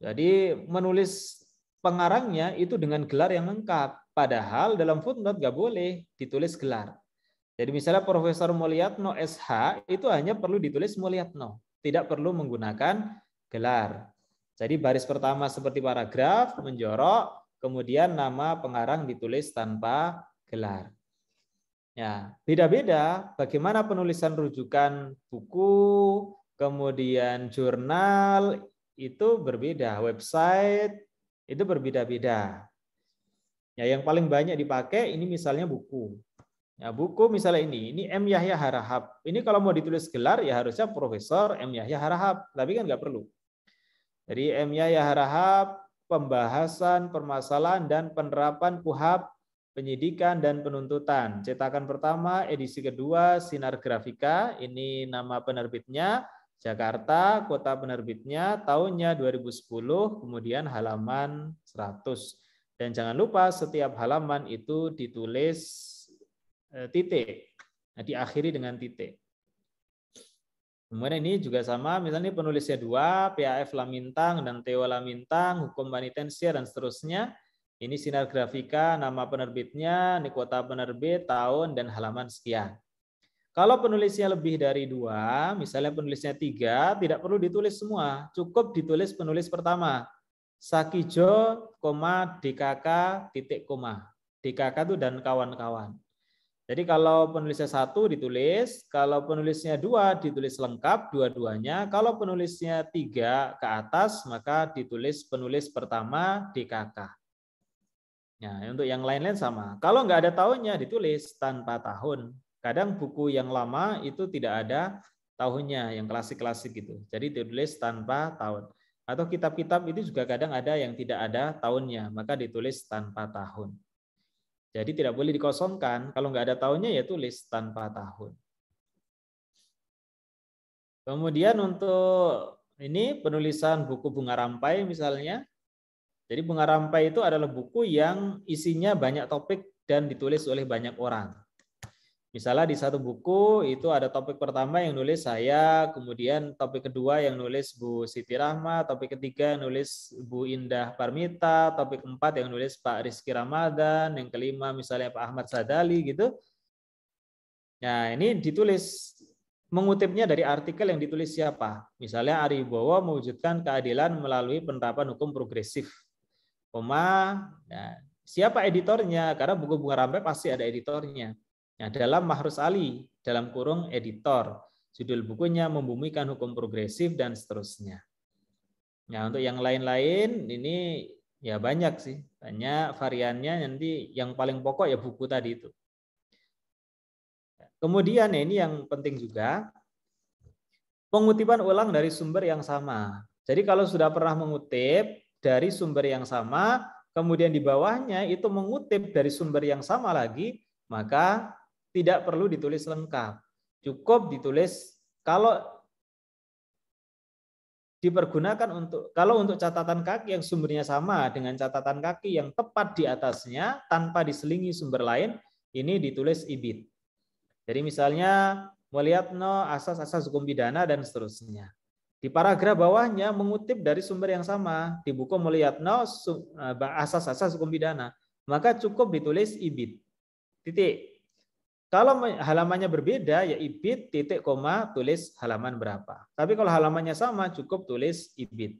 Jadi menulis pengarangnya itu dengan gelar yang lengkap. Padahal dalam footnote nggak boleh ditulis gelar. Jadi misalnya Profesor Mulyatno SH itu hanya perlu ditulis Mulyatno. Tidak perlu menggunakan gelar. Jadi baris pertama seperti paragraf, menjorok, kemudian nama pengarang ditulis tanpa gelar. Ya, beda-beda bagaimana penulisan rujukan buku, kemudian jurnal itu berbeda, website itu berbeda-beda. Ya, yang paling banyak dipakai ini misalnya buku. Ya, buku misalnya ini, ini M. Yahya Harahap. Ini kalau mau ditulis gelar ya harusnya Profesor M. Yahya Harahap, tapi kan nggak perlu. Jadi M. Yahya Harahap, pembahasan, permasalahan, dan penerapan PUHAP penyidikan dan penuntutan. Cetakan pertama, edisi kedua, Sinar Grafika, ini nama penerbitnya. Jakarta, kota penerbitnya tahunnya 2010, kemudian halaman 100. Dan jangan lupa setiap halaman itu ditulis eh, titik. Nah, diakhiri dengan titik. Kemudian ini juga sama, misalnya penulisnya dua, PAF Lamintang dan Teo Lamintang, hukum Banitensia dan seterusnya. Ini sinar grafika, nama penerbitnya, ini kota penerbit, tahun, dan halaman sekian. Kalau penulisnya lebih dari dua, misalnya penulisnya tiga, tidak perlu ditulis semua. Cukup ditulis penulis pertama. Sakijo, koma, DKK, titik koma. DKK itu dan kawan-kawan. Jadi kalau penulisnya satu ditulis, kalau penulisnya dua ditulis lengkap dua-duanya, kalau penulisnya tiga ke atas maka ditulis penulis pertama DKK. Nah, untuk yang lain-lain sama. Kalau nggak ada tahunnya ditulis tanpa tahun. Kadang buku yang lama itu tidak ada tahunnya, yang klasik-klasik gitu. Jadi ditulis tanpa tahun. Atau kitab-kitab itu juga kadang ada yang tidak ada tahunnya, maka ditulis tanpa tahun. Jadi tidak boleh dikosongkan. Kalau nggak ada tahunnya ya tulis tanpa tahun. Kemudian untuk ini penulisan buku bunga rampai misalnya. Jadi bunga rampai itu adalah buku yang isinya banyak topik dan ditulis oleh banyak orang. Misalnya di satu buku itu ada topik pertama yang nulis saya, kemudian topik kedua yang nulis Bu Siti Rahma, topik ketiga yang nulis Bu Indah Parmita, topik keempat yang nulis Pak Rizky Ramadan, yang kelima misalnya Pak Ahmad Sadali gitu. Nah ini ditulis mengutipnya dari artikel yang ditulis siapa. Misalnya Ari Bowo mewujudkan keadilan melalui penerapan hukum progresif. Koma, nah, siapa editornya? Karena buku bunga rampai pasti ada editornya ya dalam Mahrus Ali, dalam kurung editor, judul bukunya membumikan hukum progresif dan seterusnya. Nah, untuk yang lain-lain ini ya banyak sih, banyak variannya nanti yang paling pokok ya buku tadi itu. Kemudian ya, ini yang penting juga pengutipan ulang dari sumber yang sama. Jadi kalau sudah pernah mengutip dari sumber yang sama, kemudian di bawahnya itu mengutip dari sumber yang sama lagi, maka tidak perlu ditulis lengkap. Cukup ditulis kalau dipergunakan untuk kalau untuk catatan kaki yang sumbernya sama dengan catatan kaki yang tepat di atasnya tanpa diselingi sumber lain, ini ditulis ibit. Jadi misalnya melihat no asas-asas hukum pidana dan seterusnya. Di paragraf bawahnya mengutip dari sumber yang sama di buku no eh, asas-asas hukum pidana, maka cukup ditulis ibit. Titik. Kalau halamannya berbeda, ya ibit titik koma tulis halaman berapa. Tapi kalau halamannya sama, cukup tulis ibit.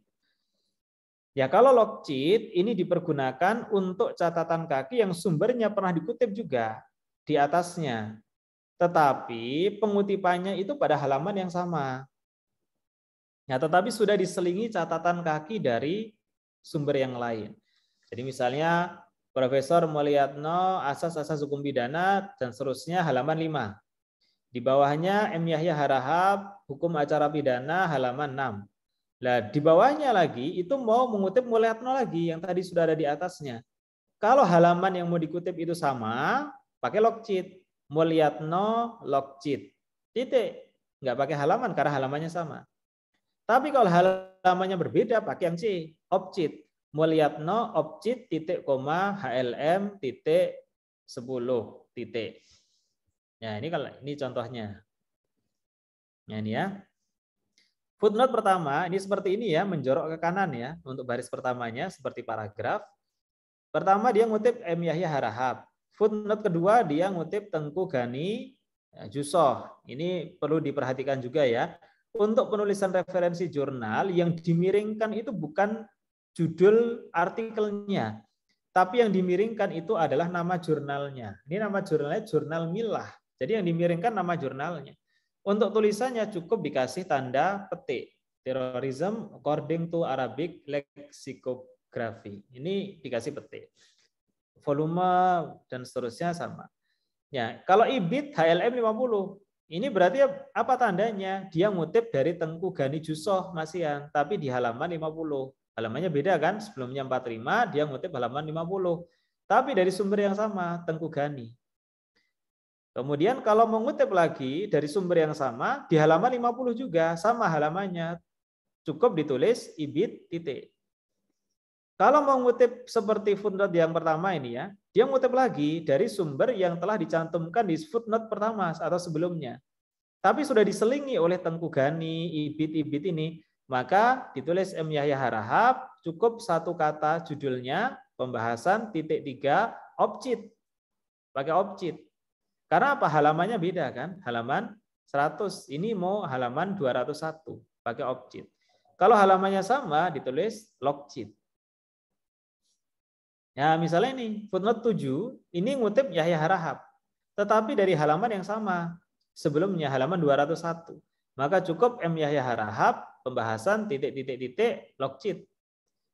Ya kalau log cheat ini dipergunakan untuk catatan kaki yang sumbernya pernah dikutip juga di atasnya. Tetapi pengutipannya itu pada halaman yang sama. Ya, tetapi sudah diselingi catatan kaki dari sumber yang lain. Jadi misalnya Profesor Mulyatno, Asas-Asas Hukum Pidana, dan seterusnya, halaman 5. Di bawahnya M. Yahya Harahap, Hukum Acara Pidana, halaman 6. Nah, di bawahnya lagi, itu mau mengutip Mulyatno lagi, yang tadi sudah ada di atasnya. Kalau halaman yang mau dikutip itu sama, pakai logcit. Mulyatno logcit. Titik. Nggak pakai halaman, karena halamannya sama. Tapi kalau halamannya berbeda, pakai yang C, obcit. Mulyatno Objit titik koma HLM titik 10 titik. Nah, ini kalau ini contohnya. Nah, ini ya. Footnote pertama, ini seperti ini ya, menjorok ke kanan ya untuk baris pertamanya seperti paragraf. Pertama dia ngutip M Yahya Harahap. Footnote kedua dia ngutip Tengku Gani eh, Jusoh. Ini perlu diperhatikan juga ya. Untuk penulisan referensi jurnal yang dimiringkan itu bukan judul artikelnya. Tapi yang dimiringkan itu adalah nama jurnalnya. Ini nama jurnalnya jurnal milah. Jadi yang dimiringkan nama jurnalnya. Untuk tulisannya cukup dikasih tanda petik. Terrorism according to Arabic lexicography. Ini dikasih petik. Volume dan seterusnya sama. Ya, kalau IBIT HLM 50, ini berarti apa tandanya? Dia ngutip dari Tengku Gani Jusoh Masian, tapi di halaman 50. Halamannya beda kan? Sebelumnya 45, dia ngutip halaman 50. Tapi dari sumber yang sama, Tengku Gani. Kemudian kalau mengutip lagi dari sumber yang sama, di halaman 50 juga, sama halamannya. Cukup ditulis ibit titik. Kalau mengutip seperti footnote yang pertama ini ya, dia ngutip lagi dari sumber yang telah dicantumkan di footnote pertama atau sebelumnya. Tapi sudah diselingi oleh Tengku Gani, Ibit-Ibit ini, maka ditulis M. Yahya Harahap, cukup satu kata judulnya, pembahasan titik tiga, objit Pakai objit Karena apa? Halamannya beda kan? Halaman 100. Ini mau halaman 201. Pakai objit Kalau halamannya sama, ditulis logjit Ya, misalnya ini, footnote 7, ini ngutip Yahya Harahap. Tetapi dari halaman yang sama, sebelumnya halaman 201. Maka cukup M. Yahya Harahap pembahasan titik titik titik log sheet.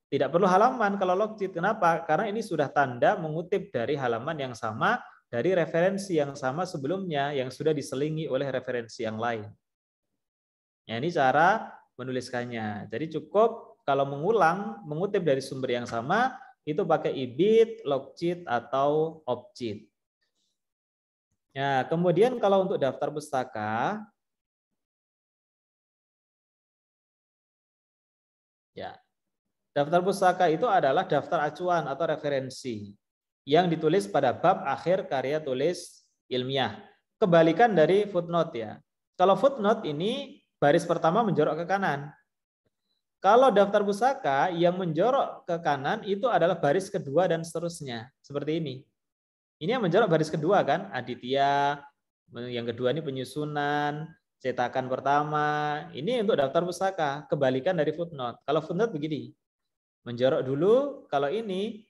Tidak perlu halaman kalau log sheet. Kenapa? Karena ini sudah tanda mengutip dari halaman yang sama dari referensi yang sama sebelumnya yang sudah diselingi oleh referensi yang lain. Ya, ini cara menuliskannya. Jadi cukup kalau mengulang, mengutip dari sumber yang sama, itu pakai ibit, logcheat, atau opcheat. Nah, ya, kemudian kalau untuk daftar pustaka, Daftar pustaka itu adalah daftar acuan atau referensi yang ditulis pada bab akhir karya tulis ilmiah. Kebalikan dari footnote ya. Kalau footnote ini baris pertama menjorok ke kanan. Kalau daftar pusaka yang menjorok ke kanan itu adalah baris kedua dan seterusnya. Seperti ini. Ini yang menjorok baris kedua kan? Aditya, yang kedua ini penyusunan, cetakan pertama. Ini untuk daftar pusaka, kebalikan dari footnote. Kalau footnote begini, Menjorok dulu kalau ini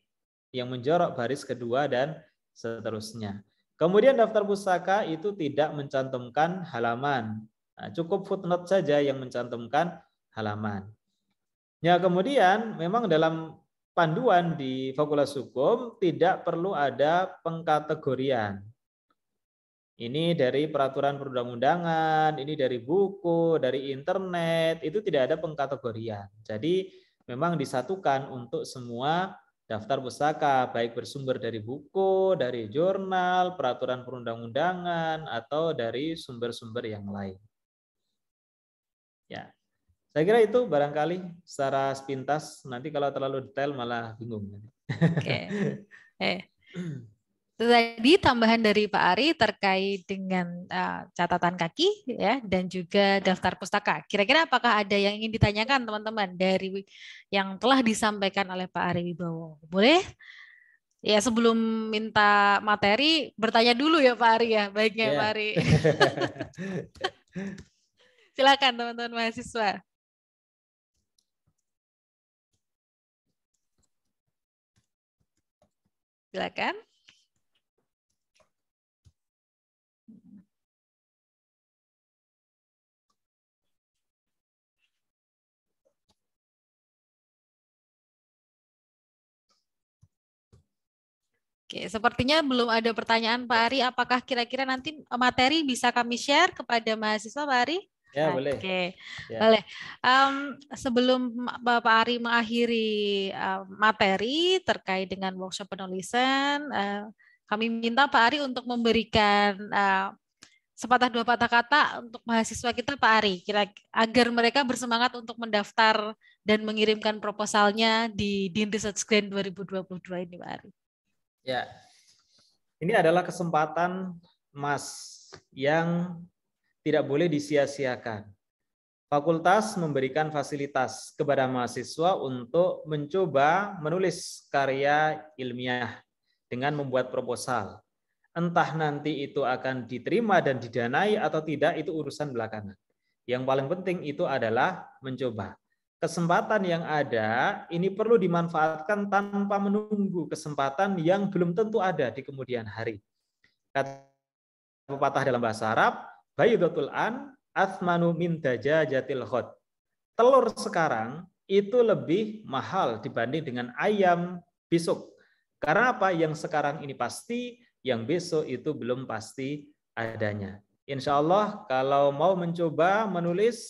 yang menjorok baris kedua dan seterusnya. Kemudian daftar pusaka itu tidak mencantumkan halaman. Nah, cukup footnote saja yang mencantumkan halaman. Ya, kemudian memang dalam panduan di Fakultas Hukum tidak perlu ada pengkategorian. Ini dari peraturan perundang-undangan, ini dari buku, dari internet, itu tidak ada pengkategorian. Jadi memang disatukan untuk semua daftar pusaka, baik bersumber dari buku, dari jurnal, peraturan perundang-undangan, atau dari sumber-sumber yang lain. Ya, saya kira itu barangkali secara sepintas. Nanti kalau terlalu detail malah bingung. Oke. Okay. Eh tadi tambahan dari Pak Ari terkait dengan eh, catatan kaki ya dan juga daftar pustaka. Kira-kira apakah ada yang ingin ditanyakan teman-teman dari yang telah disampaikan oleh Pak Ari Wibowo? Boleh? Ya sebelum minta materi bertanya dulu ya Pak Ari ya, baiknya yeah. Pak Ari. Silakan teman-teman mahasiswa. Silakan. Oke, sepertinya belum ada pertanyaan Pak Ari. Apakah kira-kira nanti materi bisa kami share kepada mahasiswa Pak Ari? Ya, Oke. boleh. Oke, ya. boleh. Um, sebelum Bapak Ari mengakhiri um, materi terkait dengan workshop penulisan, uh, kami minta Pak Ari untuk memberikan uh, sepatah dua patah kata untuk mahasiswa kita Pak Ari, kira agar mereka bersemangat untuk mendaftar dan mengirimkan proposalnya di Dean Research Grant 2022 ini Pak Ari. Ya. Ini adalah kesempatan emas yang tidak boleh disia-siakan. Fakultas memberikan fasilitas kepada mahasiswa untuk mencoba menulis karya ilmiah dengan membuat proposal. Entah nanti itu akan diterima dan didanai atau tidak, itu urusan belakangan. Yang paling penting itu adalah mencoba kesempatan yang ada ini perlu dimanfaatkan tanpa menunggu kesempatan yang belum tentu ada di kemudian hari. Kata pepatah dalam bahasa Arab, bayudatul an athmanu min dajajatil Hot. Telur sekarang itu lebih mahal dibanding dengan ayam besok. Karena apa? Yang sekarang ini pasti, yang besok itu belum pasti adanya. Insya Allah kalau mau mencoba menulis